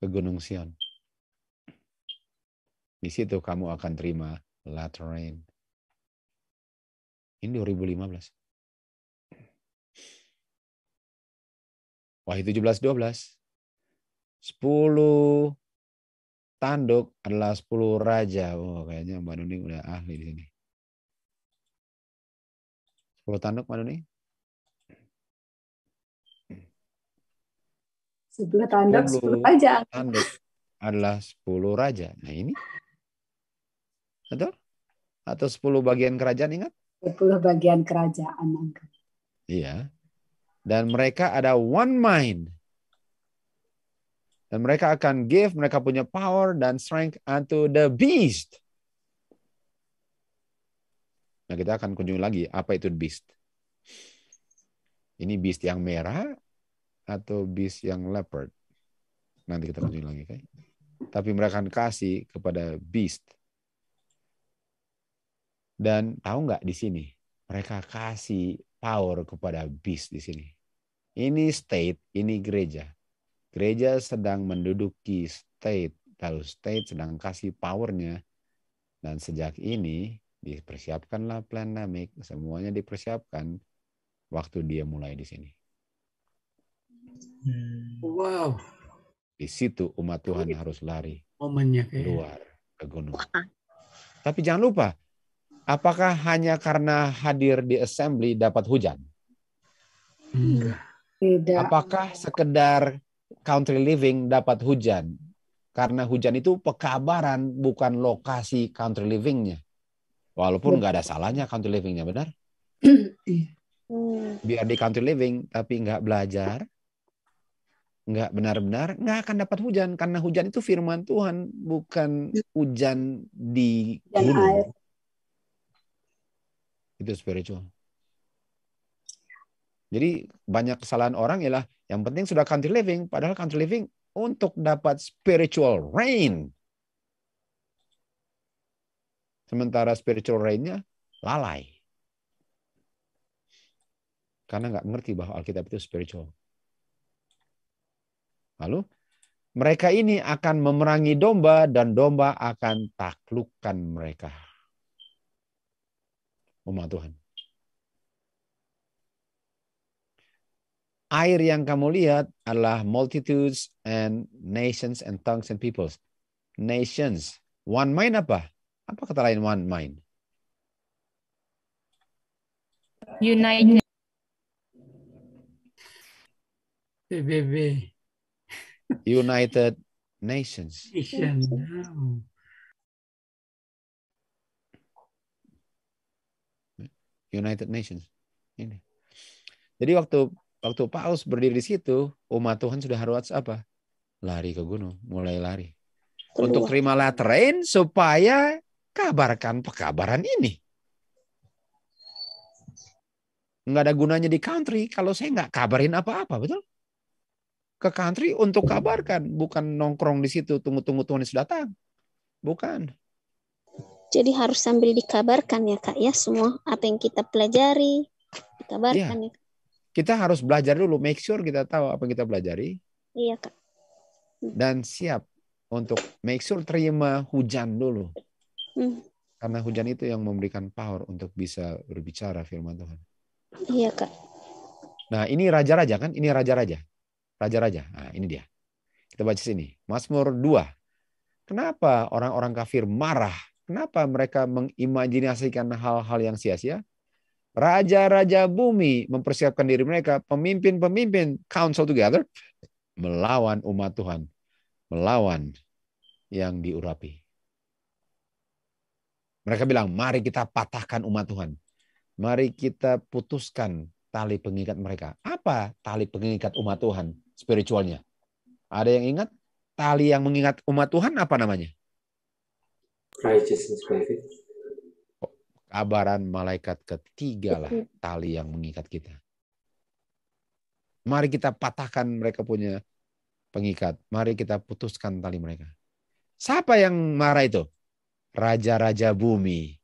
Ke gunung Sion. Di situ kamu akan terima latrine. Ini 2015. Wahyu 17, 12. 10 tanduk adalah 10 raja. Oh, kayaknya Mbak Nuni udah ahli di sini. 10 tanduk Mbak Nuni? 10 tanduk, 10, 10 raja. Tanduk adalah 10 raja. Nah ini. Betul? Atau 10 bagian kerajaan ingat? 10 bagian kerajaan. Iya. Dan mereka ada one mind. Dan mereka akan give, mereka punya power dan strength unto the beast. Nah kita akan kunjungi lagi apa itu beast. Ini beast yang merah atau beast yang leopard. Nanti kita kunjungi lagi. Okay? Tapi mereka akan kasih kepada beast. Dan tahu nggak di sini? Mereka kasih power kepada beast di sini. Ini state, ini gereja. Gereja sedang menduduki state, lalu state sedang kasih powernya. Dan sejak ini dipersiapkanlah plan namik, semuanya dipersiapkan waktu dia mulai di sini. Wow. Di situ umat Tuhan harus lari momennya keluar ke gunung. Tapi jangan lupa, apakah hanya karena hadir di assembly dapat hujan? Enggak. Tidak. Apakah sekedar country living dapat hujan? Karena hujan itu pekabaran bukan lokasi country livingnya. Walaupun nggak ada salahnya country livingnya, benar? Iya. Hmm. Biar di country living tapi nggak belajar, nggak benar-benar nggak akan dapat hujan karena hujan itu firman Tuhan bukan hujan di gunung itu spiritual jadi banyak kesalahan orang ialah yang penting sudah country living, padahal country living untuk dapat spiritual rain. Sementara spiritual rainnya lalai. Karena nggak ngerti bahwa Alkitab itu spiritual. Lalu mereka ini akan memerangi domba dan domba akan taklukkan mereka. Umat Tuhan. air yang kamu lihat adalah multitudes and nations and tongues and peoples. Nations. One mind apa? Apa kata lain one mind? United. PBB. United Nations. Nations. United Nations. Ini. Jadi waktu waktu Paus berdiri di situ, umat Tuhan sudah harus apa? Lari ke gunung, mulai lari. Untuk terima lateran supaya kabarkan pekabaran ini. Enggak ada gunanya di country kalau saya nggak kabarin apa-apa, betul? Ke country untuk kabarkan, bukan nongkrong di situ tunggu-tunggu Tuhan sudah datang. Bukan. Jadi harus sambil dikabarkan ya kak ya semua apa yang kita pelajari iya. dikabarkan ya. ya kita harus belajar dulu, make sure kita tahu apa yang kita pelajari. Iya, Kak. Hmm. Dan siap untuk make sure terima hujan dulu. Hmm. Karena hujan itu yang memberikan power untuk bisa berbicara firman Tuhan. Iya, Kak. Nah, ini raja-raja kan? Ini raja-raja. Raja-raja. Nah, ini dia. Kita baca sini. Mazmur 2. Kenapa orang-orang kafir marah? Kenapa mereka mengimajinasikan hal-hal yang sia-sia? Raja-raja bumi mempersiapkan diri mereka, pemimpin-pemimpin council together melawan umat Tuhan, melawan yang diurapi. Mereka bilang, "Mari kita patahkan umat Tuhan. Mari kita putuskan tali pengikat mereka." Apa tali pengikat umat Tuhan spiritualnya? Ada yang ingat tali yang mengingat umat Tuhan apa namanya? kabaran malaikat ketiga lah tali yang mengikat kita. Mari kita patahkan mereka punya pengikat. Mari kita putuskan tali mereka. Siapa yang marah itu? Raja-raja bumi.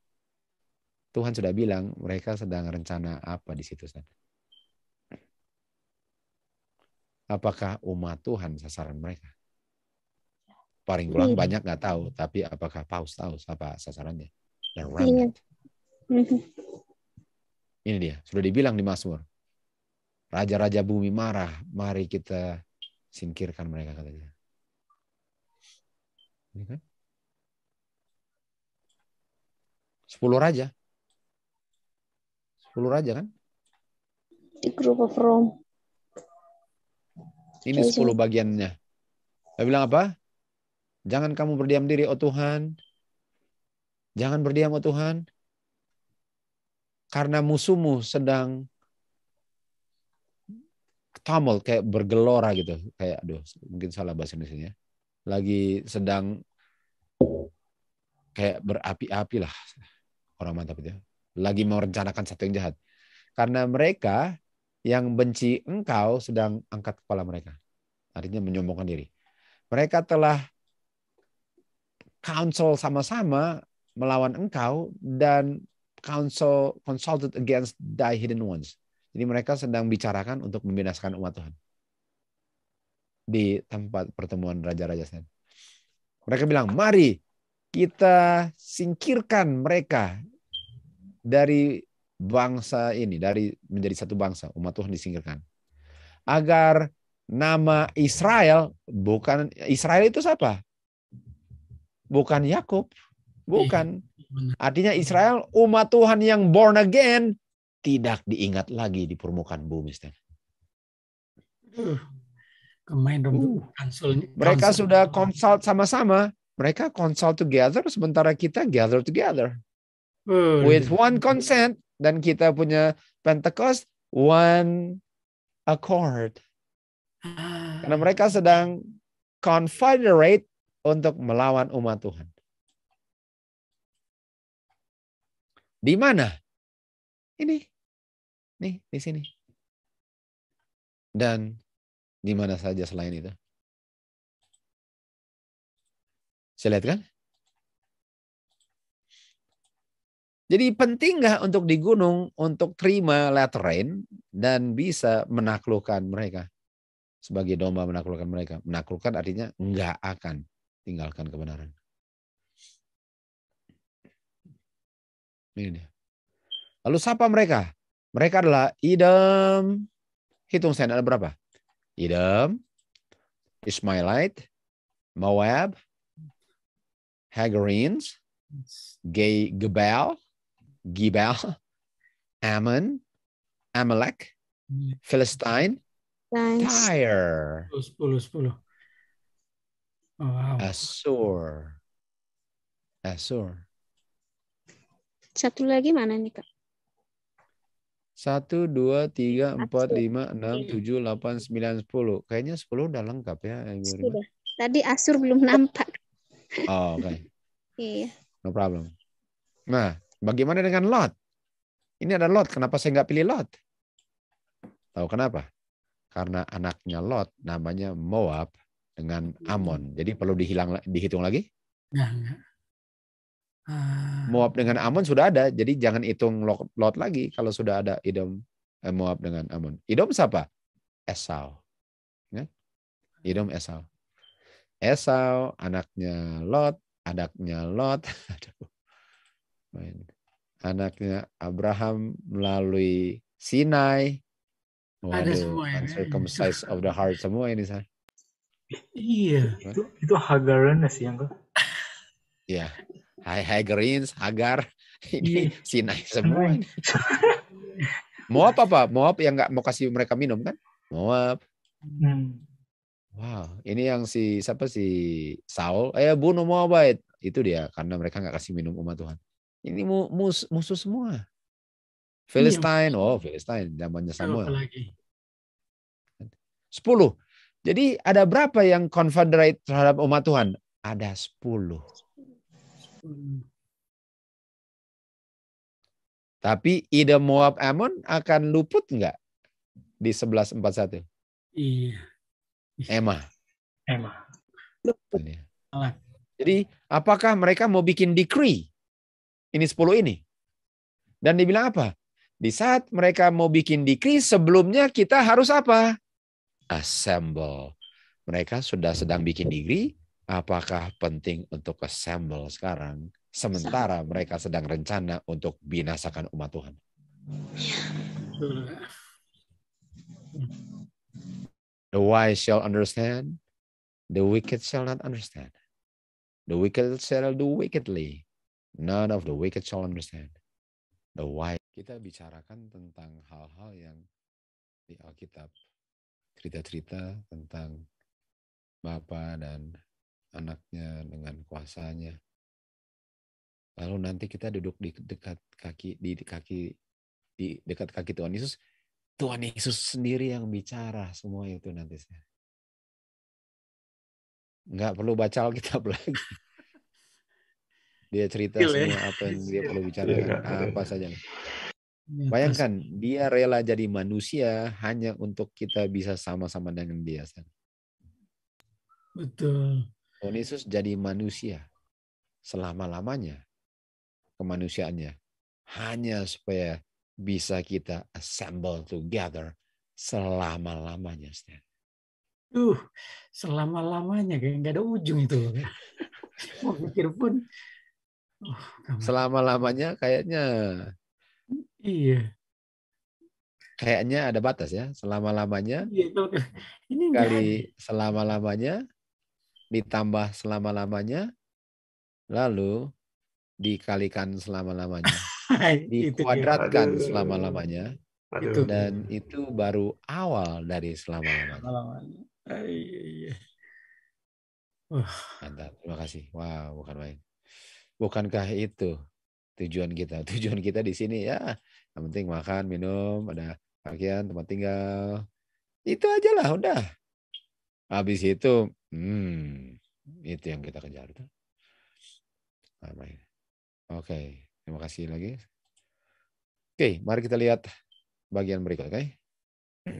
Tuhan sudah bilang mereka sedang rencana apa di situ. Sana. Apakah umat Tuhan sasaran mereka? Paling pulang banyak nggak tahu, tapi apakah paus tahu apa sasarannya? remnant. Mm-hmm. Ini dia, sudah dibilang di Masmur. Raja-raja bumi marah, mari kita singkirkan mereka katanya. Ini kan? Sepuluh raja. Sepuluh raja kan? Di group of Rome. Ini sepuluh bagiannya. Saya bilang apa? Jangan kamu berdiam diri, oh Tuhan. Jangan berdiam, oh Tuhan karena musuhmu sedang tumble kayak bergelora gitu kayak aduh mungkin salah bahasa Indonesia lagi sedang kayak berapi-api lah orang mantap itu ya. lagi merencanakan satu yang jahat karena mereka yang benci engkau sedang angkat kepala mereka artinya menyombongkan diri mereka telah counsel sama-sama melawan engkau dan counsel, consulted against thy hidden ones. Jadi mereka sedang bicarakan untuk membinasakan umat Tuhan di tempat pertemuan raja-raja Sen. Mereka bilang, mari kita singkirkan mereka dari bangsa ini, dari menjadi satu bangsa, umat Tuhan disingkirkan. Agar nama Israel, bukan Israel itu siapa? Bukan Yakub, bukan Artinya Israel umat Tuhan yang born again tidak diingat lagi di permukaan bumi. Uh, Kemain Uh, mereka sudah consult sama-sama. Mereka consult together, sementara kita gather together. Uh, With one consent. Dan kita punya Pentecost, one accord. Ah. Karena mereka sedang confederate untuk melawan umat Tuhan. Di mana? Ini. Nih, di sini. Dan di mana saja selain itu? Saya lihat kan? Jadi penting nggak untuk di gunung untuk terima light dan bisa menaklukkan mereka sebagai domba menaklukkan mereka. Menaklukkan artinya nggak akan tinggalkan kebenaran. Ini dia. Lalu siapa mereka? Mereka adalah Idam. Hitung saya ada berapa? Idam, Ismailite, Moab, Hagarines, Gay Gebel, Gibel, Ammon, Amalek, Philistine, Tyre. Oh, Asur. Asur. Satu lagi mana nih, Kak? Satu, dua, tiga, empat, lima, enam, tujuh, delapan, sembilan, sepuluh. Kayaknya sepuluh udah lengkap ya. Ibu Sudah. Tadi Asur belum nampak. Oh, oke. Okay. iya. No problem. Nah, bagaimana dengan Lot? Ini ada Lot. Kenapa saya nggak pilih Lot? Tahu kenapa? Karena anaknya Lot namanya Moab dengan hmm. Amon. Jadi perlu dihilang dihitung lagi? Nggak. Ah. Moab dengan Amon sudah ada, jadi jangan hitung lot, lagi kalau sudah ada Idom eh, Moab dengan Amon. Idom siapa? Esau. Ya? Idom Esau. Esau anaknya Lot, anaknya Lot. Anaknya Abraham melalui Sinai. Waduh, ada semua ya. Kan of the heart semua ini saya. Iya, itu, itu Hagaran sih yang Iya. Hagarins, agar ini yeah. Sinai semua. Moab apa? Moab yang nggak mau kasih mereka minum kan? Moab. Hmm. Wow, ini yang si siapa si Saul? Eh bunuh apa Itu dia karena mereka nggak kasih minum umat Tuhan. Ini mus, musuh semua. Philistine, iya. oh Philistine zamannya Samuel. Sepuluh. Jadi ada berapa yang confederate terhadap umat Tuhan? Ada sepuluh. Hmm. Tapi ide Moab Amon akan luput nggak di 1141? Iya. Emma. Emma. Luput. Iya. Jadi apakah mereka mau bikin decree? Ini 10 ini. Dan dibilang apa? Di saat mereka mau bikin decree, sebelumnya kita harus apa? Assemble. Mereka sudah sedang bikin decree, apakah penting untuk assemble sekarang sementara mereka sedang rencana untuk binasakan umat Tuhan. The wise shall understand, the wicked shall not understand. The wicked shall do wickedly, none of the wicked shall understand. The wise. Kita bicarakan tentang hal-hal yang di Alkitab, cerita-cerita tentang Bapa dan anaknya dengan kuasanya. Lalu nanti kita duduk di dekat kaki di kaki di dekat kaki Tuhan Yesus. Tuhan Yesus sendiri yang bicara semua itu nanti. Nggak perlu baca Alkitab lagi. Dia cerita ya. semua apa yang dia perlu iya, bicarakan, apa saja. Iya. Bayangkan dia rela jadi manusia hanya untuk kita bisa sama-sama dengan dia. Betul. Tuhan Yesus jadi manusia selama-lamanya kemanusiaannya hanya supaya bisa kita assemble together selama-lamanya. Uh, selama-lamanya kayak nggak ada ujung itu. Mau pikir pun oh, selama-lamanya kayaknya iya. Kayaknya ada batas ya, selama-lamanya. Iya, ini kali selama-lamanya ditambah selama-lamanya, lalu dikalikan selama-lamanya, dikuadratkan selama-lamanya, dan itu baru awal dari selama-lamanya. Iya, iya. Mantap, terima kasih. Wow, bukan main. Bukankah itu tujuan kita? Tujuan kita di sini ya, yang penting makan, minum, ada pakaian, tempat tinggal. Itu aja lah, udah. Habis itu Hmm, itu yang kita kejar. Oke, terima kasih lagi. Oke, mari kita lihat bagian berikut, oke?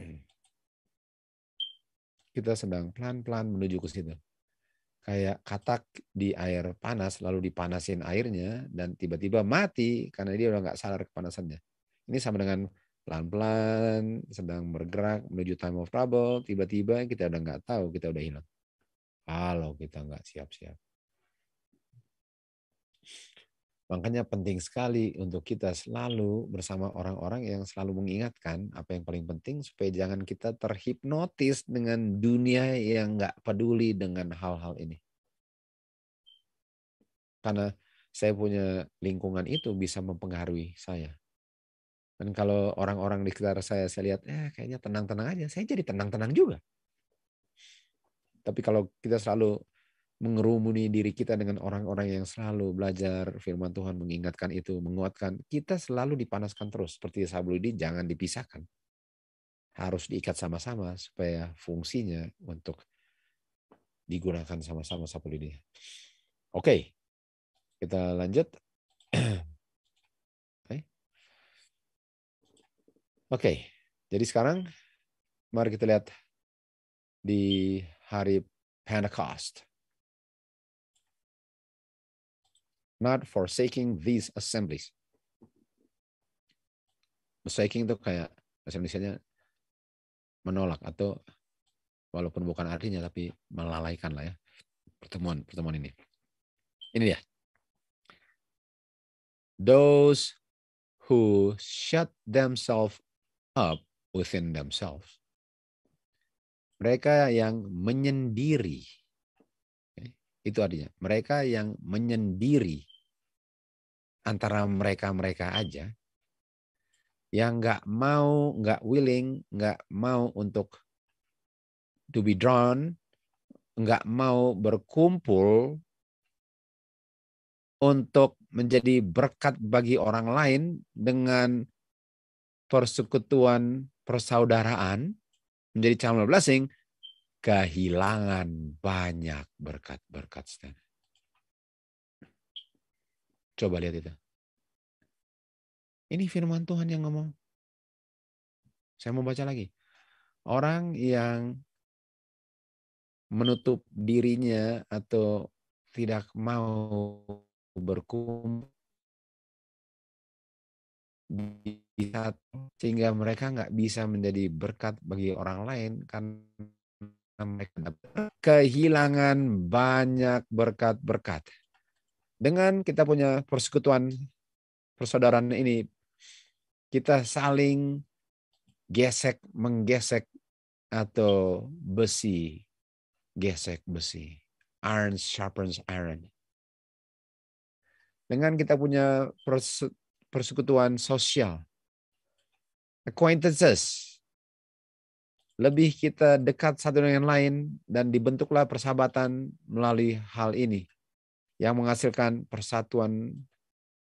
Kita sedang pelan-pelan menuju ke situ. Kayak katak di air panas, lalu dipanasin airnya, dan tiba-tiba mati karena dia udah nggak sadar kepanasannya. Ini sama dengan pelan-pelan sedang bergerak menuju time of trouble, tiba-tiba kita udah nggak tahu, kita udah hilang kalau kita nggak siap-siap. Makanya penting sekali untuk kita selalu bersama orang-orang yang selalu mengingatkan apa yang paling penting supaya jangan kita terhipnotis dengan dunia yang nggak peduli dengan hal-hal ini. Karena saya punya lingkungan itu bisa mempengaruhi saya. Dan kalau orang-orang di sekitar saya saya lihat, eh kayaknya tenang-tenang aja, saya jadi tenang-tenang juga. Tapi kalau kita selalu mengerumuni diri kita dengan orang-orang yang selalu belajar firman Tuhan, mengingatkan itu, menguatkan, kita selalu dipanaskan terus. Seperti sabludi, jangan dipisahkan. Harus diikat sama-sama supaya fungsinya untuk digunakan sama-sama sabludi. Oke, kita lanjut. Eh. Oke, okay. jadi sekarang mari kita lihat di hari Pentecost. Not forsaking these assemblies. Forsaking itu kayak bahasa Indonesia menolak atau walaupun bukan artinya tapi melalaikan lah ya pertemuan pertemuan ini. Ini dia. Those who shut themselves up within themselves mereka yang menyendiri. Itu artinya. Mereka yang menyendiri antara mereka-mereka aja yang nggak mau, nggak willing, nggak mau untuk to be drawn, nggak mau berkumpul untuk menjadi berkat bagi orang lain dengan persekutuan persaudaraan, menjadi channel blessing, kehilangan banyak berkat-berkat. Coba lihat itu. Ini firman Tuhan yang ngomong. Saya mau baca lagi. Orang yang menutup dirinya atau tidak mau berkumpul bisa sehingga mereka nggak bisa menjadi berkat bagi orang lain karena mereka kehilangan banyak berkat-berkat. Dengan kita punya persekutuan persaudaraan ini, kita saling gesek menggesek atau besi gesek besi. Iron sharpens iron. Dengan kita punya persekutuan sosial. Acquaintances. Lebih kita dekat satu dengan lain dan dibentuklah persahabatan melalui hal ini yang menghasilkan persatuan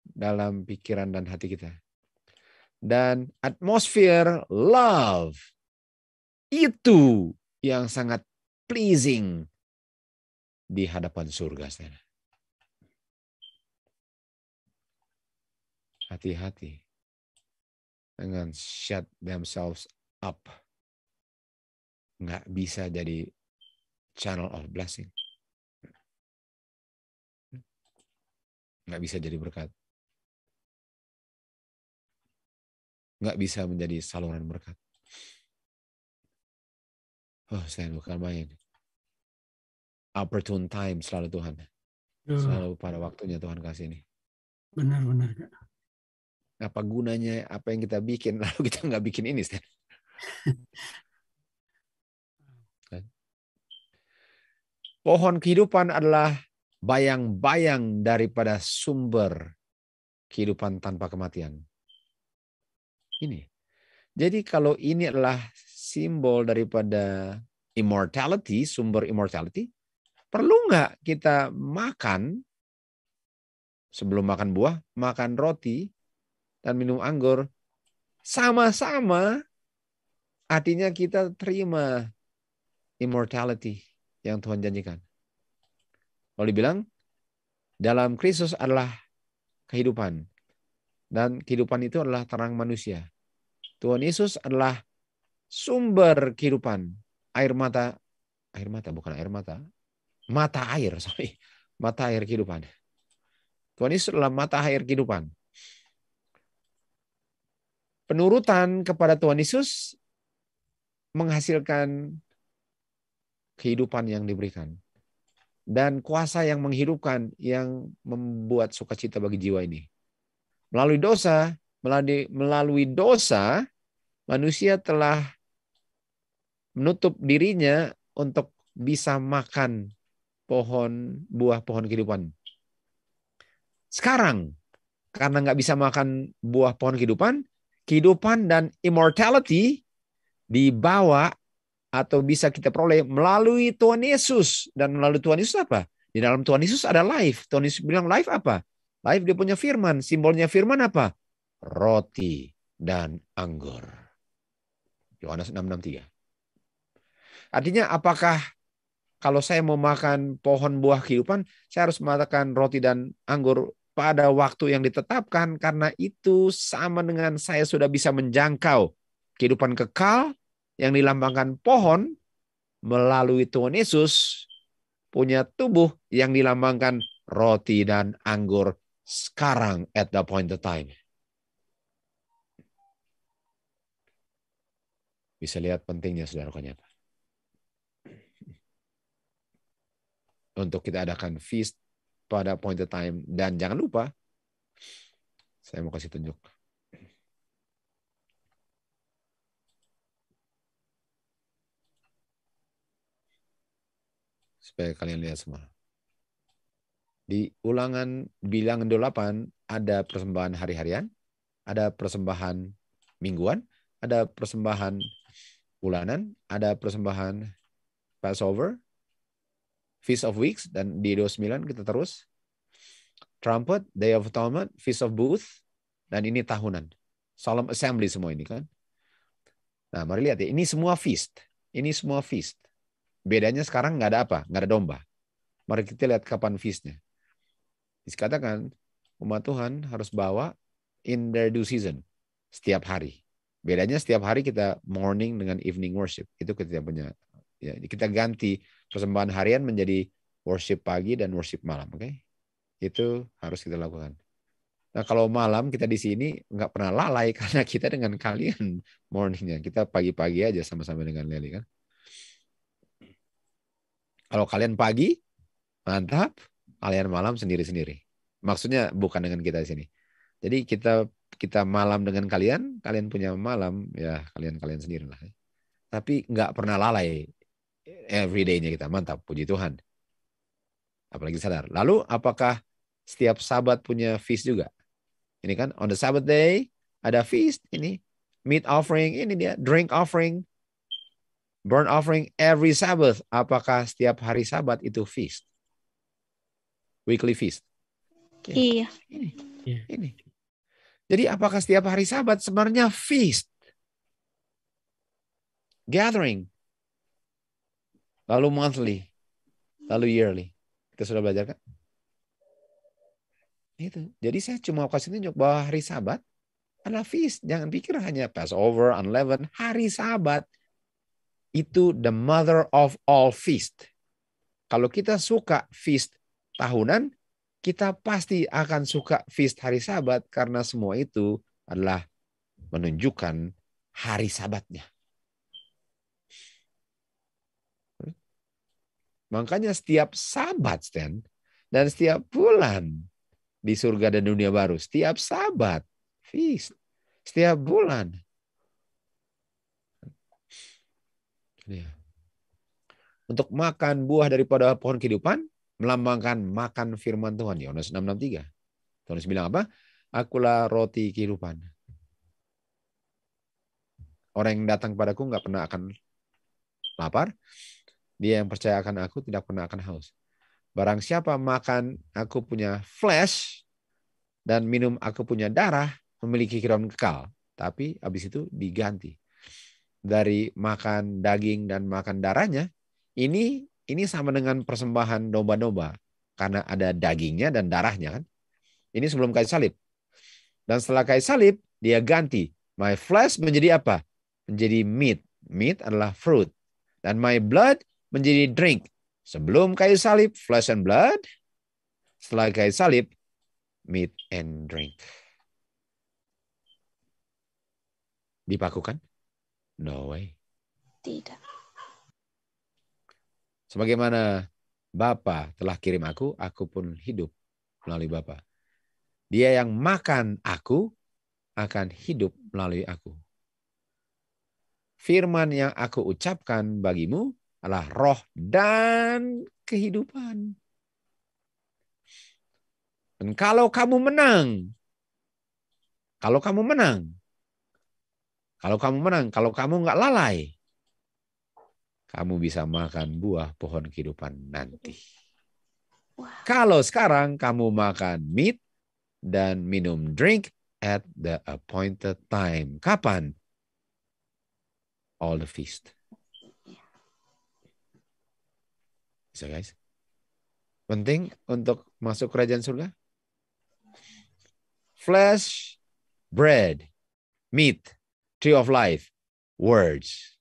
dalam pikiran dan hati kita. Dan atmosfer love itu yang sangat pleasing di hadapan surga. saya. hati-hati dengan shut themselves up. Nggak bisa jadi channel of blessing. Nggak bisa jadi berkat. Nggak bisa menjadi saluran berkat. Oh, saya bukan main. Opportune time selalu Tuhan. Selalu pada waktunya Tuhan kasih ini. Benar-benar, Kak apa gunanya apa yang kita bikin lalu kita nggak bikin ini sih kan? Pohon kehidupan adalah bayang-bayang daripada sumber kehidupan tanpa kematian. Ini. Jadi kalau ini adalah simbol daripada immortality, sumber immortality, perlu nggak kita makan sebelum makan buah, makan roti dan minum anggur, sama-sama artinya kita terima immortality yang Tuhan janjikan. Kalau dibilang, dalam Kristus adalah kehidupan. Dan kehidupan itu adalah terang manusia. Tuhan Yesus adalah sumber kehidupan. Air mata, air mata bukan air mata. Mata air, sorry. Mata air kehidupan. Tuhan Yesus adalah mata air kehidupan penurutan kepada Tuhan Yesus menghasilkan kehidupan yang diberikan dan kuasa yang menghidupkan yang membuat sukacita bagi jiwa ini. Melalui dosa, melalui, melalui dosa manusia telah menutup dirinya untuk bisa makan pohon buah pohon kehidupan. Sekarang karena nggak bisa makan buah pohon kehidupan, kehidupan dan immortality dibawa atau bisa kita peroleh melalui Tuhan Yesus dan melalui Tuhan Yesus apa? Di dalam Tuhan Yesus ada life. Tuhan Yesus bilang life apa? Life dia punya firman, simbolnya firman apa? Roti dan anggur. Yohanes 663. Artinya apakah kalau saya mau makan pohon buah kehidupan, saya harus makan roti dan anggur pada waktu yang ditetapkan karena itu sama dengan saya sudah bisa menjangkau kehidupan kekal yang dilambangkan pohon melalui Tuhan Yesus punya tubuh yang dilambangkan roti dan anggur sekarang at the point of time. Bisa lihat pentingnya saudara kenyataan. Untuk kita adakan feast pada point of time. Dan jangan lupa, saya mau kasih tunjuk. Supaya kalian lihat semua. Di ulangan bilangan 28 ada persembahan hari-harian, ada persembahan mingguan, ada persembahan bulanan, ada persembahan Passover, Feast of Weeks dan di 29 kita terus Trumpet, Day of Atonement, Feast of Booth dan ini tahunan. Solemn Assembly semua ini kan. Nah, mari lihat ya, ini semua feast. Ini semua feast. Bedanya sekarang nggak ada apa? Nggak ada domba. Mari kita lihat kapan feastnya. Dikatakan umat Tuhan harus bawa in their due season setiap hari. Bedanya setiap hari kita morning dengan evening worship. Itu kita punya ya, kita ganti Persembahan harian menjadi worship pagi dan worship malam, oke? Okay? Itu harus kita lakukan. Nah kalau malam kita di sini nggak pernah lalai karena kita dengan kalian morningnya. Kita pagi-pagi aja sama-sama dengan Leli kan. Kalau kalian pagi, mantap. Kalian malam sendiri-sendiri. Maksudnya bukan dengan kita di sini. Jadi kita kita malam dengan kalian, kalian punya malam, ya kalian kalian sendiri lah. Tapi nggak pernah lalai everyday-nya kita. Mantap, puji Tuhan. Apalagi sadar. Lalu apakah setiap sabat punya feast juga? Ini kan on the Sabbath day ada feast ini, meat offering ini dia, drink offering, burn offering every Sabbath. Apakah setiap hari Sabat itu feast? Weekly feast. Okay. Iya. Ini. Yeah. ini. Jadi apakah setiap hari Sabat sebenarnya feast? Gathering, lalu monthly, lalu yearly. Kita sudah belajar kan? Itu. Jadi saya cuma kasih tunjuk bahwa hari Sabat adalah feast. Jangan pikir hanya Passover, Unleavened. Hari Sabat itu the mother of all feast. Kalau kita suka feast tahunan, kita pasti akan suka feast hari Sabat karena semua itu adalah menunjukkan hari Sabatnya. Makanya setiap sabat Stan dan setiap bulan di surga dan dunia baru, setiap sabat feast, setiap bulan. Ya. Untuk makan buah daripada pohon kehidupan, melambangkan makan firman Tuhan. Yohanes 663. Yohanes bilang apa? Akulah roti kehidupan. Orang yang datang kepadaku nggak pernah akan lapar dia yang percaya akan aku tidak pernah akan haus. Barang siapa makan aku punya flesh dan minum aku punya darah, memiliki kehidupan kekal. Tapi habis itu diganti. Dari makan daging dan makan darahnya, ini ini sama dengan persembahan domba-domba karena ada dagingnya dan darahnya kan. Ini sebelum kayu salib. Dan setelah kayu salib, dia ganti. My flesh menjadi apa? Menjadi meat. Meat adalah fruit. Dan my blood menjadi drink. Sebelum kayu salib, flesh and blood. Setelah kayu salib, meat and drink. Dipakukan? No way. Tidak. Sebagaimana Bapa telah kirim aku, aku pun hidup melalui Bapa. Dia yang makan aku akan hidup melalui aku. Firman yang aku ucapkan bagimu adalah roh dan kehidupan. Dan kalau kamu menang, kalau kamu menang, kalau kamu menang, kalau kamu nggak lalai, kamu bisa makan buah pohon kehidupan nanti. Wow. Kalau sekarang kamu makan meat dan minum drink at the appointed time. Kapan? All the feast. Bisa guys. Penting untuk masuk kerajaan surga? Flesh, bread, meat, tree of life, words.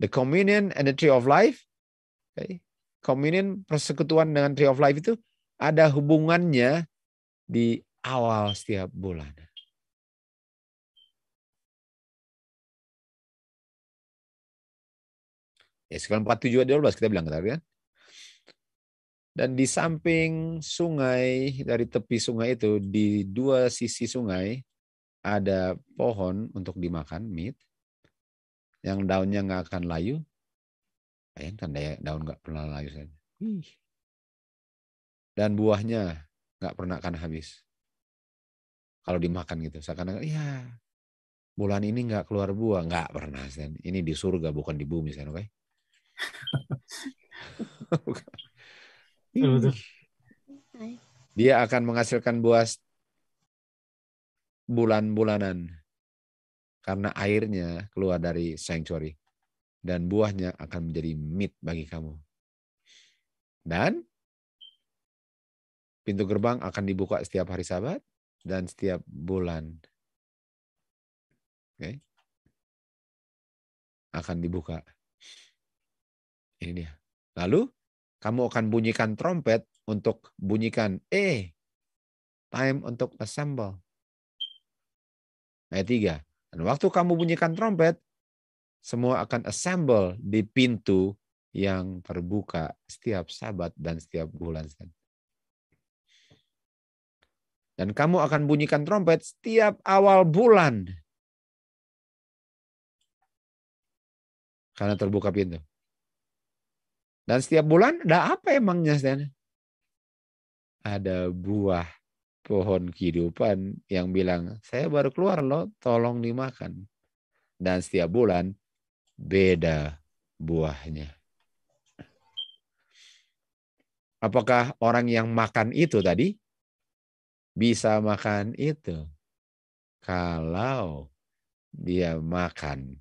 The communion and the tree of life. Okay. Communion, persekutuan dengan tree of life itu ada hubungannya di awal setiap bulan. Ya sekitar 47 12 kita bilang tadi kan. Ya. Dan di samping sungai, dari tepi sungai itu, di dua sisi sungai, ada pohon untuk dimakan, meat, yang daunnya nggak akan layu. Bayangkan eh, daya, daun nggak pernah layu. Saja. Dan buahnya nggak pernah akan habis. Kalau dimakan gitu, seakan-akan, ya bulan ini nggak keluar buah. Nggak pernah. Sen. Ini di surga, bukan di bumi. Sen, okay? Iya. Dia akan menghasilkan buah bulan-bulanan karena airnya keluar dari sanctuary dan buahnya akan menjadi meat bagi kamu. Dan pintu gerbang akan dibuka setiap hari Sabat dan setiap bulan. Oke. Okay. Akan dibuka. Ini dia. Lalu kamu akan bunyikan trompet untuk bunyikan eh time untuk assemble. Ayat 3. Dan waktu kamu bunyikan trompet, semua akan assemble di pintu yang terbuka setiap sabat dan setiap bulan. Dan kamu akan bunyikan trompet setiap awal bulan. Karena terbuka pintu. Dan setiap bulan ada apa emangnya Ada buah pohon kehidupan yang bilang, saya baru keluar loh, tolong dimakan. Dan setiap bulan beda buahnya. Apakah orang yang makan itu tadi bisa makan itu? Kalau dia makan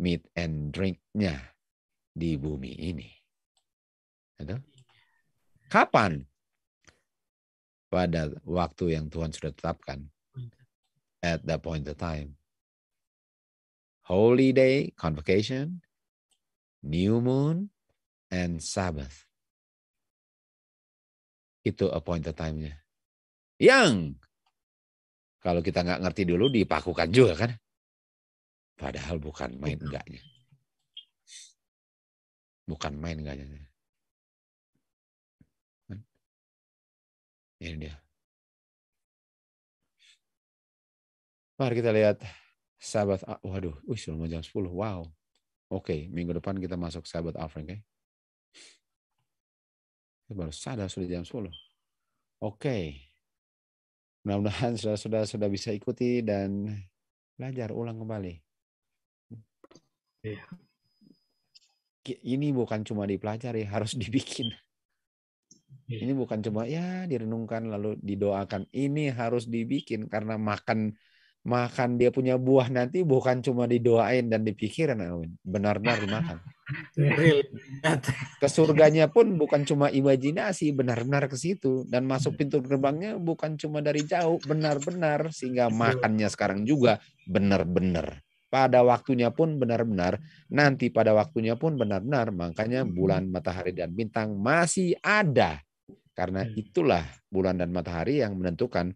meat and drinknya di bumi ini. Gitu. Kapan? Pada waktu yang Tuhan sudah tetapkan. At that point of time. Holy day, convocation, new moon, and Sabbath. Itu a point of time-nya. Yang kalau kita nggak ngerti dulu dipakukan juga kan. Padahal bukan main enggaknya. Bukan main enggaknya. Ini dia. Mari kita lihat sahabat, waduh, wih, sudah mau jam 10, wow. Oke, okay, minggu depan kita masuk sahabat Afrin, ya. Baru sadar sudah jam 10. Oke. Okay. Mudah-mudahan sudah-sudah sudah bisa ikuti dan belajar ulang kembali. Iya. Ini bukan cuma dipelajari, harus dibikin. Iya. Ini bukan cuma ya direnungkan lalu didoakan. Ini harus dibikin karena makan makan dia punya buah nanti bukan cuma didoain dan dipikirin Awin benar-benar dimakan ke surganya pun bukan cuma imajinasi benar-benar ke situ dan masuk iya. pintu gerbangnya bukan cuma dari jauh benar-benar sehingga makannya sekarang juga benar-benar pada waktunya pun benar-benar nanti pada waktunya pun benar-benar makanya hmm. bulan matahari dan bintang masih ada karena hmm. itulah bulan dan matahari yang menentukan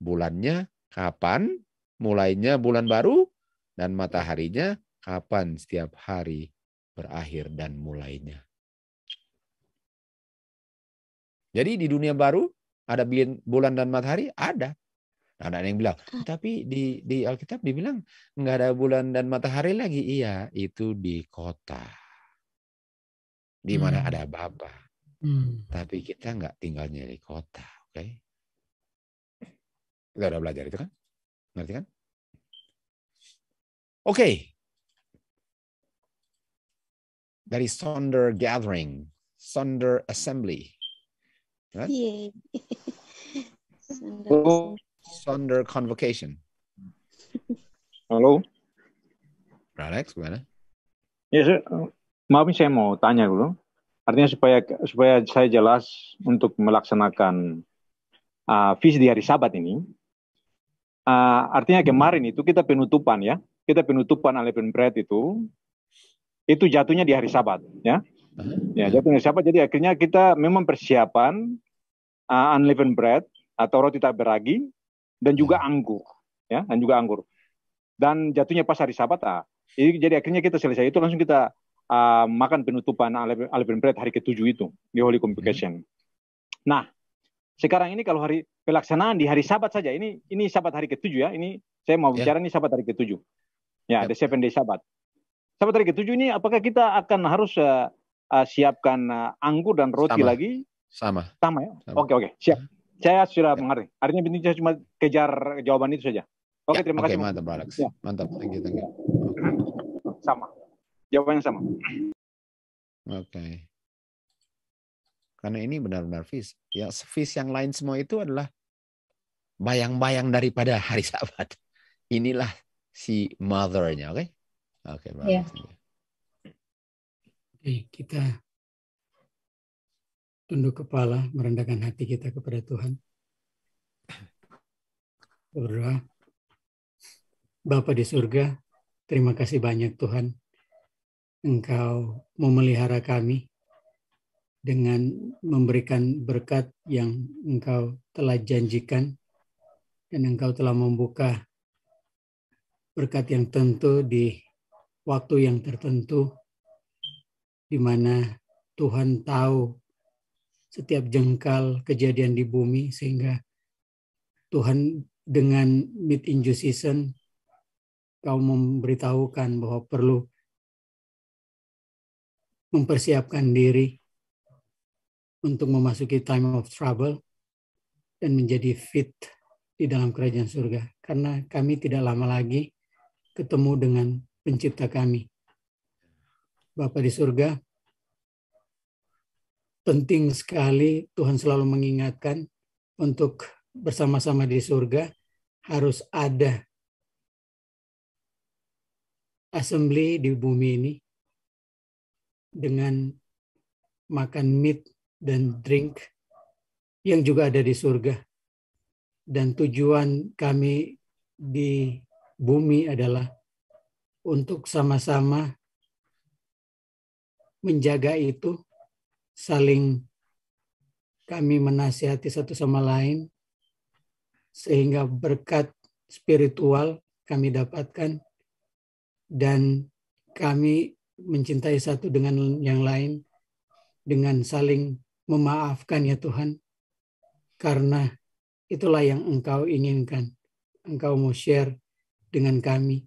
bulannya kapan, mulainya bulan baru, dan mataharinya kapan setiap hari berakhir dan mulainya. Jadi di dunia baru ada bulan dan matahari ada. Nah, ada yang bilang, ah. tapi di di Alkitab dibilang nggak ada bulan dan matahari lagi. Iya, itu di kota di mana hmm. ada Bapa Hmm. Tapi kita nggak tinggal nyari kota, oke? Okay? Kita udah belajar itu kan? Ngerti kan? Oke. Okay. Dari Sonder Gathering, Sonder Assembly. Right? Yeah. Sonder. Sonder Convocation. Halo. Alex, gimana? Ya, yes, maaf saya mau tanya dulu. Artinya supaya supaya saya jelas untuk melaksanakan uh, visi di hari Sabat ini. Uh, artinya kemarin itu kita penutupan ya, kita penutupan oleh Bread itu, itu jatuhnya di hari Sabat ya. Hmm. Ya jatuhnya hari Sabat. Jadi akhirnya kita memang persiapan uh, ah, unleavened bread atau roti tak beragi dan juga hmm. anggur ya dan juga anggur dan jatuhnya pas hari Sabat ah. jadi, jadi akhirnya kita selesai itu langsung kita uh, makan penutupan Alvin Brett hari ketujuh itu di Holy Mm Hmm. Nah, sekarang ini kalau hari pelaksanaan di hari Sabat saja, ini ini Sabat hari ketujuh ya, ini saya mau ya. bicara yeah. ini Sabat hari ketujuh. Ya, yeah. the seven day Sabat. Sabat hari ketujuh ini apakah kita akan harus uh, uh, siapkan uh, anggur dan roti Sama. lagi? Sama. Sama ya. Oke, Oke oke siap. Hmm. Saya sudah yeah. mengerti. Artinya penting saya cuma kejar jawaban itu saja. Oke yeah. terima okay, kasih. Mantap Alex. Yeah. Mantap. Thank you, thank you. Sama. Jawabannya sama. Oke. Okay. Karena ini benar-benar fish. Ya, fish yang lain semua itu adalah bayang-bayang daripada hari Sabat. Inilah si mothernya, oke? Okay? Oke, okay, iya. yeah. okay, kita tunduk kepala, merendahkan hati kita kepada Tuhan. Berdoa. Bapak di surga, terima kasih banyak Tuhan Engkau memelihara kami dengan memberikan berkat yang Engkau telah janjikan dan Engkau telah membuka berkat yang tentu di waktu yang tertentu di mana Tuhan tahu setiap jengkal kejadian di bumi sehingga Tuhan dengan mid in season kau memberitahukan bahwa perlu mempersiapkan diri untuk memasuki time of trouble dan menjadi fit di dalam kerajaan surga. Karena kami tidak lama lagi ketemu dengan pencipta kami. Bapak di surga, penting sekali Tuhan selalu mengingatkan untuk bersama-sama di surga harus ada assembly di bumi ini dengan makan meat dan drink yang juga ada di surga. Dan tujuan kami di bumi adalah untuk sama-sama menjaga itu, saling kami menasihati satu sama lain, sehingga berkat spiritual kami dapatkan dan kami mencintai satu dengan yang lain dengan saling memaafkan ya Tuhan karena itulah yang Engkau inginkan. Engkau mau share dengan kami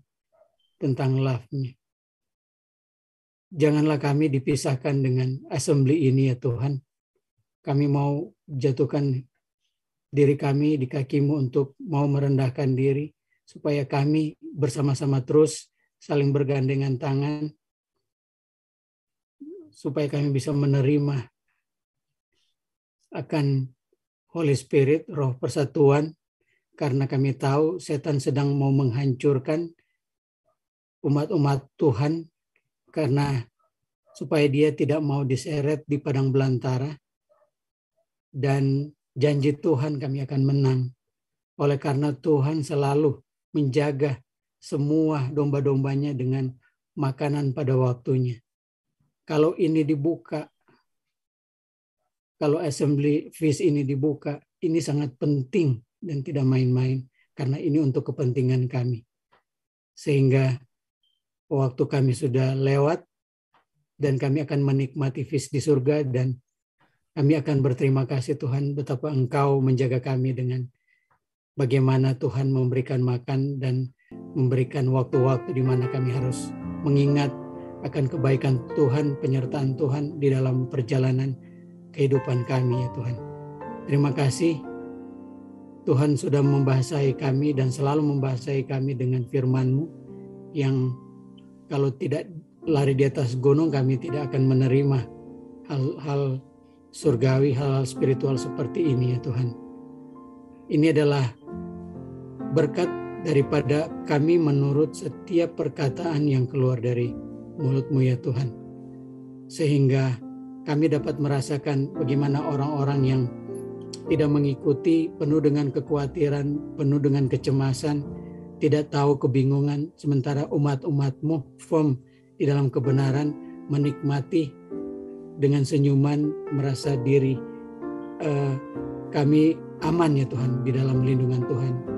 tentang love-Nya. Janganlah kami dipisahkan dengan assembly ini ya Tuhan. Kami mau jatuhkan diri kami di kakimu untuk mau merendahkan diri supaya kami bersama-sama terus saling bergandengan tangan supaya kami bisa menerima akan Holy Spirit, roh persatuan, karena kami tahu setan sedang mau menghancurkan umat-umat Tuhan karena supaya dia tidak mau diseret di padang belantara dan janji Tuhan kami akan menang oleh karena Tuhan selalu menjaga semua domba-dombanya dengan makanan pada waktunya kalau ini dibuka, kalau assembly fees ini dibuka, ini sangat penting dan tidak main-main karena ini untuk kepentingan kami. Sehingga waktu kami sudah lewat dan kami akan menikmati fees di surga dan kami akan berterima kasih Tuhan betapa Engkau menjaga kami dengan bagaimana Tuhan memberikan makan dan memberikan waktu-waktu di mana kami harus mengingat akan kebaikan Tuhan, penyertaan Tuhan di dalam perjalanan kehidupan kami ya Tuhan. Terima kasih Tuhan sudah membahasai kami dan selalu membahasai kami dengan firman-Mu yang kalau tidak lari di atas gunung kami tidak akan menerima hal-hal surgawi, hal-hal spiritual seperti ini ya Tuhan. Ini adalah berkat daripada kami menurut setiap perkataan yang keluar dari mulutmu ya Tuhan. Sehingga kami dapat merasakan bagaimana orang-orang yang tidak mengikuti penuh dengan kekhawatiran, penuh dengan kecemasan, tidak tahu kebingungan, sementara umat-umatmu firm di dalam kebenaran menikmati dengan senyuman merasa diri eh, kami aman ya Tuhan di dalam lindungan Tuhan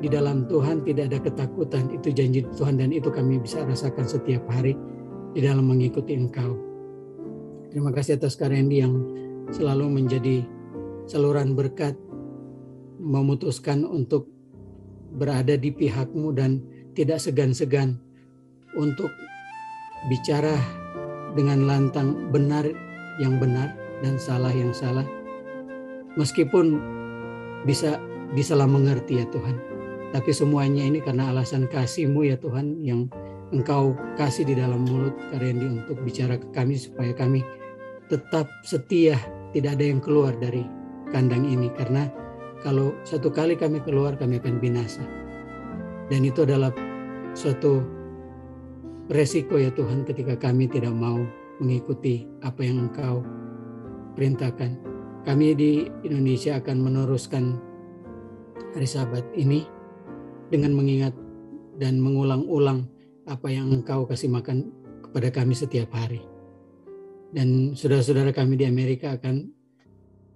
di dalam Tuhan tidak ada ketakutan. Itu janji Tuhan dan itu kami bisa rasakan setiap hari di dalam mengikuti Engkau. Terima kasih atas Karendi yang selalu menjadi saluran berkat memutuskan untuk berada di pihakmu dan tidak segan-segan untuk bicara dengan lantang benar yang benar dan salah yang salah meskipun bisa disalah mengerti ya Tuhan. Tapi semuanya ini karena alasan kasihmu ya Tuhan yang Engkau kasih di dalam mulut Karendi untuk bicara ke kami supaya kami tetap setia, tidak ada yang keluar dari kandang ini karena kalau satu kali kami keluar kami akan binasa. Dan itu adalah suatu resiko ya Tuhan ketika kami tidak mau mengikuti apa yang Engkau perintahkan. Kami di Indonesia akan meneruskan hari Sabat ini dengan mengingat dan mengulang-ulang apa yang engkau kasih makan kepada kami setiap hari. Dan saudara-saudara kami di Amerika akan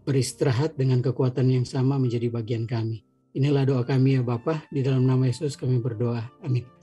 beristirahat dengan kekuatan yang sama menjadi bagian kami. Inilah doa kami ya Bapa, di dalam nama Yesus kami berdoa. Amin.